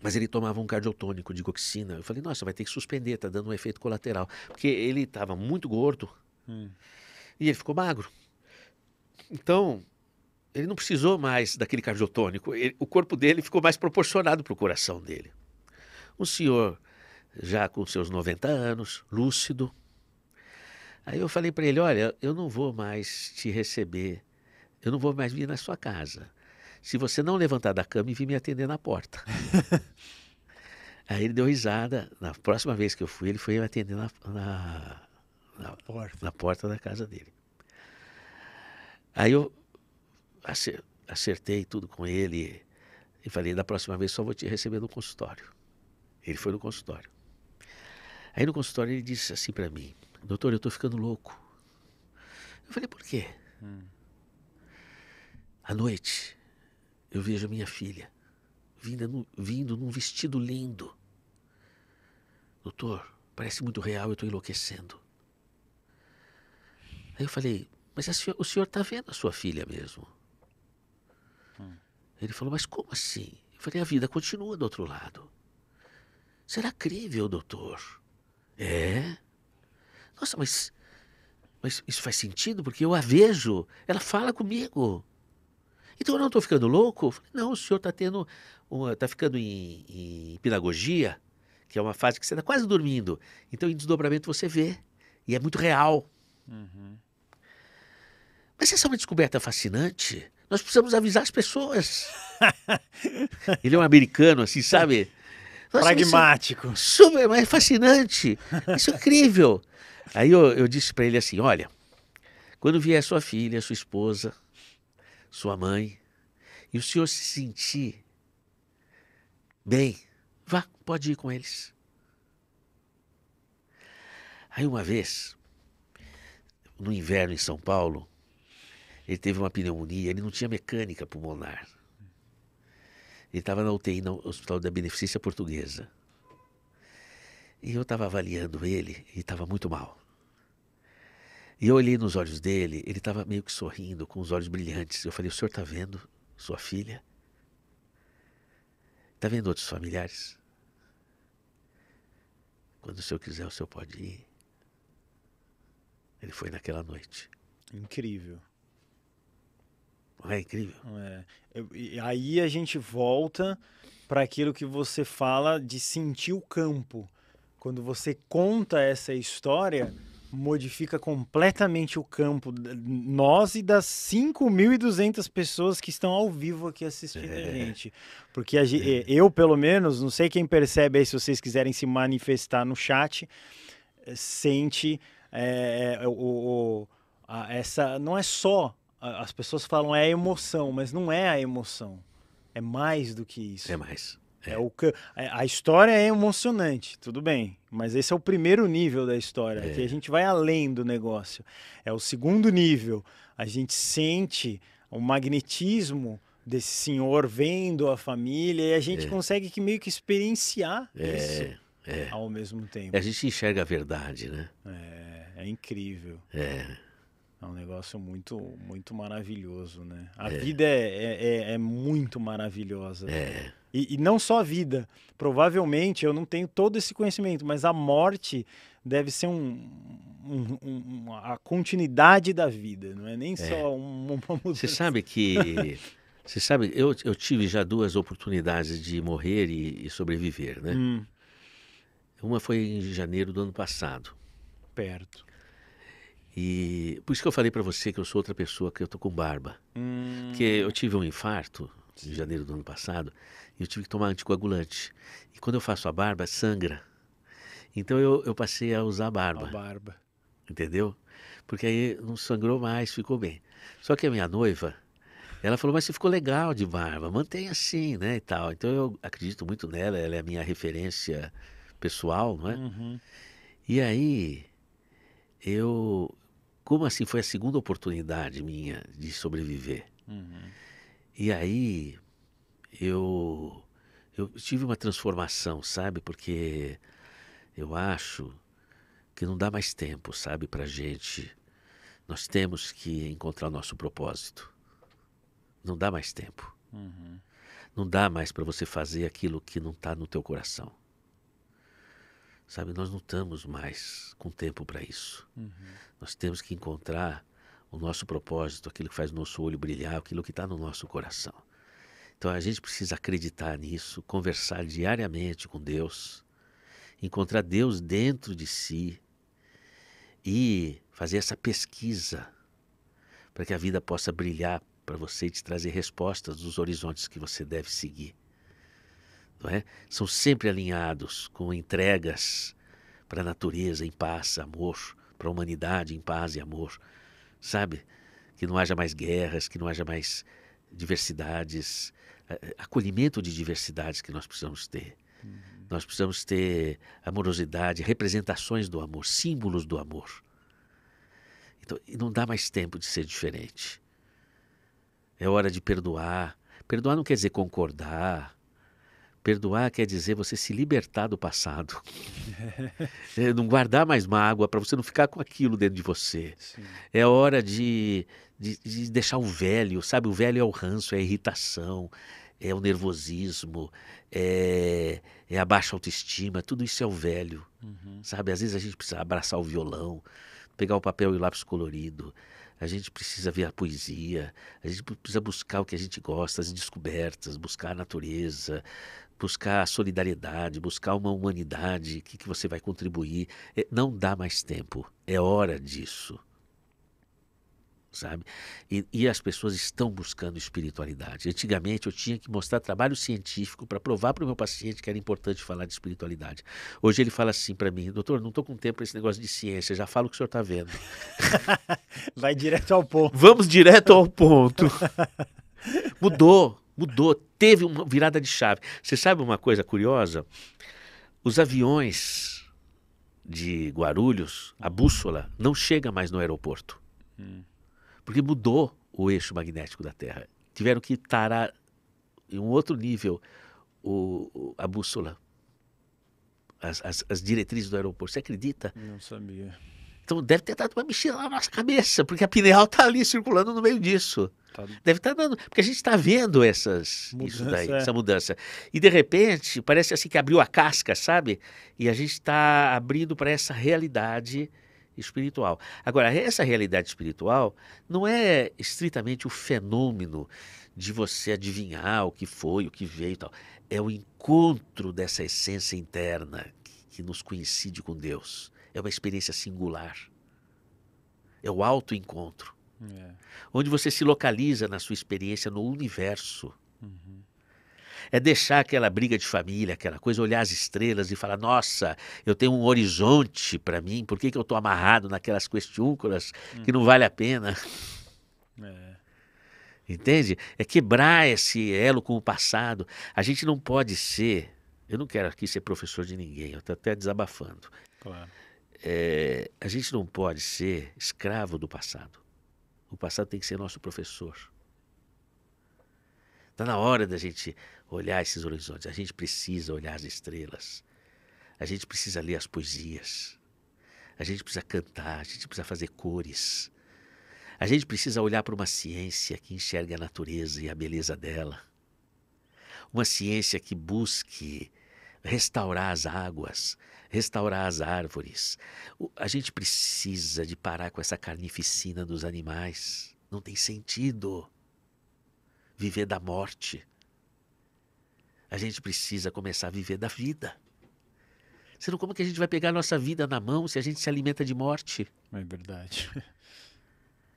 mas ele tomava um cardiotônico de goxina. Eu falei, nossa, vai ter que suspender, tá dando um efeito colateral. Porque ele estava muito gordo hum. e ele ficou magro. Então, ele não precisou mais daquele cardiotônico. Ele, o corpo dele ficou mais proporcionado para o coração dele. Um senhor já com seus 90 anos, lúcido. Aí eu falei para ele: Olha, eu não vou mais te receber, eu não vou mais vir na sua casa. Se você não levantar da cama e vir me atender na porta. Aí ele deu risada. Na próxima vez que eu fui, ele foi me atender na, na, na, porta. na porta da casa dele. Aí eu acertei tudo com ele e falei: da próxima vez só vou te receber no consultório. Ele foi no consultório. Aí no consultório ele disse assim para mim: Doutor, eu estou ficando louco. Eu falei: Por quê? Hum. À noite, eu vejo minha filha vindo num vestido lindo. Doutor, parece muito real, eu estou enlouquecendo. Aí eu falei: Mas o senhor está vendo a sua filha mesmo? Hum. Ele falou, mas como assim? Eu falei, a vida continua do outro lado. Será crível, doutor? É? Nossa, mas, mas isso faz sentido porque eu a vejo, ela fala comigo. Então eu não estou ficando louco? Falei, não, o senhor está tendo, está ficando em, em pedagogia, que é uma fase que você está quase dormindo. Então em desdobramento você vê e é muito real. Uhum. Mas essa é uma descoberta fascinante nós precisamos avisar as pessoas. Ele é um americano, assim, sabe? Nossa, Pragmático. Isso, é super, mas é fascinante. Isso é incrível. Aí eu, eu disse para ele assim: olha, quando vier sua filha, sua esposa, sua mãe, e o senhor se sentir bem, vá, pode ir com eles. Aí uma vez, no inverno em São Paulo, ele teve uma pneumonia, ele não tinha mecânica pulmonar. Ele estava na UTI no Hospital da Beneficência Portuguesa. E eu estava avaliando ele e estava muito mal. E eu olhei nos olhos dele, ele estava meio que sorrindo, com os olhos brilhantes. Eu falei: O senhor está vendo sua filha? Está vendo outros familiares? Quando o senhor quiser, o senhor pode ir. Ele foi naquela noite. Incrível. É incrível. É. E aí a gente volta para aquilo que você fala de sentir o campo. Quando você conta essa história, modifica completamente o campo. Nós e das 5.200 pessoas que estão ao vivo aqui assistindo é. a gente. Porque a gente, é. eu, pelo menos, não sei quem percebe aí, se vocês quiserem se manifestar no chat, eh, sente é, o, o a, essa. Não é só as pessoas falam é emoção, mas não é a emoção. É mais do que isso. É mais. É. é o que, é, a história é emocionante, tudo bem, mas esse é o primeiro nível da história, é. que a gente vai além do negócio. É o segundo nível, a gente sente o magnetismo desse senhor vendo a família e a gente é. consegue que meio que experienciar é, isso é. ao mesmo tempo. A gente enxerga a verdade, né? É, é incrível. É. É um negócio muito, é. muito maravilhoso, né? A é. vida é, é, é, é, muito maravilhosa. É. E, e, não só a vida. Provavelmente eu não tenho todo esse conhecimento, mas a morte deve ser um, um, um a continuidade da vida, não é nem é. só uma, uma mudança. Você sabe que. Você sabe, eu, eu tive já duas oportunidades de morrer e, e sobreviver, né? Hum. Uma foi em janeiro do ano passado. Perto e por isso que eu falei para você que eu sou outra pessoa, que eu tô com barba. Hum. Porque eu tive um infarto em janeiro do ano passado e eu tive que tomar anticoagulante. E quando eu faço a barba, sangra. Então eu, eu passei a usar barba. A barba. Entendeu? Porque aí não sangrou mais, ficou bem. Só que a minha noiva, ela falou, mas você ficou legal de barba, mantém assim, né, e tal. Então eu acredito muito nela, ela é a minha referência pessoal, não é? Uhum. E aí eu como assim foi a segunda oportunidade minha de sobreviver. Uhum. E aí eu eu tive uma transformação, sabe? Porque eu acho que não dá mais tempo, sabe, para gente. Nós temos que encontrar o nosso propósito. Não dá mais tempo. Uhum. Não dá mais para você fazer aquilo que não está no teu coração. Sabe, nós não estamos mais com tempo para isso. Uhum. Nós temos que encontrar o nosso propósito, aquilo que faz o nosso olho brilhar, aquilo que está no nosso coração. Então a gente precisa acreditar nisso, conversar diariamente com Deus, encontrar Deus dentro de si e fazer essa pesquisa para que a vida possa brilhar para você e te trazer respostas dos horizontes que você deve seguir é? são sempre alinhados com entregas para a natureza em paz, amor, para a humanidade em paz e amor, sabe? Que não haja mais guerras, que não haja mais diversidades, eh, eh, acolhimento de diversidades que nós precisamos ter. Uhum. Nós precisamos ter amorosidade, representações do amor, símbolos do amor. Então, não dá mais tempo de ser diferente. É hora de perdoar. Perdoar não quer dizer concordar, Perdoar quer dizer você se libertar do passado. É, não guardar mais mágoa, para você não ficar com aquilo dentro de você. Sim. É hora de, de, de, deixar o velho, sabe? O velho é o ranço, é a irritação, é o nervosismo, é, é a baixa autoestima, tudo isso é o velho. Uhum. Sabe? Às vezes a gente precisa abraçar o violão, pegar o papel e o lápis colorido. A gente precisa ver a poesia, a gente precisa buscar o que a gente gosta, as descobertas, buscar a natureza, buscar solidariedade, buscar uma humanidade, o que, que você vai contribuir. É, não dá mais tempo, é hora disso. Sabe? E, e as pessoas estão buscando espiritualidade. Antigamente eu tinha que mostrar trabalho científico para provar para o meu paciente que era importante falar de espiritualidade. Hoje ele fala assim para mim, doutor, não estou com tempo para esse negócio de ciência, já falo o que o senhor está vendo. Vai direto ao ponto. Vamos direto ao ponto. Mudou. Mudou, teve uma virada de chave. Você sabe uma coisa curiosa? Os aviões de Guarulhos, a bússola, não chega mais no aeroporto. Hum. Porque mudou o eixo magnético da Terra. Tiveram que tarar em um outro nível o, a bússola, as, as, as diretrizes do aeroporto. Você acredita? Não sabia. Então deve ter dado uma mexida na nossa cabeça, porque a pineal está ali circulando no meio disso. Tá. Deve estar tá dando, porque a gente está vendo essas, mudança, isso daí, é. essa mudança. E de repente, parece assim que abriu a casca, sabe? E a gente está abrindo para essa realidade espiritual. Agora, essa realidade espiritual não é estritamente o fenômeno de você adivinhar o que foi, o que veio e tal. É o encontro dessa essência interna que nos coincide com Deus é uma experiência singular. É o autoencontro. É. Onde você se localiza na sua experiência no universo. Uhum. É deixar aquela briga de família, aquela coisa, olhar as estrelas e falar: nossa, eu tenho um horizonte para mim, por que, que eu estou amarrado naquelas questiúnculas uhum. que não hum. vale a pena? É. Entende? É quebrar esse elo com o passado. A gente não pode ser. Eu não quero aqui ser professor de ninguém, eu estou até desabafando. Claro é, a gente não pode ser escravo do passado. O passado tem que ser nosso professor. Está na hora da gente olhar esses horizontes. A gente precisa olhar as estrelas. A gente precisa ler as poesias. A gente precisa cantar. A gente precisa fazer cores. A gente precisa olhar para uma ciência que enxergue a natureza e a beleza dela. Uma ciência que busque restaurar as águas, restaurar as árvores. a gente precisa de parar com essa carnificina dos animais. Não tem sentido viver da morte. A gente precisa começar a viver da vida. Senão, como que a gente vai pegar a nossa vida na mão se a gente se alimenta de morte? É verdade.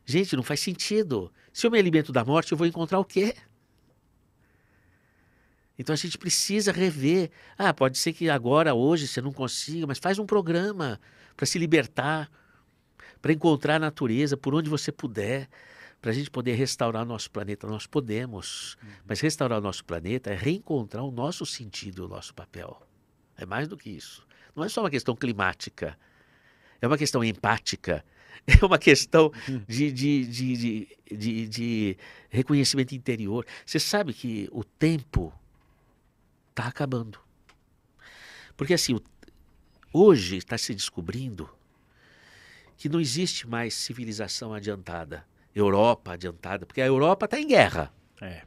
Gente, não faz sentido. Se eu me alimento da morte, eu vou encontrar o quê? Então a gente precisa rever. Ah, pode ser que agora, hoje, você não consiga, mas faz um programa para se libertar, para encontrar a natureza por onde você puder, para a gente poder restaurar nosso planeta. Nós podemos, uhum. mas restaurar o nosso planeta é reencontrar o nosso sentido, o nosso papel. É mais do que isso. Não é só uma questão climática, é uma questão empática, é uma questão de, de, de, de, de reconhecimento interior. Você sabe que o tempo está acabando. Porque assim, hoje está se descobrindo que não existe mais civilização adiantada, Europa adiantada, porque a Europa está em guerra. É.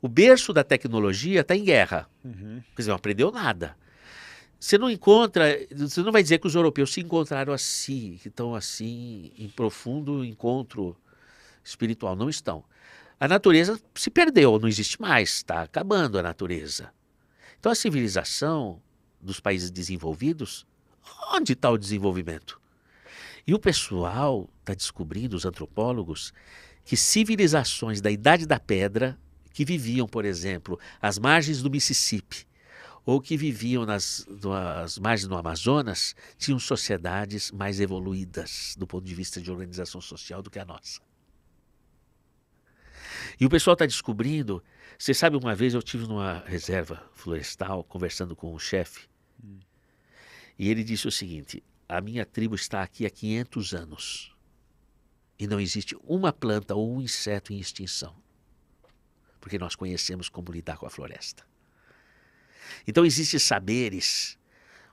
O berço da tecnologia está em guerra. Uhum. Quer dizer, não aprendeu nada. Você não encontra, você não vai dizer que os europeus se encontraram assim, que estão assim, em profundo encontro espiritual. Não estão. A natureza se perdeu, não existe mais, está acabando a natureza. Então, a civilização dos países desenvolvidos, onde está o desenvolvimento? E o pessoal está descobrindo, os antropólogos, que civilizações da Idade da Pedra, que viviam, por exemplo, às margens do Mississippi, ou que viviam nas, nas margens do Amazonas, tinham sociedades mais evoluídas do ponto de vista de organização social do que a nossa. E o pessoal está descobrindo. Você sabe, uma vez eu tive numa reserva florestal conversando com um chefe. Hum. E ele disse o seguinte: a minha tribo está aqui há 500 anos. E não existe uma planta ou um inseto em extinção. Porque nós conhecemos como lidar com a floresta. Então existem saberes.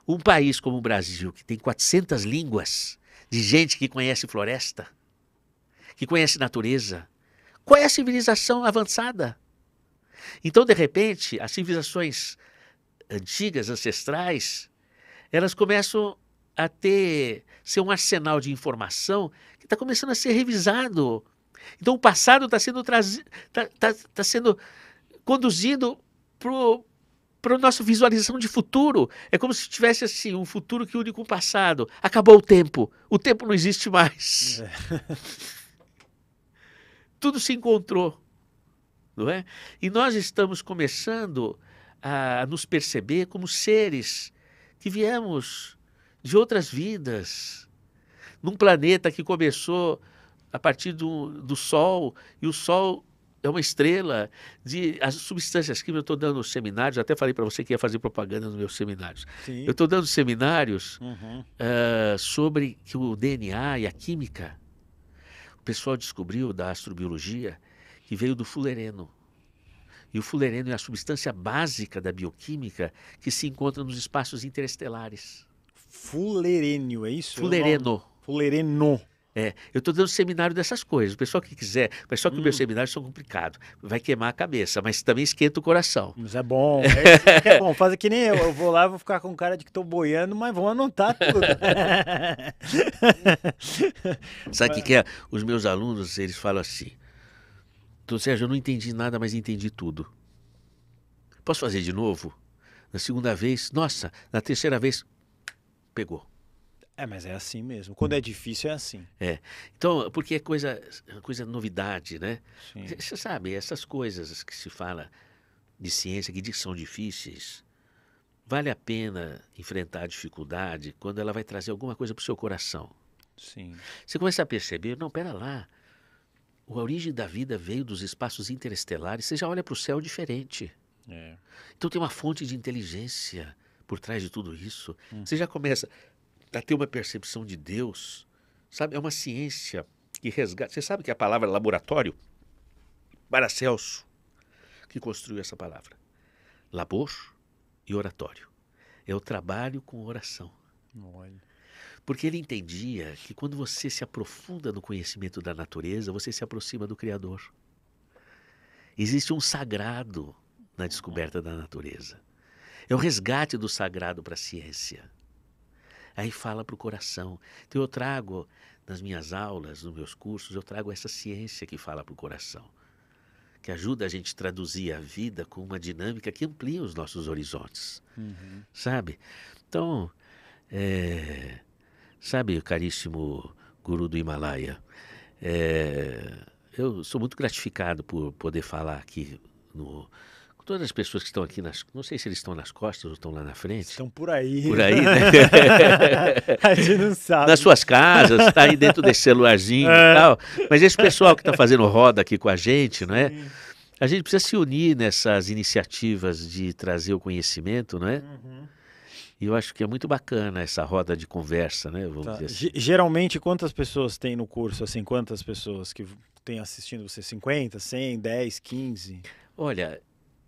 Um país como o Brasil, que tem 400 línguas, de gente que conhece floresta, que conhece natureza, qual é a civilização avançada? Então, de repente, as civilizações antigas, ancestrais, elas começam a ter ser um arsenal de informação que está começando a ser revisado. Então, o passado está sendo trazido, está tá, tá sendo conduzido para a nossa visualização de futuro. É como se tivesse assim um futuro que une com o passado. Acabou o tempo. O tempo não existe mais. É. tudo se encontrou, não é? E nós estamos começando a nos perceber como seres que viemos de outras vidas, num planeta que começou a partir do, do Sol, e o Sol é uma estrela de as substâncias químicas. Eu estou dando seminários, até falei para você que ia fazer propaganda nos meus seminários. Sim. Eu estou dando seminários uhum. uh, sobre que o DNA e a química pessoal descobriu da astrobiologia que veio do fulereno. E o fulereno é a substância básica da bioquímica que se encontra nos espaços interestelares. Fulerênio, é isso? É fulereno. Fulereno. É, eu estou dando seminário dessas coisas. O pessoal que quiser, o pessoal que hum. meus seminários são complicados, vai queimar a cabeça, mas também esquenta o coração. Mas é bom. É, é bom, Fazer que nem eu. Eu vou lá, vou ficar com cara de que estou boiando, mas vão anotar tudo. Sabe o que, que é? Os meus alunos, eles falam assim. Então, Sérgio, eu não entendi nada, mas entendi tudo. Posso fazer de novo? Na segunda vez, nossa, na terceira vez, pegou. É, mas é assim mesmo. Quando é difícil, é assim. É. Então, porque é coisa, coisa novidade, né? Sim. Você sabe, essas coisas que se fala de ciência, que diz que são difíceis, vale a pena enfrentar a dificuldade quando ela vai trazer alguma coisa para o seu coração. Sim. Você começa a perceber, não, pera lá, a origem da vida veio dos espaços interestelares, você já olha para o céu diferente. É. Então tem uma fonte de inteligência por trás de tudo isso. Hum. Você já começa a ter uma percepção de Deus, sabe? É uma ciência que resgata. Você sabe que a palavra laboratório, para Celso que construiu essa palavra. Labor e oratório. É o trabalho com oração. Olha. Porque ele entendia que quando você se aprofunda no conhecimento da natureza, você se aproxima do Criador. Existe um sagrado na descoberta da natureza. É o resgate do sagrado para a ciência. Aí fala para o coração. Então eu trago nas minhas aulas, nos meus cursos, eu trago essa ciência que fala para o coração, que ajuda a gente a traduzir a vida com uma dinâmica que amplia os nossos horizontes, uhum. sabe? Então, é, sabe, caríssimo guru do Himalaia, é, eu sou muito gratificado por poder falar aqui no todas as pessoas que estão aqui nas. Não sei se eles estão nas costas ou estão lá na frente. Estão por aí. Por aí, né? a gente não sabe. Nas suas casas, está aí dentro desse celularzinho é. e tal. Mas esse pessoal que está fazendo roda aqui com a gente, não é? A gente precisa se unir nessas iniciativas de trazer o conhecimento, não é? Uhum. E eu acho que é muito bacana essa roda de conversa, né? Tá. Assim. Geralmente, quantas pessoas tem no curso, assim, quantas pessoas que tem assistindo você? 50, 100, 10, 15? Olha,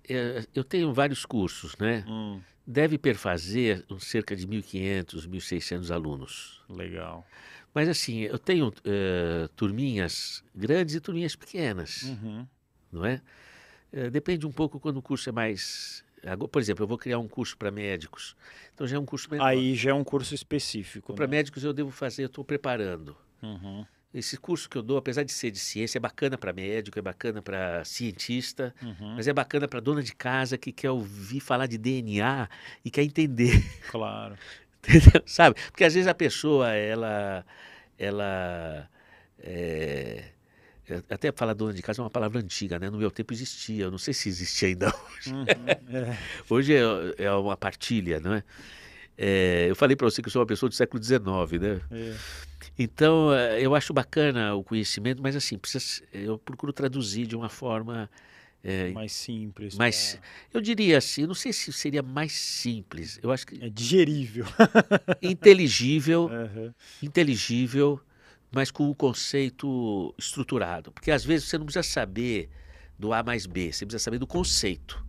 é, eu tenho vários cursos, né? Hum. Deve perfazer cerca de 1.500, 1.600 alunos. Legal. Mas assim, eu tenho uh, turminhas grandes e turminhas pequenas, uhum. não é? Uh, depende um pouco quando o curso é mais por exemplo, eu vou criar um curso para médicos. Então já é um curso menor. Aí já é um curso específico. Para né? médicos eu devo fazer, eu estou preparando. Uhum esse curso que eu dou, apesar de ser de ciência, é bacana para médico, é bacana para cientista, uhum. mas é bacana para dona de casa que quer ouvir falar de DNA e quer entender. Claro. Sabe? Porque às vezes a pessoa, ela. ela é... Até falar dona de casa é uma palavra antiga, né? No meu tempo existia, eu não sei se existe ainda hoje. Uhum, é. hoje é, é uma partilha, não é? É, eu falei para você que eu sou uma pessoa do século XIX, né? É. Então, é, eu acho bacana o conhecimento, mas assim, precisa, eu procuro traduzir de uma forma. É, mais simples. Mais, pra... Eu diria assim, não sei se seria mais simples. Eu acho que. É digerível. inteligível. Uhum. Inteligível, mas com o um conceito estruturado. Porque às vezes você não precisa saber do A mais B, você precisa saber do conceito.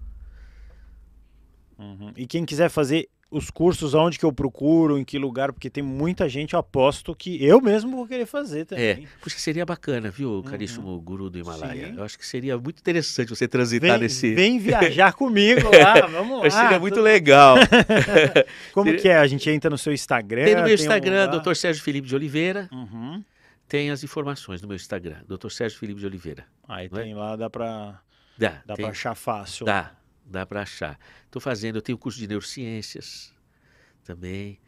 Uhum. E quem quiser fazer os cursos aonde que eu procuro, em que lugar, porque tem muita gente, eu aposto que eu mesmo vou querer fazer também. É, porque seria bacana, viu, uhum. caríssimo uhum. guru do Himalaia? Sim. Eu acho que seria muito interessante você transitar vem, nesse... Vem viajar comigo lá, vamos lá. Seria muito legal. Como que é? A gente entra no seu Instagram? Tem no meu tem Instagram, um... Dr. Sérgio Felipe de Oliveira. Uhum. Tem as informações no meu Instagram, Dr. Sérgio Felipe de Oliveira. Aí é? tem é? lá, dá para... Dá, dá tem... para achar fácil. Dá, dá para achar. Estou fazendo, eu tenho curso de neurociências também.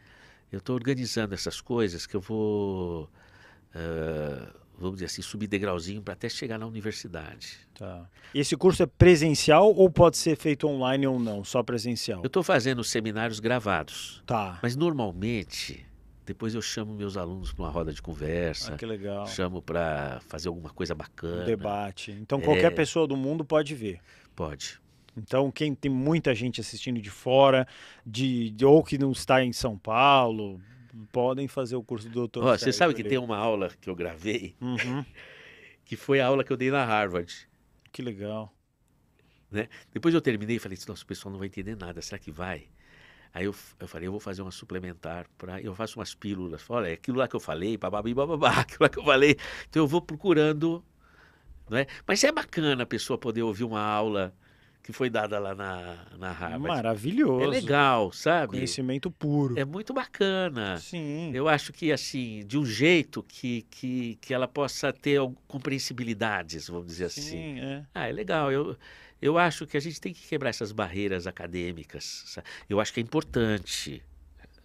Eu estou organizando essas coisas que eu vou, uh, vamos dizer assim, subir degrauzinho para até chegar na universidade. Tá. Esse curso é presencial ou pode ser feito online ou não? Só presencial? Eu estou fazendo seminários gravados. Tá. Mas normalmente depois eu chamo meus alunos para uma roda de conversa. Ah, que legal. Chamo para fazer alguma coisa bacana. Um debate. Então qualquer é... pessoa do mundo pode ver. Pode. Então, quem tem muita gente assistindo de fora, de, de ou que não está em São Paulo, podem fazer o curso do doutor. Oh, você sabe que tem uma aula que eu gravei, uhum. que foi a aula que eu dei na Harvard. Que legal. Né? Depois eu terminei e falei, assim, nossa, o pessoal não vai entender nada, será que vai? Aí eu, eu falei, eu vou fazer uma suplementar, pra, eu faço umas pílulas. olha, olha, é aquilo lá que eu falei, babá, bababá, aquilo lá que eu falei. Então eu vou procurando. Não é? Mas é bacana a pessoa poder ouvir uma aula que foi dada lá na, na Harvard. Maravilhoso. É legal, sabe? Conhecimento puro. É muito bacana. Sim. Eu acho que, assim, de um jeito que, que, que ela possa ter compreensibilidades, vamos dizer Sim, assim. Sim, é. Ah, é legal. Eu, eu acho que a gente tem que quebrar essas barreiras acadêmicas. Sabe? Eu acho que é importante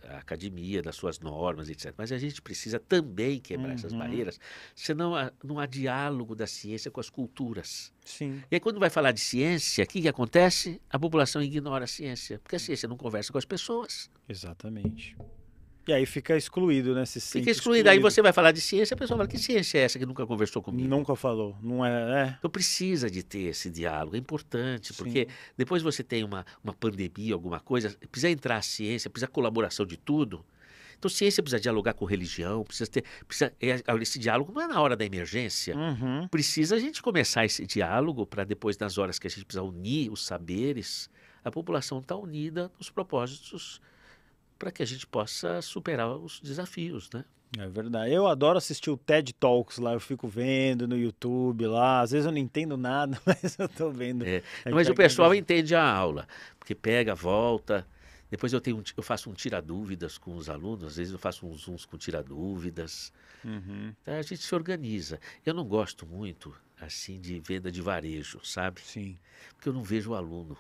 a academia, das suas normas, etc. Mas a gente precisa também quebrar uhum. essas barreiras, senão há, não há diálogo da ciência com as culturas. Sim. E aí, quando vai falar de ciência, o que, que acontece? A população ignora a ciência, porque a ciência não conversa com as pessoas. Exatamente. E aí fica excluído, né? Se fica excluído. excluído. Aí você vai falar de ciência, a pessoa fala, que ciência é essa que nunca conversou comigo? Nunca falou, não é? é. Então precisa de ter esse diálogo, é importante, Sim. porque depois você tem uma, uma pandemia, alguma coisa, precisa entrar a ciência, precisa a colaboração de tudo. Então, ciência precisa dialogar com religião, precisa ter. Precisa, é, esse diálogo não é na hora da emergência. Uhum. Precisa a gente começar esse diálogo para depois, nas horas que a gente precisa unir os saberes, a população está unida nos propósitos para que a gente possa superar os desafios, né? É verdade. Eu adoro assistir o TED Talks lá, eu fico vendo no YouTube lá. Às vezes eu não entendo nada, mas eu estou vendo. É. é mas o pessoal entende a aula, porque pega, volta. Depois eu, tenho, eu faço um tira-dúvidas com os alunos, às vezes eu faço uns uns com tira-dúvidas. Uhum. Então a gente se organiza. Eu não gosto muito, assim, de venda de varejo, sabe? Sim. Porque eu não vejo o aluno.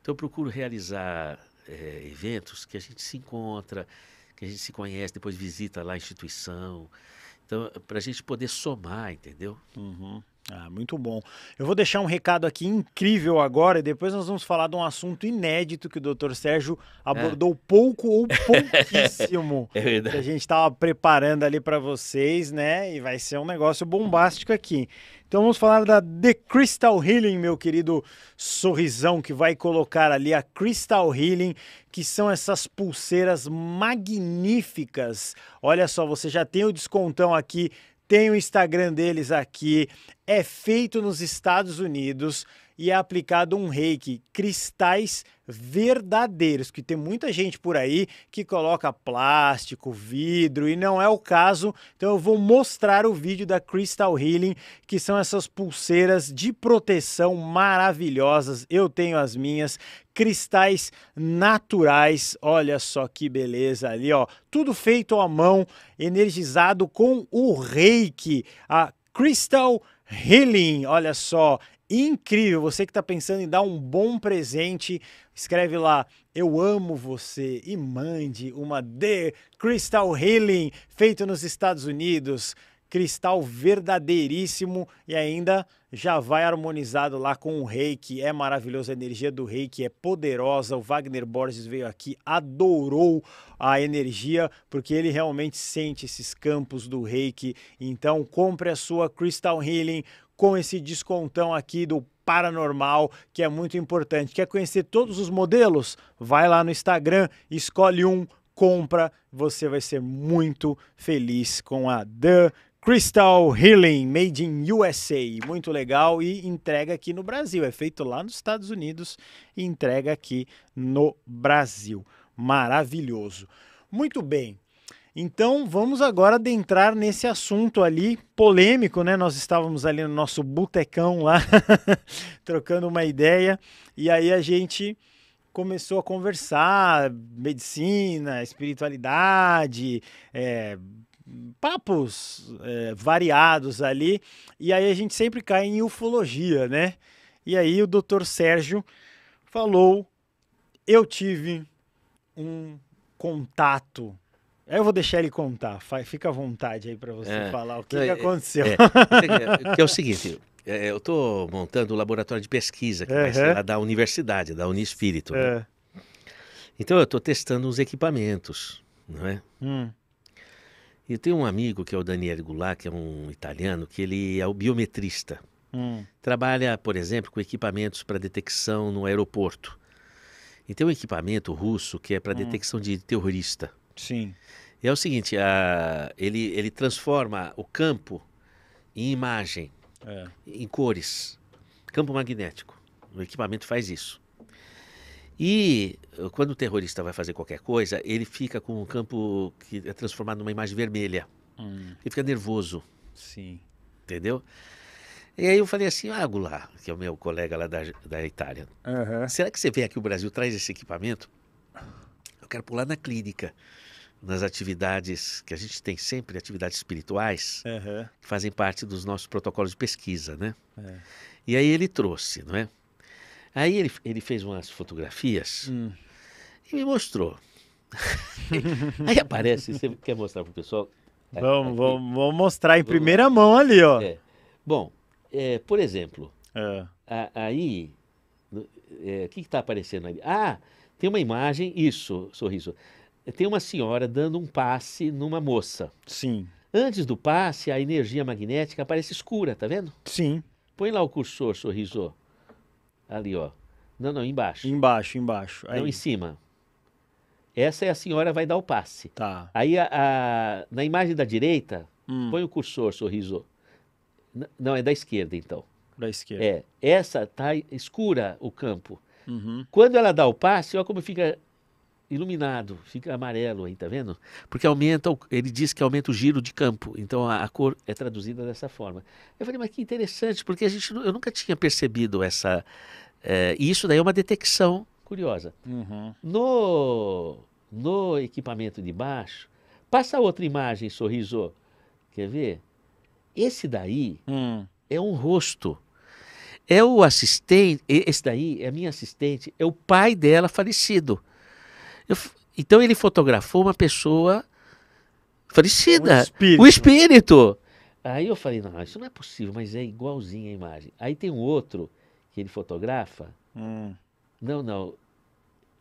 Então eu procuro realizar é, eventos que a gente se encontra, que a gente se conhece, depois visita lá a instituição. Então, para a gente poder somar, entendeu? Uhum. Ah, muito bom. Eu vou deixar um recado aqui incrível agora e depois nós vamos falar de um assunto inédito que o Dr. Sérgio abordou é. pouco ou pouquíssimo. é verdade. Que a gente estava preparando ali para vocês, né? E vai ser um negócio bombástico aqui. Então vamos falar da The Crystal Healing, meu querido sorrisão, que vai colocar ali a Crystal Healing, que são essas pulseiras magníficas. Olha só, você já tem o descontão aqui, tem o Instagram deles aqui, é feito nos Estados Unidos e é aplicado um reiki, cristais verdadeiros, que tem muita gente por aí que coloca plástico, vidro e não é o caso. Então eu vou mostrar o vídeo da Crystal Healing, que são essas pulseiras de proteção maravilhosas. Eu tenho as minhas cristais naturais. Olha só que beleza ali, ó. Tudo feito à mão, energizado com o Reiki, a Crystal Healing, olha só, incrível. Você que está pensando em dar um bom presente, escreve lá eu amo você e mande uma The Crystal Healing feito nos Estados Unidos cristal verdadeiríssimo e ainda já vai harmonizado lá com o reiki. É maravilhoso, a energia do reiki é poderosa. O Wagner Borges veio aqui, adorou a energia, porque ele realmente sente esses campos do reiki. Então, compre a sua Crystal Healing com esse descontão aqui do paranormal, que é muito importante. Quer conhecer todos os modelos? Vai lá no Instagram, escolhe um, compra, você vai ser muito feliz com a The Crystal Healing, made in USA, muito legal e entrega aqui no Brasil. É feito lá nos Estados Unidos e entrega aqui no Brasil. Maravilhoso. Muito bem. Então vamos agora adentrar nesse assunto ali polêmico, né? Nós estávamos ali no nosso botecão lá, trocando uma ideia, e aí a gente começou a conversar medicina, espiritualidade, é, papos é, variados ali, e aí a gente sempre cai em ufologia, né? E aí o doutor Sérgio falou: eu tive um contato eu vou deixar ele contar, fica à vontade aí para você é, falar o que, é, que aconteceu. É, que é o seguinte, é, eu estou montando um laboratório de pesquisa que uhum. vai ser lá da universidade, da Unispírito. Né? É. Então eu estou testando uns equipamentos, não é? Hum. E tem um amigo que é o Daniel Goulart, que é um italiano, que ele é o biometrista. Hum. Trabalha, por exemplo, com equipamentos para detecção no aeroporto. E então, tem é um equipamento russo que é para hum. detecção de terrorista. Sim. E é o seguinte, a, ele, ele transforma o campo em imagem, é. em cores. Campo magnético. O equipamento faz isso. E eh, quando o terrorista vai fazer qualquer coisa, ele fica com um campo que é transformado numa imagem vermelha. Hum. Ele fica nervoso. Sim. Entendeu? E aí eu falei assim, ah, Goulart, que é o meu colega lá da, da Itália, uhum. será que você vem aqui o Brasil, traz esse equipamento? Eu quero pular na clínica nas atividades que a gente tem sempre, atividades espirituais, uhum. que fazem parte dos nossos protocolos de pesquisa, né? É. E aí ele trouxe, não é? Aí ele, ele fez umas fotografias hum. e me mostrou. aí aparece, você quer mostrar pro pessoal? É, vamos, vamos, vamos mostrar em vamos. primeira mão ali, ó. É. Bom, é, por exemplo, é. a, aí, é, o que está aparecendo ali? Ah, tem uma imagem, isso, sorriso tem uma senhora dando um passe numa moça. Sim. Antes do passe, a energia magnética aparece escura, tá vendo? Sim. Põe lá o cursor, sorriso. Ali, ó. Não, não, embaixo. Embaixo, embaixo. Aí. Não, em cima. Essa é a senhora vai dar o passe. Tá. Aí, a, a na imagem da direita, hum. põe o cursor, sorriso. N não, é da esquerda, então. Da esquerda. É. Essa tá escura, o campo. Uhum. Quando ela dá o passe, olha como fica iluminado, fica amarelo aí, tá vendo? Porque aumenta, o, ele diz que aumenta o giro de campo, então a, a, cor é traduzida dessa forma. Eu falei, mas que interessante, porque a gente, eu nunca tinha percebido essa. É, isso daí é uma detecção curiosa. Uhum. No, no equipamento de baixo, passa outra imagem, sorriso. Quer ver? Esse daí hum. é um rosto. É o assistente, esse daí é minha assistente, é o pai dela falecido. Eu, então ele fotografou uma pessoa falecida. O espírito. o espírito. Aí eu falei, não, isso não é possível, mas é igualzinho a imagem. Aí tem um outro que ele fotografa. Hum. Não, não.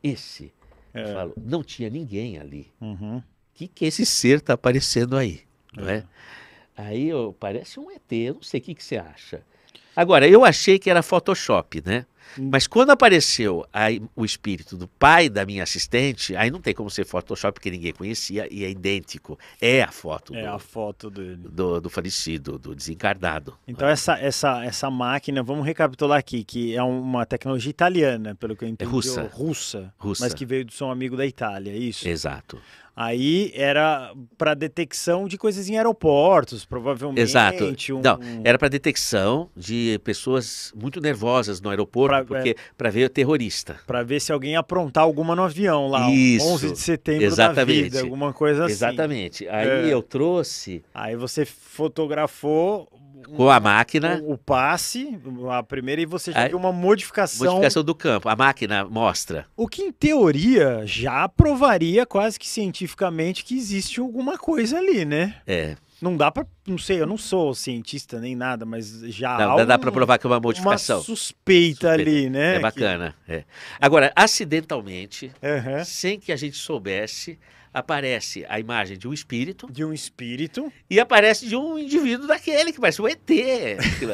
Esse. É. Eu falo, não tinha ninguém ali. O uhum. que, que esse ser está aparecendo aí? Não é? é? Aí eu, parece um ET, eu não sei o que, que você acha. Agora, eu achei que era Photoshop, né? Mas quando apareceu o espírito do pai da minha assistente, aí não tem como ser Photoshop, porque ninguém conhecia, e é idêntico. É a foto. É do, a foto dele. Do, do falecido, do desencarnado. Então, essa, essa, essa máquina, vamos recapitular aqui, que é uma tecnologia italiana, pelo que eu entendi. É russa. Russa, russa. Mas que veio do seu amigo da Itália, é isso? Exato. Aí era para detecção de coisas em aeroportos, provavelmente. Exato. Um... Não, era para detecção de pessoas muito nervosas no aeroporto, pra, porque é... para ver o terrorista. Para ver se alguém aprontar alguma no avião lá, Isso. 11 de setembro Exatamente. Vida, alguma coisa assim. Exatamente. Aí é. eu trouxe. Aí você fotografou com a máquina. O, o passe, a primeira, e você já é. viu uma modificação. Modificação do campo, a máquina mostra. O que, em teoria, já provaria quase que cientificamente que existe alguma coisa ali, né? É. Não dá para, não sei, eu não sou cientista nem nada, mas já não, há dá para provar que é uma modificação. Uma suspeita, suspeita. ali, né? É bacana. Que... É. Agora, acidentalmente, uhum. sem que a gente soubesse, aparece a imagem de um espírito. De um espírito. E aparece de um indivíduo daquele, que parece um ET.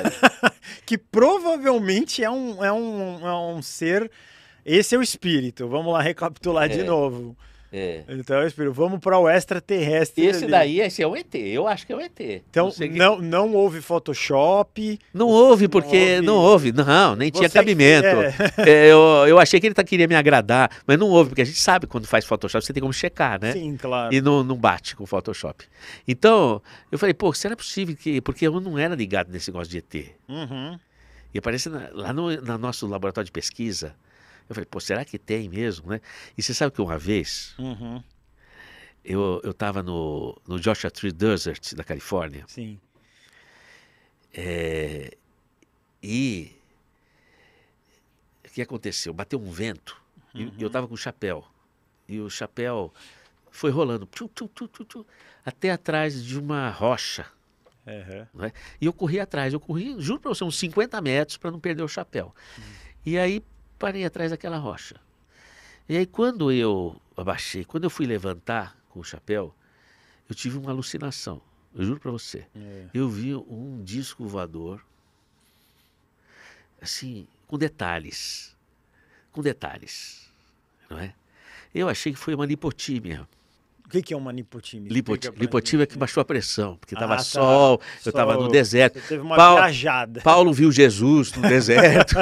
que provavelmente é um, é, um, é um ser. Esse é o espírito. Vamos lá recapitular é. de novo. É. Então, Espírito, vamos para o extraterrestre. Esse ali. daí, esse é um ET, eu acho que é um ET. Então, não, que... não, houve Photoshop. Não houve, porque não houve, não, houve. não nem Você tinha cabimento. É. é, eu, eu achei que ele tá, queria me agradar, mas não houve, porque a gente sabe quando faz Photoshop, você tem como checar, né? Sim, claro. E não, não bate com Photoshop. Então, eu falei, pô, será possível que. Porque eu não era ligado nesse negócio de ET. Uhum. E aparece na, lá no, no nosso laboratório de pesquisa eu falei, pô, será que tem mesmo, né? E você sabe que uma vez uhum. eu, eu no, no Joshua Tree Desert, da Califórnia. Sim. É, e o que aconteceu? Bateu um vento uhum. e eu estava uhum. com chapéu. E o chapéu foi rolando tchum, tchum, tchum, até atrás de uma rocha. Uhum. Né? E eu corri atrás, eu corri, juro para você, uns 50 metros para não perder o chapéu. Uhum. E aí parei atrás daquela rocha. E aí, quando eu abaixei, quando eu fui levantar com o chapéu, eu tive uma alucinação. Eu juro para você. É. Eu vi um disco voador, assim, com detalhes. Com detalhes, não é? Eu achei que foi uma lipotímia. O que, que é uma nipotímia? Lipot... Lipotímia é que baixou a pressão, porque estava ah, tá. sol, eu estava no deserto. Você teve uma Paulo... viajada. Paulo viu Jesus no deserto.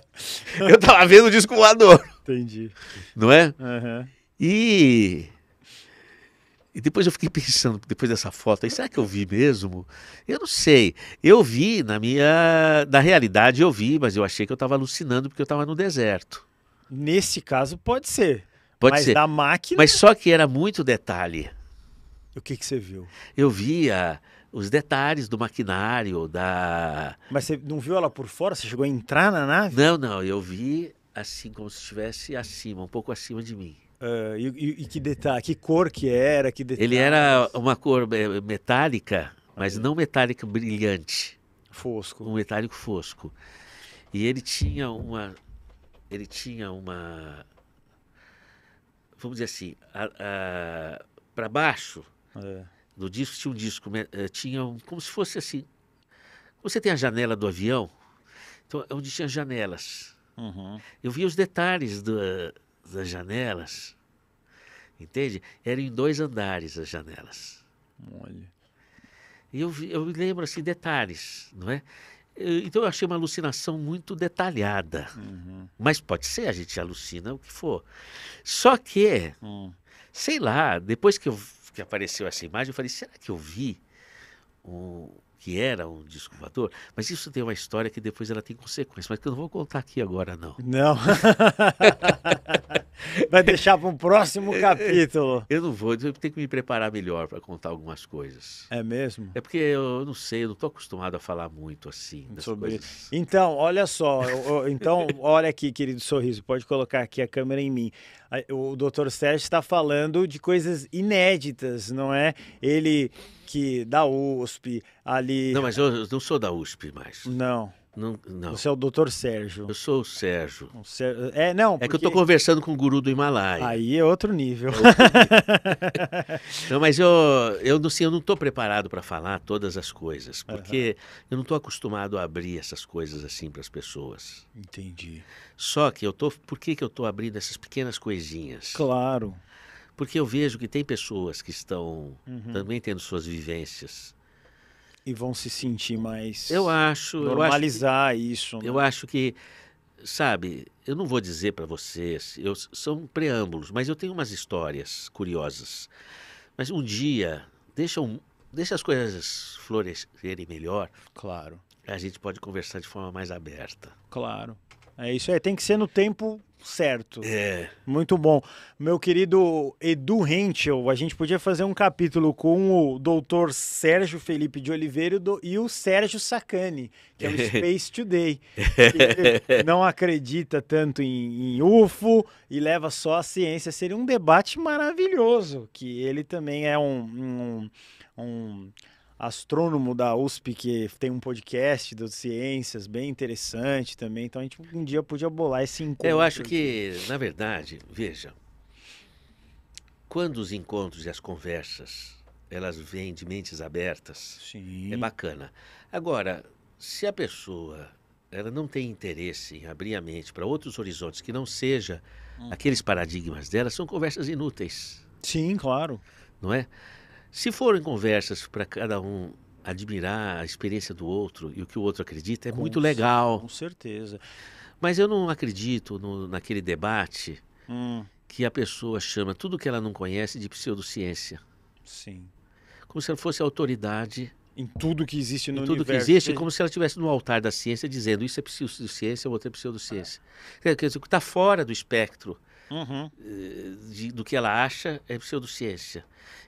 eu estava vendo o disco voador. Entendi. Não é? Uhum. E... E depois eu fiquei pensando, depois dessa foto aí, será que eu vi mesmo? Eu não sei. Eu vi na minha. Na realidade eu vi, mas eu achei que eu estava alucinando porque eu estava no deserto. Nesse caso, pode ser. Pode mas ser. da máquina. Mas só que era muito detalhe. O que, que você viu? Eu via os detalhes do maquinário, da. Mas você não viu ela por fora? Você chegou a entrar na nave? Não, não. Eu vi assim, como se estivesse acima, um pouco acima de mim. Uh, e, e, e, que detalhe, que cor que era, que detalhe. Ele era uma cor metálica, mas não metálica brilhante. Fosco. Um metálico fosco. E ele tinha uma, ele tinha uma vamos dizer assim, para baixo é. do disco tinha um disco, eh, tinha um, como se fosse assim. Você tem a janela do avião, então é onde tinha janelas. Uhum. Eu via os detalhes do, das janelas, entende? Eram em dois andares as janelas. Olha. E eu, eu me lembro assim detalhes, não é? Eh, então eu achei uma alucinação muito detalhada. Uhum. Mas pode ser, a gente alucina o que for. Só que, uhum. sei lá, depois que, eu, que apareceu essa imagem, eu falei, será que eu vi um, que era um disco voador, mas isso tem uma história que depois ela tem consequências, mas que eu não vou contar aqui agora, não. Não. Vai deixar para um próximo capítulo. Eu não vou, eu tenho que me preparar melhor para contar algumas coisas. É mesmo? É porque eu, não sei, eu não estou acostumado a falar muito assim. Sobre coisas. isso. Então, olha só, eu, então, olha aqui, querido sorriso, pode colocar aqui a câmera em mim. O doutor Sérgio está falando de coisas inéditas, não é? Ele que da USP, ali. Não, mas eu, não sou da USP mais. Não. Não, não. Você é o doutor Sérgio. Eu sou o Sérgio. O É, não. Porque... É que eu estou conversando com o guru do Himalaia. Aí é outro nível. É outro nível. não, mas eu, eu não sei, assim, eu não estou preparado para falar todas as coisas, porque uhum. eu não estou acostumado a abrir essas coisas assim para as pessoas. Entendi. Só que eu tô. Por que, que eu estou abrindo essas pequenas coisinhas? Claro. Porque eu vejo que tem pessoas que estão uhum. também tendo suas vivências. E vão se sentir mais. Eu acho. Normalizar eu acho que, isso. Né? Eu acho que. Sabe, eu não vou dizer para vocês, eu, são preâmbulos, mas eu tenho umas histórias curiosas. Mas um dia, deixa, um, deixa as coisas florescerem melhor. Claro. A gente pode conversar de forma mais aberta. Claro. É isso aí, tem que ser no tempo certo. É. Muito bom. Meu querido Edu Henschel, a gente podia fazer um capítulo com o doutor Sérgio Felipe de Oliveira e o Sérgio Sacani, que é o Space Today. Que não acredita tanto em, em, UFO e leva só a ciência. Seria um debate maravilhoso, que ele também é um, um, um astrônomo da USP, que tem um podcast de ciências bem interessante também. Então a gente um dia podia bolar esse encontro. Eu acho que, na verdade, veja, quando os encontros e as conversas elas vêm de mentes abertas, Sim. é bacana. Agora, se a pessoa ela não tem interesse em abrir a mente para outros horizontes que não seja hum. aqueles paradigmas dela, são conversas inúteis. Sim, claro. Não é? Se forem conversas para cada um admirar a experiência do outro e o que o outro acredita, é com muito legal. Com certeza. Mas eu não acredito no, naquele debate hum. que a pessoa chama tudo que ela não conhece de pseudociência. Sim. Como se ela fosse autoridade. Em tudo que existe no em tudo universo. que existe, como se ela estivesse no altar da ciência dizendo isso é pseudociência, o outro é pseudociência. Ah. Quer dizer, está fora do espectro uhum. Eh, de, do que ela acha é pseudociência.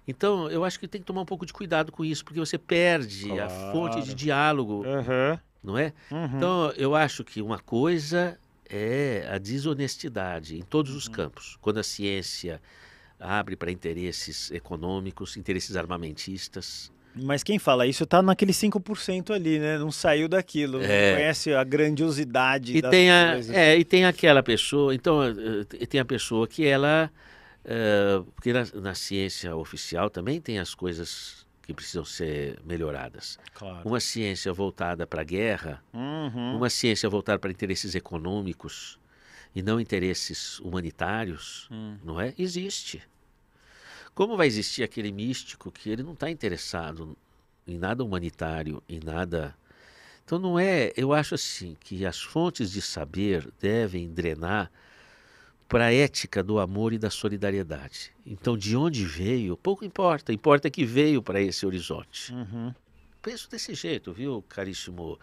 Então, eu acho que tem que tomar um pouco de cuidado com isso, porque você perde claro. a fonte de diálogo, uhum. não é? Uhum. Então, eu acho que uma coisa é a desonestidade em todos os uhum. campos. Quando a ciência abre para interesses econômicos, interesses armamentistas, mas quem fala isso tá naquele 5% ali, né? Não saiu daquilo. É. Não conhece a grandiosidade e tem a, É, e tem aquela pessoa, então, eh, eh, tem a pessoa que ela. Eh, porque na, na, ciência oficial também tem as coisas que precisam ser melhoradas. Claro. Uma ciência voltada para a guerra, uhum. uma ciência voltada para interesses econômicos e não interesses humanitários, uhum. não é? Existe. Como vai existir aquele místico que ele não está interessado em nada humanitário, em nada. Então não é. Eu acho assim que as fontes de saber devem drenar para a ética do amor e da solidariedade. Então, de onde veio, pouco importa. Importa que veio para esse horizonte. Uhum. Penso desse jeito, viu, caríssimo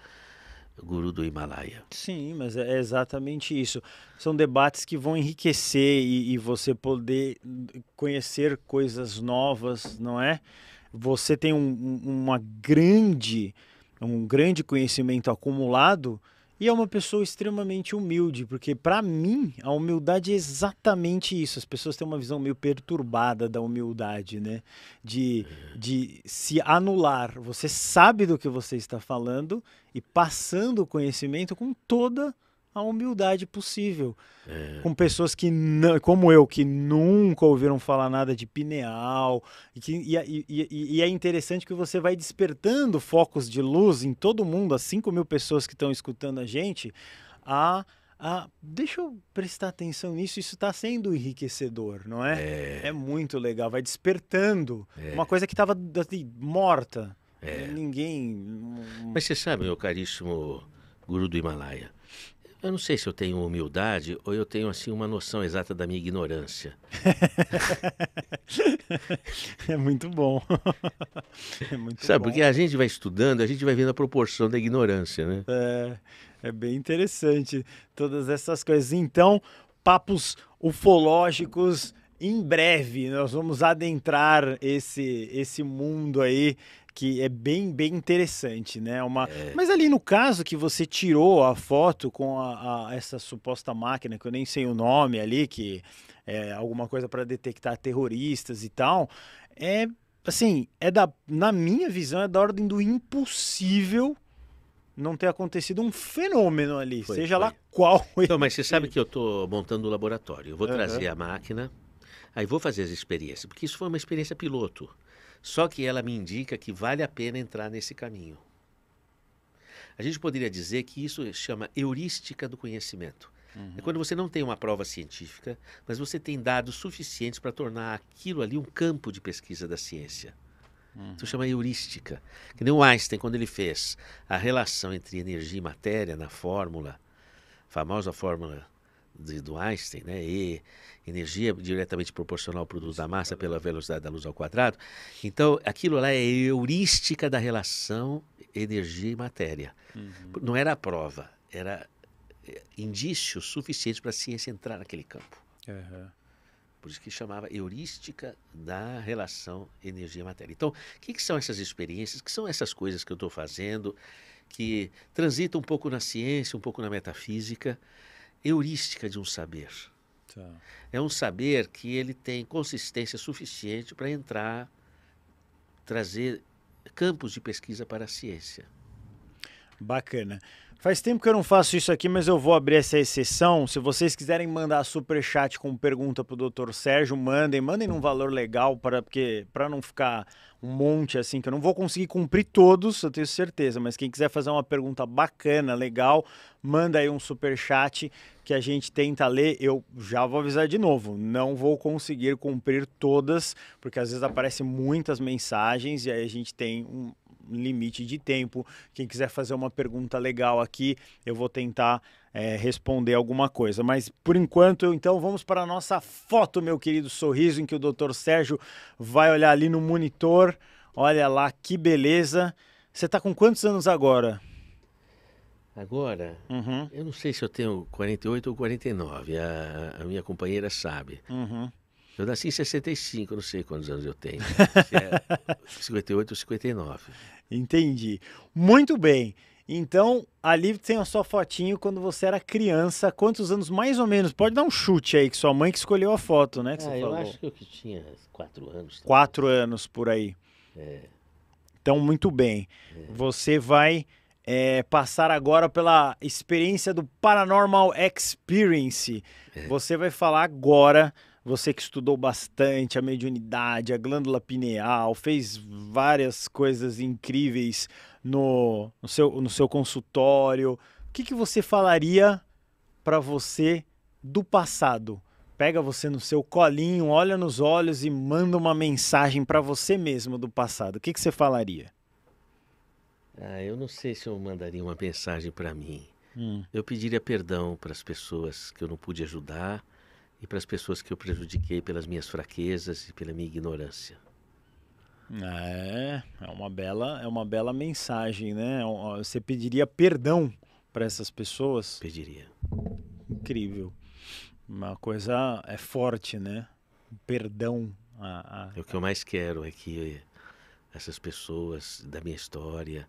guru do Himalaia. Sim, mas é, é exatamente isso. São debates que vão enriquecer e, e você poder conhecer coisas novas, não é? Você tem um, uma grande, um grande conhecimento acumulado e é uma pessoa extremamente humilde, porque para mim a humildade é exatamente isso. As pessoas têm uma visão meio perturbada da humildade, né? De, de se anular. Você sabe do que você está falando e passando o conhecimento com toda a humildade possível. É. Com pessoas que, não, como eu, que nunca ouviram falar nada de pineal. E, que, e, e, e, é interessante que você vai despertando focos de luz em todo mundo, as 5 mil pessoas que estão escutando a gente, a. Ah, deixa eu prestar atenção nisso, isso está sendo enriquecedor, não é? É, é muito legal, vai despertando é. uma coisa que estava assim, morta. É. Ninguém. Mas você sabe, meu caríssimo guru do Himalaia, eu não sei se eu tenho humildade ou eu tenho assim uma noção exata da minha ignorância. é muito bom. É muito Sabe, bom. porque a gente vai estudando, a gente vai vendo a proporção da ignorância, né? É, é bem interessante todas essas coisas. Então, papos ufológicos em breve nós vamos adentrar esse, esse mundo aí que é bem, bem interessante, né? Uma... É... Mas ali no caso que você tirou a foto com a, a, essa suposta máquina, que eu nem sei o nome ali, que é alguma coisa para detectar terroristas e tal, é assim, é da, na minha visão, é da ordem do impossível não ter acontecido um fenômeno ali, foi, seja foi. lá qual. Então mas você sabe que eu estou montando o um laboratório. Eu vou uhum. trazer a máquina, aí vou fazer as experiências, porque isso foi uma experiência piloto. Só que ela me indica que vale a pena entrar nesse caminho. A gente poderia dizer que isso chama heurística do conhecimento. Uhum. É quando você não tem uma prova científica, mas você tem dados suficientes para tornar aquilo ali um campo de pesquisa da ciência. Uhum. Isso chama heurística. Que nem o Einstein, quando ele fez a relação entre energia e matéria na fórmula, famosa fórmula de, do Einstein, né? E energia diretamente proporcional ao produto da massa pela velocidade da luz ao quadrado. Então, aquilo lá é heurística da relação energia e matéria. Uhum. Não era a prova, era eh, indício suficiente para a ciência entrar naquele campo. Uhum. Por isso que chamava heurística da relação energia-matéria. Então, o que, que, são essas experiências? O que são essas coisas que eu estou fazendo que transitam um pouco na ciência, um pouco na metafísica? Heurística de um saber. Tá. É um saber que ele tem consistência suficiente para entrar, trazer campos de pesquisa para a ciência. Bacana. Faz tempo que eu não faço isso aqui, mas eu vou abrir essa exceção. Se vocês quiserem mandar super chat com pergunta pro Dr. Sérgio, mandem, mandem num valor legal para porque para não ficar um monte assim que eu não vou conseguir cumprir todos, eu tenho certeza, mas quem quiser fazer uma pergunta bacana, legal, manda aí um super chat que a gente tenta ler. Eu já vou avisar de novo, não vou conseguir cumprir todas, porque às vezes aparecem muitas mensagens e aí a gente tem um, limite de tempo. Quem quiser fazer uma pergunta legal aqui, eu vou tentar é, responder alguma coisa. Mas por enquanto, então, vamos para a nossa foto, meu querido sorriso, em que o doutor Sérgio vai olhar ali no monitor. Olha lá que beleza. Você está com quantos anos agora? Agora, uhum. eu não sei se eu tenho 48 ou 49, a, a minha companheira sabe. Uhum. Eu nasci em 65, não sei quantos anos eu tenho. Se é 58 ou 59. Entendi. Muito bem. Então, ali tem a sua fotinho quando você era criança. Quantos anos mais ou menos? Pode dar um chute aí, que sua mãe que escolheu a foto, né? Que ah, você eu acho que eu que tinha quatro anos. Também. Quatro anos por aí. É. Então, muito bem. É. Você vai é, passar agora pela experiência do Paranormal Experience. É. Você vai falar agora você que estudou bastante a mediunidade, a glândula pineal, fez várias coisas incríveis no, no, seu, no seu consultório. O que, que você falaria para você do passado? Pega você no seu colinho, olha nos olhos e manda uma mensagem para você mesmo do passado. O que, que você falaria? Ah, eu não sei se eu mandaria uma mensagem para mim. Hum. Eu pediria perdão para as pessoas que eu não pude ajudar e para as pessoas que eu prejudiquei pelas minhas fraquezas e pela minha ignorância. É, é uma bela, é uma bela mensagem, né? É você pediria perdão para essas pessoas? Pediria. Incrível. Uma coisa é forte, né? Perdão. A, a... É o que eu mais quero é que essas pessoas da minha história,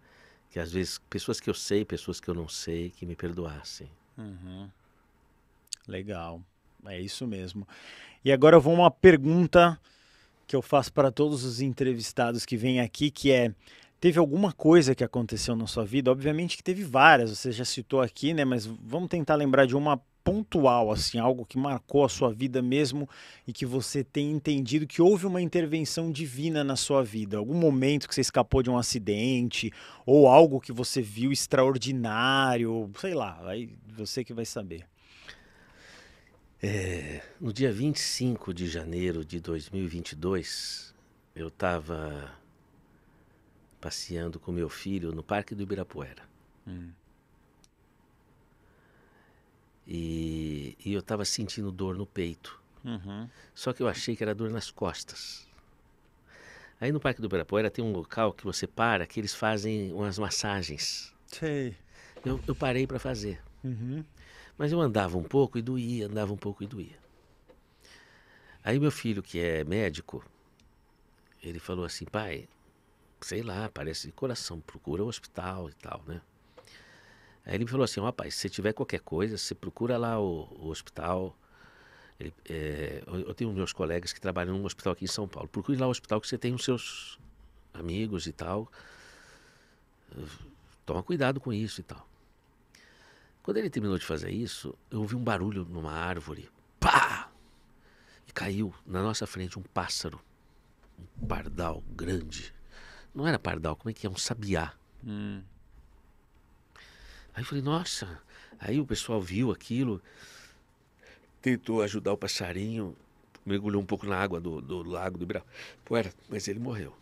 que às vezes pessoas que eu sei, pessoas que eu não sei, que me perdoassem. Uhum. Legal. É isso mesmo. E agora eu vou uma pergunta que eu faço para todos os entrevistados que vêm aqui, que é teve alguma coisa que aconteceu na sua vida? Obviamente que teve várias, você já citou aqui, né? Mas vamos tentar lembrar de uma pontual, assim, algo que marcou a sua vida mesmo e que você tem entendido que houve uma intervenção divina na sua vida. Algum momento que você escapou de um acidente ou algo que você viu extraordinário, sei lá, aí você que vai saber. É, no dia 25 de janeiro de 2022, eu estava passeando com meu filho no Parque do Ibirapuera. Hum. E, e, eu estava sentindo dor no peito. Uhum. Só que eu achei que era dor nas costas. Aí no Parque do Ibirapuera tem um local que você para que eles fazem umas massagens. Sei. Eu, eu parei para fazer. Uhum. Mas eu andava um pouco e doía, andava um pouco e doía. Aí meu filho, que é médico, ele falou assim, pai, sei lá, parece de coração, procura o hospital e tal, né? Aí ele me falou assim, rapaz, se tiver qualquer coisa, você procura lá o, o hospital. Ele, é, eu tenho meus colegas que trabalham num hospital aqui em São Paulo. Procure lá o hospital que você tem os seus amigos e tal. Toma cuidado com isso e tal. Quando ele terminou de fazer isso, eu ouvi um barulho numa árvore. Pá! E caiu na nossa frente um pássaro. Um pardal grande. Não era pardal, como é que é? Um sabiá. Hum. Aí eu falei, nossa. Aí o pessoal viu aquilo, tentou ajudar o passarinho, mergulhou um pouco na água do, do lago do era, mas ele morreu.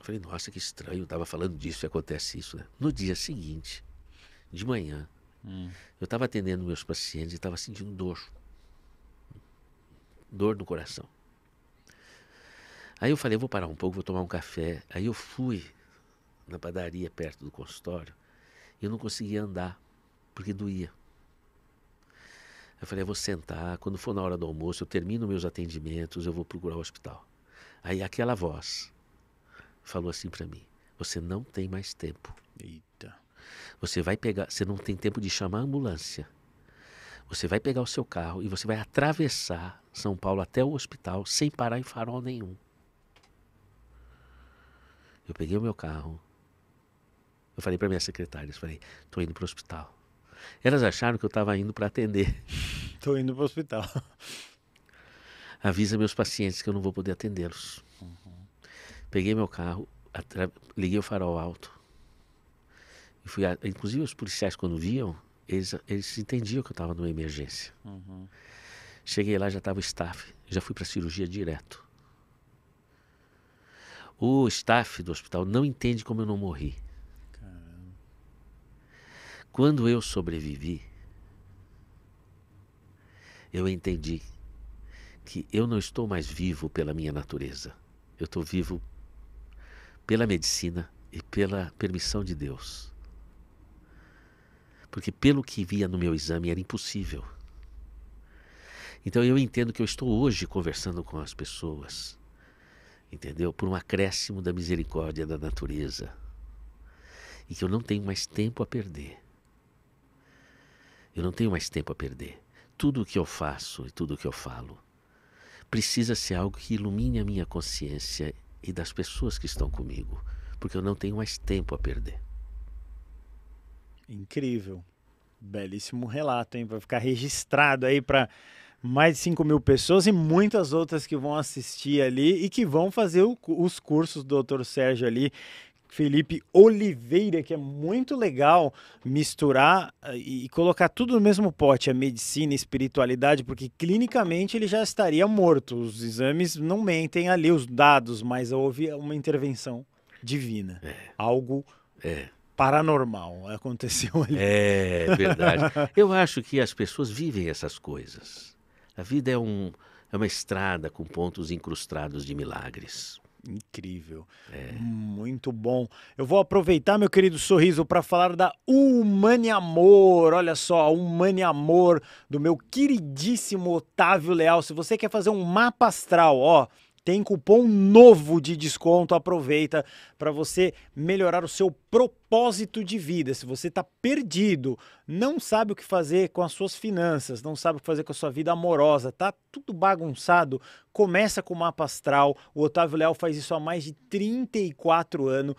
Eu falei, nossa, que estranho, eu tava falando disso e acontece isso, né? No dia seguinte, de manhã, Hum. Eu estava atendendo meus pacientes e estava sentindo dor. Dor no coração. Aí eu falei, vou parar um pouco, vou tomar um café. Aí eu fui na padaria perto do consultório e eu não conseguia andar, porque doía. Eu falei, eu vou sentar, quando for na hora do almoço, eu termino meus atendimentos, eu vou procurar o hospital. Aí aquela voz falou assim para mim: Você não tem mais tempo. Eita. Você vai pegar, você não tem tempo de chamar a ambulância. Você vai pegar o seu carro e você vai atravessar São Paulo até o hospital sem parar em farol nenhum. Eu peguei o meu carro. Eu falei para minha secretária, eu falei, tô indo para o hospital. Elas acharam que eu estava indo para atender. Tô indo para o hospital. Avisa meus pacientes que eu não vou poder atendê-los. Uhum. Peguei meu carro, atra... liguei o farol alto fui inclusive os policiais quando viam, eles, eles entendiam que eu estava numa emergência. Uhum. Cheguei lá, já estava o staff, já fui para cirurgia direto. O staff do hospital não entende como eu não morri. Caramba. Quando eu sobrevivi, eu entendi que eu não estou mais vivo pela minha natureza. Eu estou vivo pela medicina e pela permissão de Deus porque pelo que via no meu exame era impossível. Então eu entendo que eu estou hoje conversando com as pessoas, entendeu? Por um acréscimo da misericórdia da natureza. E que eu não tenho mais tempo a perder. Eu não tenho mais tempo a perder. Tudo o que eu faço e tudo o que eu falo precisa ser algo que ilumine a minha consciência e das pessoas que estão comigo, porque eu não tenho mais tempo a perder. Incrível. Belíssimo relato, hein? Vai ficar registrado aí para mais de 5 mil pessoas e muitas outras que vão assistir ali e que vão fazer o, os cursos do Dr. Sérgio ali. Felipe Oliveira, que é muito legal misturar ah, e colocar tudo no mesmo pote, a medicina, a espiritualidade, porque clinicamente ele já estaria morto. Os exames não mentem ali os dados, mas houve uma intervenção divina. É. Algo é paranormal aconteceu ali. É verdade. Eu acho que as pessoas vivem essas coisas. A vida é, um, é uma estrada com pontos incrustados de milagres. Incrível. É. Muito bom. Eu vou aproveitar, meu querido sorriso, para falar da Humane Amor. Olha só, a Humane Amor do meu queridíssimo Otávio Leal. Se você quer fazer um mapa astral, ó tem cupom novo de desconto. Aproveita para você melhorar o seu propósito de vida. Se você está perdido, não sabe o que fazer com as suas finanças, não sabe o que fazer com a sua vida amorosa, tá tudo bagunçado, começa com o mapa astral. O Otávio Léo faz isso há mais de 34 anos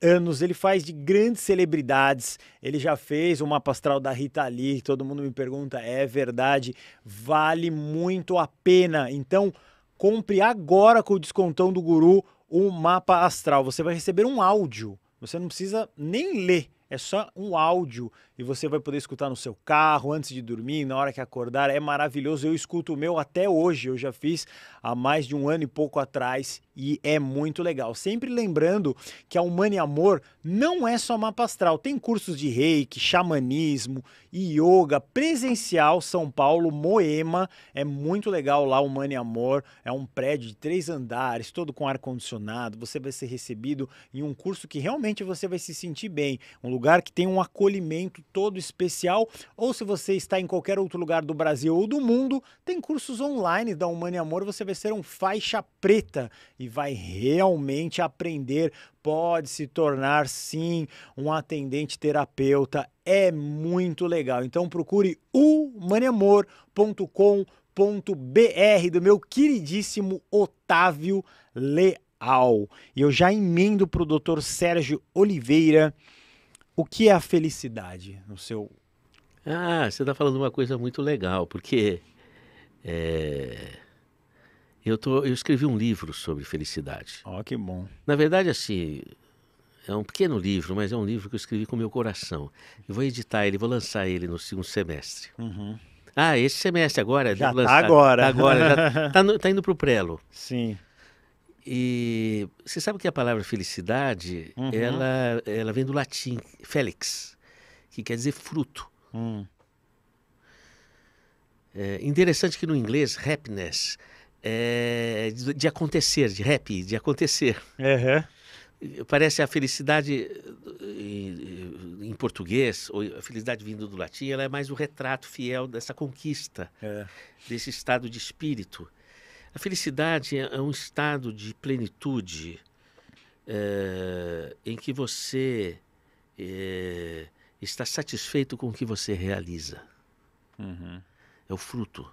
anos, ele faz de grandes celebridades. Ele já fez o mapa astral da Rita Lee, todo mundo me pergunta, é verdade, vale muito a pena. Então, Compre agora com o descontão do Guru o mapa astral. Você vai receber um áudio. Você não precisa nem ler, é só um áudio e você vai poder escutar no seu carro, antes de dormir, na hora que acordar. É maravilhoso. Eu escuto o meu até hoje. Eu já fiz há mais de um ano e pouco atrás e é muito legal. Sempre lembrando que a Humane Amor não é só mapa astral. Tem cursos de reiki, xamanismo, yoga, presencial São Paulo, Moema. É muito legal lá, Humane Amor. É um prédio de três andares, todo com ar-condicionado. Você vai ser recebido em um curso que realmente você vai se sentir bem. Um lugar que tem um acolhimento todo especial, ou se você está em qualquer outro lugar do Brasil ou do mundo, tem cursos online da Humane Amor, você vai ser um faixa preta e vai realmente aprender, pode se tornar sim um atendente terapeuta, é muito legal. Então procure humaneamor.com.br do meu queridíssimo Otávio Leal. E eu já emendo para o doutor Sérgio Oliveira, o que é a felicidade no seu. Ah, você está falando uma coisa muito legal, porque é, eu, tô, eu escrevi um livro sobre felicidade. Ó, oh, que bom. Na verdade, assim, é um pequeno livro, mas é um livro que eu escrevi com meu coração. Eu vou editar ele, vou lançar ele no segundo semestre. Uhum. Ah, esse semestre agora. Já tá lançar, agora. Tá agora, já tá, tá, indo para o prelo. Sim. E você sabe que a palavra felicidade, uhum. ela, ela vem do latim, felix, que quer dizer fruto. Hum. É interessante que no inglês, happiness é de, de acontecer, de happy, de acontecer. Uhum. Parece a felicidade eh, em, eh, em, português, ou a felicidade vindo do latim, ela é mais o retrato fiel dessa conquista, é. desse estado de espírito. A felicidade é um estado de plenitude é, em que você é, está satisfeito com o que você realiza. Uhum. É o fruto.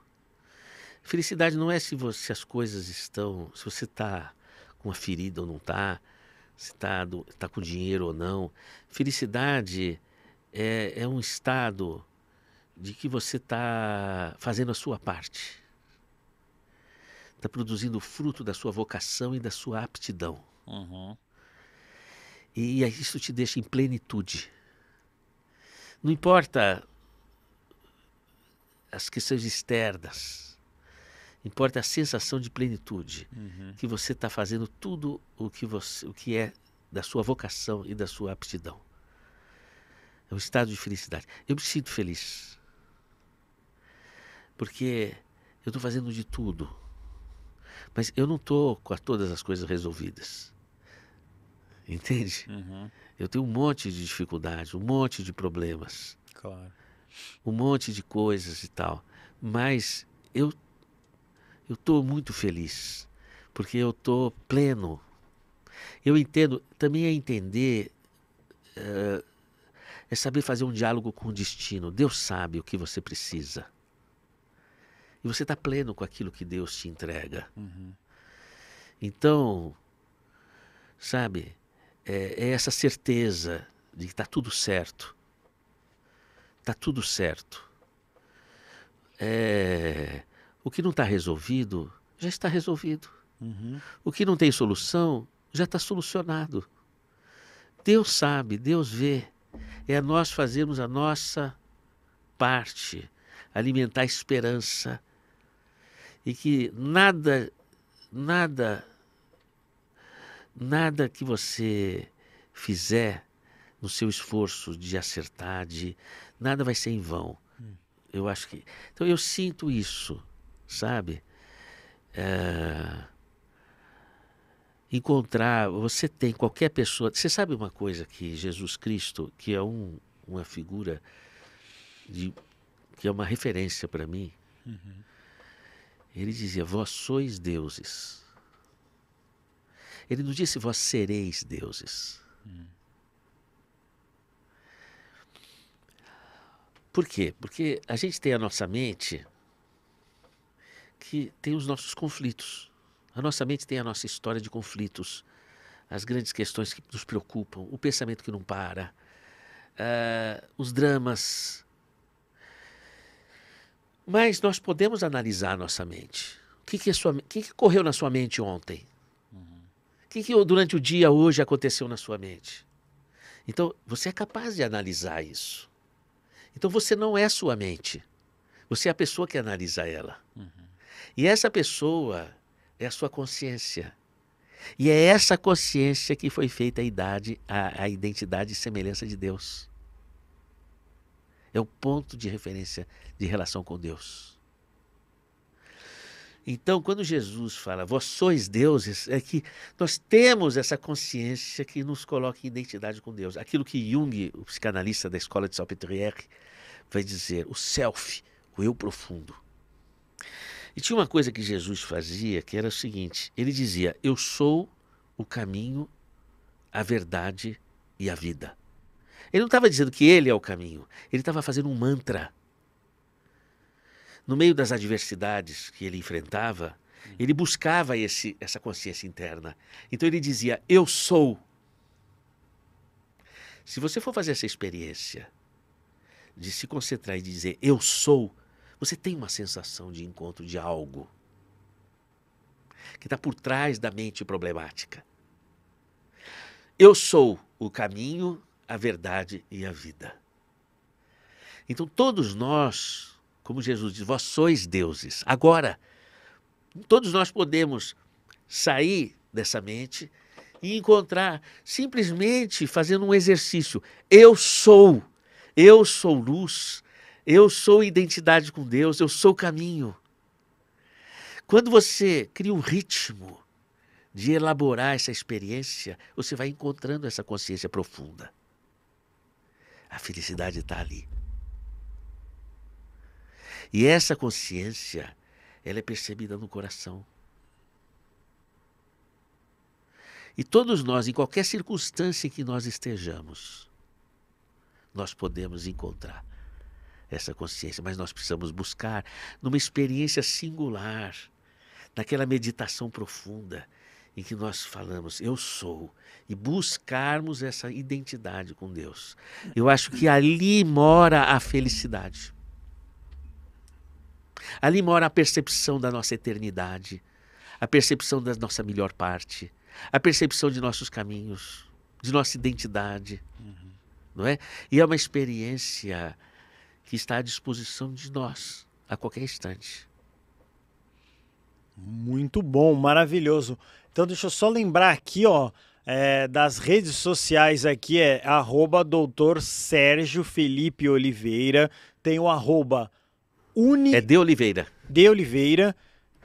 Felicidade não é se, você, se as coisas estão, se você está com uma ferida ou não está, se está tá com dinheiro ou não. Felicidade é, é um estado de que você está fazendo a sua parte está produzindo o fruto da sua vocação e da sua aptidão. Uhum. E isso te deixa em plenitude. Não importa as questões externas, importa a sensação de plenitude uhum. que você está fazendo tudo o que você, o que é da sua vocação e da sua aptidão. É um estado de felicidade. Eu me sinto feliz porque eu estou fazendo de tudo mas eu não estou com todas as coisas resolvidas. Entende? Uhum. Eu tenho um monte de dificuldades, um monte de problemas. Claro. Um monte de coisas e tal. Mas eu eu estou muito feliz, porque eu estou pleno. Eu entendo, também é entender, eh, é saber fazer um diálogo com o destino. Deus sabe o que você precisa. E você está pleno com aquilo que Deus te entrega. Uhum. Então, sabe, é, é, essa certeza de que está tudo certo. Está tudo certo. É, o que não está resolvido, já está resolvido. Uhum. O que não tem solução, já está solucionado. Deus sabe, Deus vê. É a nós fazermos a nossa parte, alimentar a esperança, e que nada, nada, nada que você fizer no seu esforço de acertar, de nada vai ser em vão. Hum. Eu acho que, então eu sinto isso, sabe? É... Encontrar, você tem qualquer pessoa. Você sabe uma coisa que Jesus Cristo, que é um, uma figura de, que é uma referência para mim. Uhum. Ele dizia: Vós sois deuses. Ele não disse: Vós sereis deuses. Por quê? Porque a gente tem a nossa mente que tem os nossos conflitos. A nossa mente tem a nossa história de conflitos, as grandes questões que nos preocupam, o pensamento que não para, uh, os dramas, mas nós podemos analisar nossa mente. O que, que, sua, que, que correu na sua mente ontem? Uhum. O que, que durante o dia hoje aconteceu na sua mente? Então, você é capaz de analisar isso. Então, você não é sua mente. Você é a pessoa que analisa ela. Uhum. E essa pessoa é a sua consciência. E é essa consciência que foi feita a idade, a, a identidade e semelhança de Deus. É o ponto de referência de relação com Deus. Então, quando Jesus fala, vós sois deuses, é que nós temos essa consciência que nos coloca em identidade com Deus. Aquilo que Jung, o psicanalista da escola de Salpêtrière, vai dizer, o self, o eu profundo. E tinha uma coisa que Jesus fazia que era o seguinte: ele dizia, Eu sou o caminho, a verdade e a vida. Ele não estava dizendo que ele é o caminho, ele estava fazendo um mantra. No meio das adversidades que ele enfrentava, uhum. ele buscava esse, essa consciência interna. Então ele dizia: Eu sou. Se você for fazer essa experiência de se concentrar e dizer: Eu sou, você tem uma sensação de encontro de algo que está por trás da mente problemática. Eu sou o caminho a verdade e a vida. Então todos nós, como Jesus diz, vós sois deuses. Agora, todos nós podemos sair dessa mente e encontrar simplesmente fazendo um exercício. Eu sou, eu sou luz, eu sou identidade com Deus, eu sou caminho. Quando você cria um ritmo de elaborar essa experiência, você vai encontrando essa consciência profunda. A felicidade está ali. E essa consciência, ela é percebida no coração. E todos nós, em qualquer circunstância em que nós estejamos, nós podemos encontrar essa consciência, mas nós precisamos buscar numa experiência singular, naquela meditação profunda, em que nós falamos eu sou e buscarmos essa identidade com Deus. Eu acho que ali mora a felicidade. Ali mora a percepção da nossa eternidade, a percepção da nossa melhor parte, a percepção de nossos caminhos, de nossa identidade, uhum. não é? E é uma experiência que está à disposição de nós a qualquer instante. Muito bom, maravilhoso. Então deixa eu só lembrar aqui, ó, é, das redes sociais aqui é arroba doutor Sérgio Felipe Oliveira, tem o arroba uni... É de Oliveira. De Oliveira,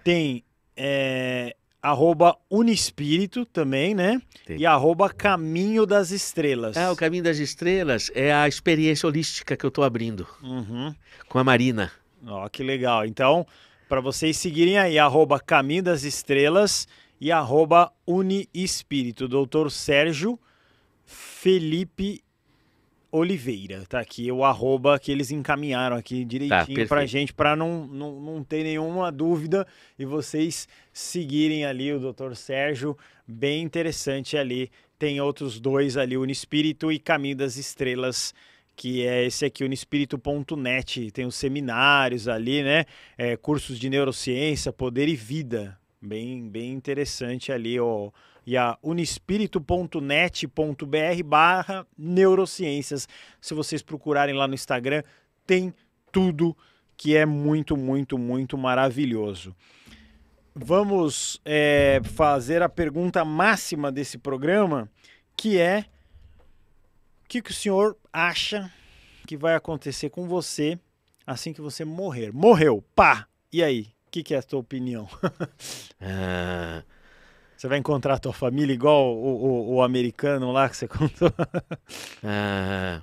tem é, arroba Unispírito também, né? Tem. E arroba Caminho das Estrelas. É, o Caminho das Estrelas é a experiência holística que eu estou abrindo uhum. com a Marina. Ó, que legal. Então, para vocês seguirem aí, arroba Caminho das Estrelas e arroba Uniespírito, doutor Sérgio Felipe Oliveira. Tá aqui o arroba que eles encaminharam aqui direitinho tá, pra gente, para não, não, não ter nenhuma dúvida e vocês seguirem ali o doutor Sérgio, bem interessante ali. Tem outros dois ali, Unispírito e Caminho das Estrelas, que é esse aqui, unispírito.net. Tem os seminários ali, né? É, cursos de neurociência, poder e vida. Bem, bem interessante ali, ó. E a unespírito.net.br barra neurociências. Se vocês procurarem lá no Instagram, tem tudo que é muito, muito, muito maravilhoso. Vamos é, fazer a pergunta máxima desse programa, que é o que, que o senhor acha que vai acontecer com você assim que você morrer? Morreu, pá! E aí? que, que é a tua opinião? Ah. você vai encontrar a tua família igual o, o, o americano lá que você contou? Ah.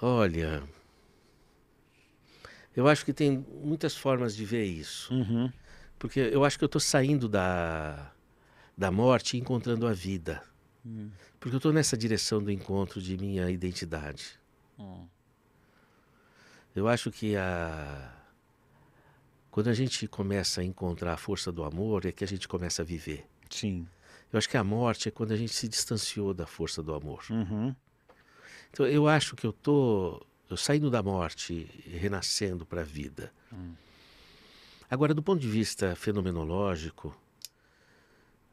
olha, eu acho que tem muitas formas de ver isso. Uhum. Porque eu acho que eu estou saindo da, da morte e encontrando a vida. Uhum. Porque eu estou nessa direção do encontro de minha identidade. Uhum. Eu acho que a quando a gente começa a encontrar a força do amor, é que a gente começa a viver. Sim. Eu acho que a morte é quando a gente se distanciou da força do amor. Uhum. Então eu acho que eu tô eu saindo da morte, renascendo para a vida. Uhum. Agora, do ponto de vista fenomenológico,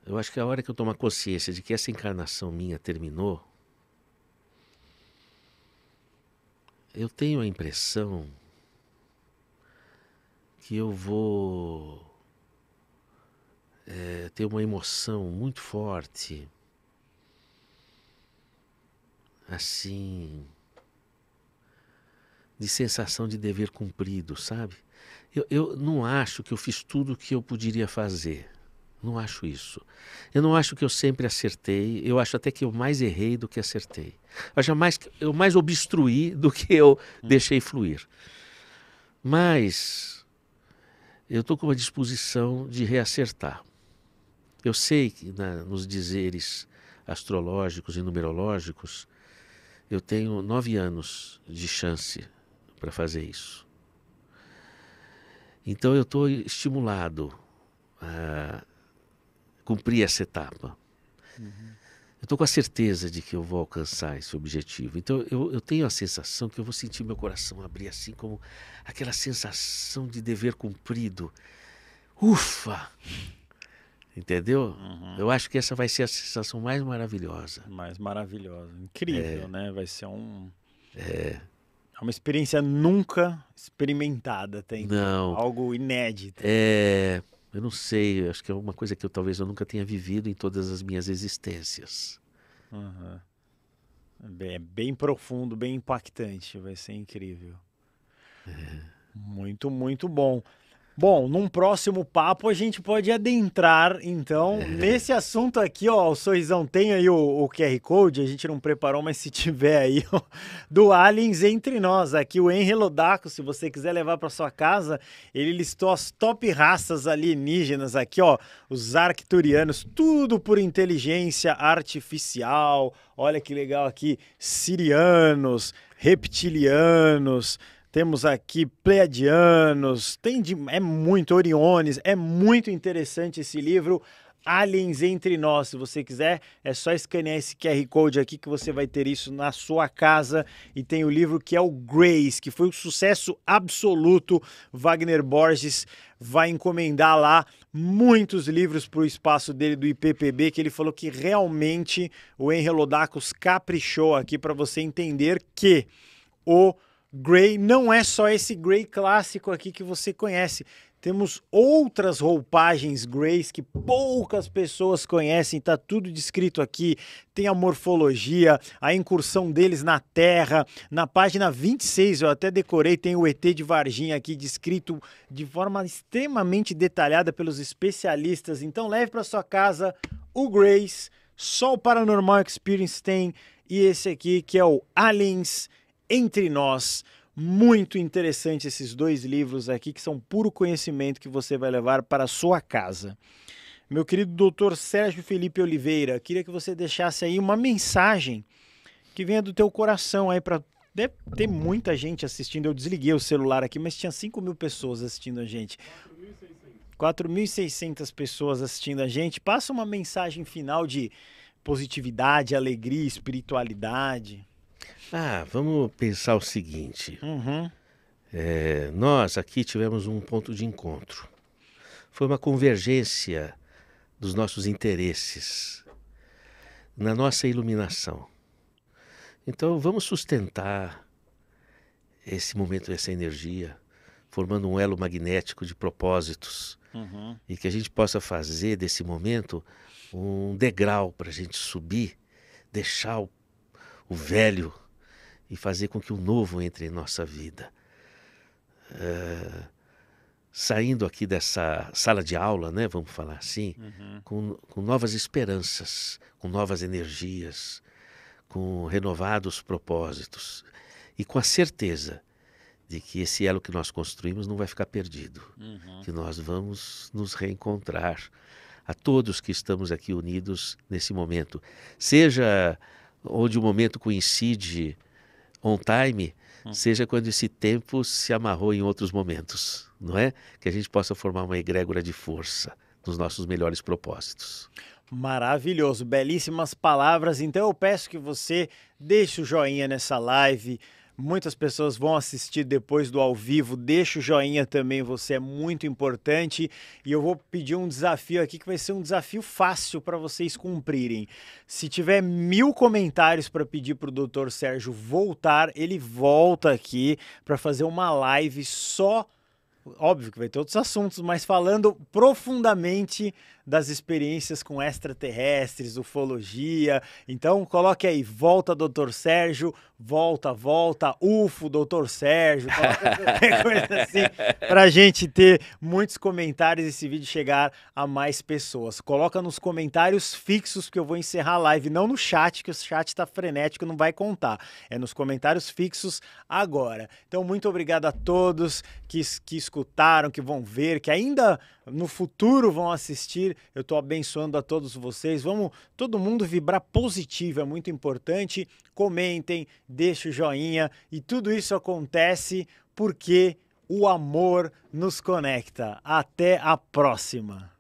eu acho que a hora que eu a consciência de que essa encarnação minha terminou, eu tenho a impressão que eu vou é, ter uma emoção muito forte, assim, de sensação de dever cumprido, sabe? Eu, eu não acho que eu fiz tudo o que eu poderia fazer. Não acho isso. Eu não acho que eu sempre acertei. Eu acho até que eu mais errei do que acertei. Eu jamais eu mais obstruí do que eu hum. deixei fluir. Mas eu estou com uma disposição de reacertar. Eu sei que na, né, nos dizeres astrológicos e numerológicos, eu tenho nove anos de chance para fazer isso. Então eu estou estimulado a cumprir essa etapa. Uhum eu estou com a certeza de que eu vou alcançar esse objetivo. Então eu, eu, tenho a sensação que eu vou sentir meu coração abrir assim, como aquela sensação de dever cumprido. Ufa! Entendeu? Uhum. Eu acho que essa vai ser a sensação mais maravilhosa. Mais maravilhosa. Incrível, é. né? Vai ser um. É. É uma experiência nunca experimentada, tem. Então. Não. Algo inédito. É. Eu não sei, acho que é uma coisa que eu talvez eu nunca tenha vivido em todas as minhas existências. Uhum. É bem profundo, bem impactante, vai ser incrível. É. Muito, muito bom. Bom, num próximo papo a gente pode adentrar, então, é. nesse assunto aqui, ó, o Sorrisão tem aí o, o QR Code, a gente não preparou, mas se tiver aí, ó, do Aliens Entre Nós, aqui o Henry Lodaco, se você quiser levar para sua casa, ele listou as top raças alienígenas aqui, ó, os arcturianos, tudo por inteligência artificial, olha que legal aqui, sirianos, reptilianos, temos aqui Pleiadianos, tem de, é muito Oriones, é muito interessante esse livro. Aliens Entre Nós. Se você quiser, é só escanear esse QR Code aqui que você vai ter isso na sua casa. E tem o livro que é o Grace, que foi um sucesso absoluto. Wagner Borges vai encomendar lá muitos livros para o espaço dele do IPPB, que ele falou que realmente o Henry Lodacos caprichou aqui para você entender que o Grey não é só esse Grey clássico aqui que você conhece. Temos outras roupagens grays que poucas pessoas conhecem, tá tudo descrito aqui. Tem a morfologia, a incursão deles na terra. Na página 26, eu até decorei, tem o ET de Varginha aqui descrito de forma extremamente detalhada pelos especialistas. Então leve para sua casa o Grays, só o Paranormal Experience tem e esse aqui que é o Aliens entre Nós. Muito interessante esses dois livros aqui, que são puro conhecimento que você vai levar para a sua casa. Meu querido doutor Sérgio Felipe Oliveira, queria que você deixasse aí uma mensagem que venha do teu coração aí para Deve né, ter muita gente assistindo. Eu desliguei o celular aqui, mas tinha 5 mil pessoas assistindo a gente. 4.600 pessoas assistindo a gente. Passa uma mensagem final de positividade, alegria, espiritualidade. Ah, vamos pensar o seguinte. Uhum. É, nós aqui tivemos um ponto de encontro. Foi uma convergência dos nossos interesses na nossa iluminação. Então vamos sustentar esse momento, essa energia, formando um elo magnético de propósitos uhum. e que a gente possa fazer desse momento um degrau para a gente subir, deixar o o velho e fazer com que o novo entre em nossa vida. É, saindo aqui dessa sala de aula, né, vamos falar assim, uhum. com, com novas esperanças, com novas energias, com renovados propósitos e com a certeza de que esse elo que nós construímos não vai ficar perdido, uhum. que nós vamos nos reencontrar a todos que estamos aqui unidos nesse momento, seja onde o momento coincide on time, hum. seja quando esse tempo se amarrou em outros momentos, não é? Que a gente possa formar uma egrégora de força nos nossos melhores propósitos. Maravilhoso, belíssimas palavras. Então eu peço que você deixe o joinha nessa live Muitas pessoas vão assistir depois do ao vivo. Deixa o joinha também, você é muito importante. E eu vou pedir um desafio aqui que vai ser um desafio fácil para vocês cumprirem. Se tiver mil comentários para pedir para o doutor Sérgio voltar, ele volta aqui para fazer uma live só. Óbvio que vai ter outros assuntos, mas falando profundamente das experiências com extraterrestres, ufologia. Então, coloque aí, volta, doutor Sérgio, volta, volta, UFO, doutor Sérgio, coisa assim, para a gente ter muitos comentários e esse vídeo chegar a mais pessoas. Coloca nos comentários fixos que eu vou encerrar a live, não no chat, que o chat está frenético, não vai contar. É nos comentários fixos agora. Então, muito obrigado a todos que, que escutaram, que vão ver, que ainda no futuro vão assistir. Eu estou abençoando a todos vocês. Vamos todo mundo vibrar positivo, é muito importante. Comentem, deixem o joinha e tudo isso acontece porque o amor nos conecta. Até a próxima!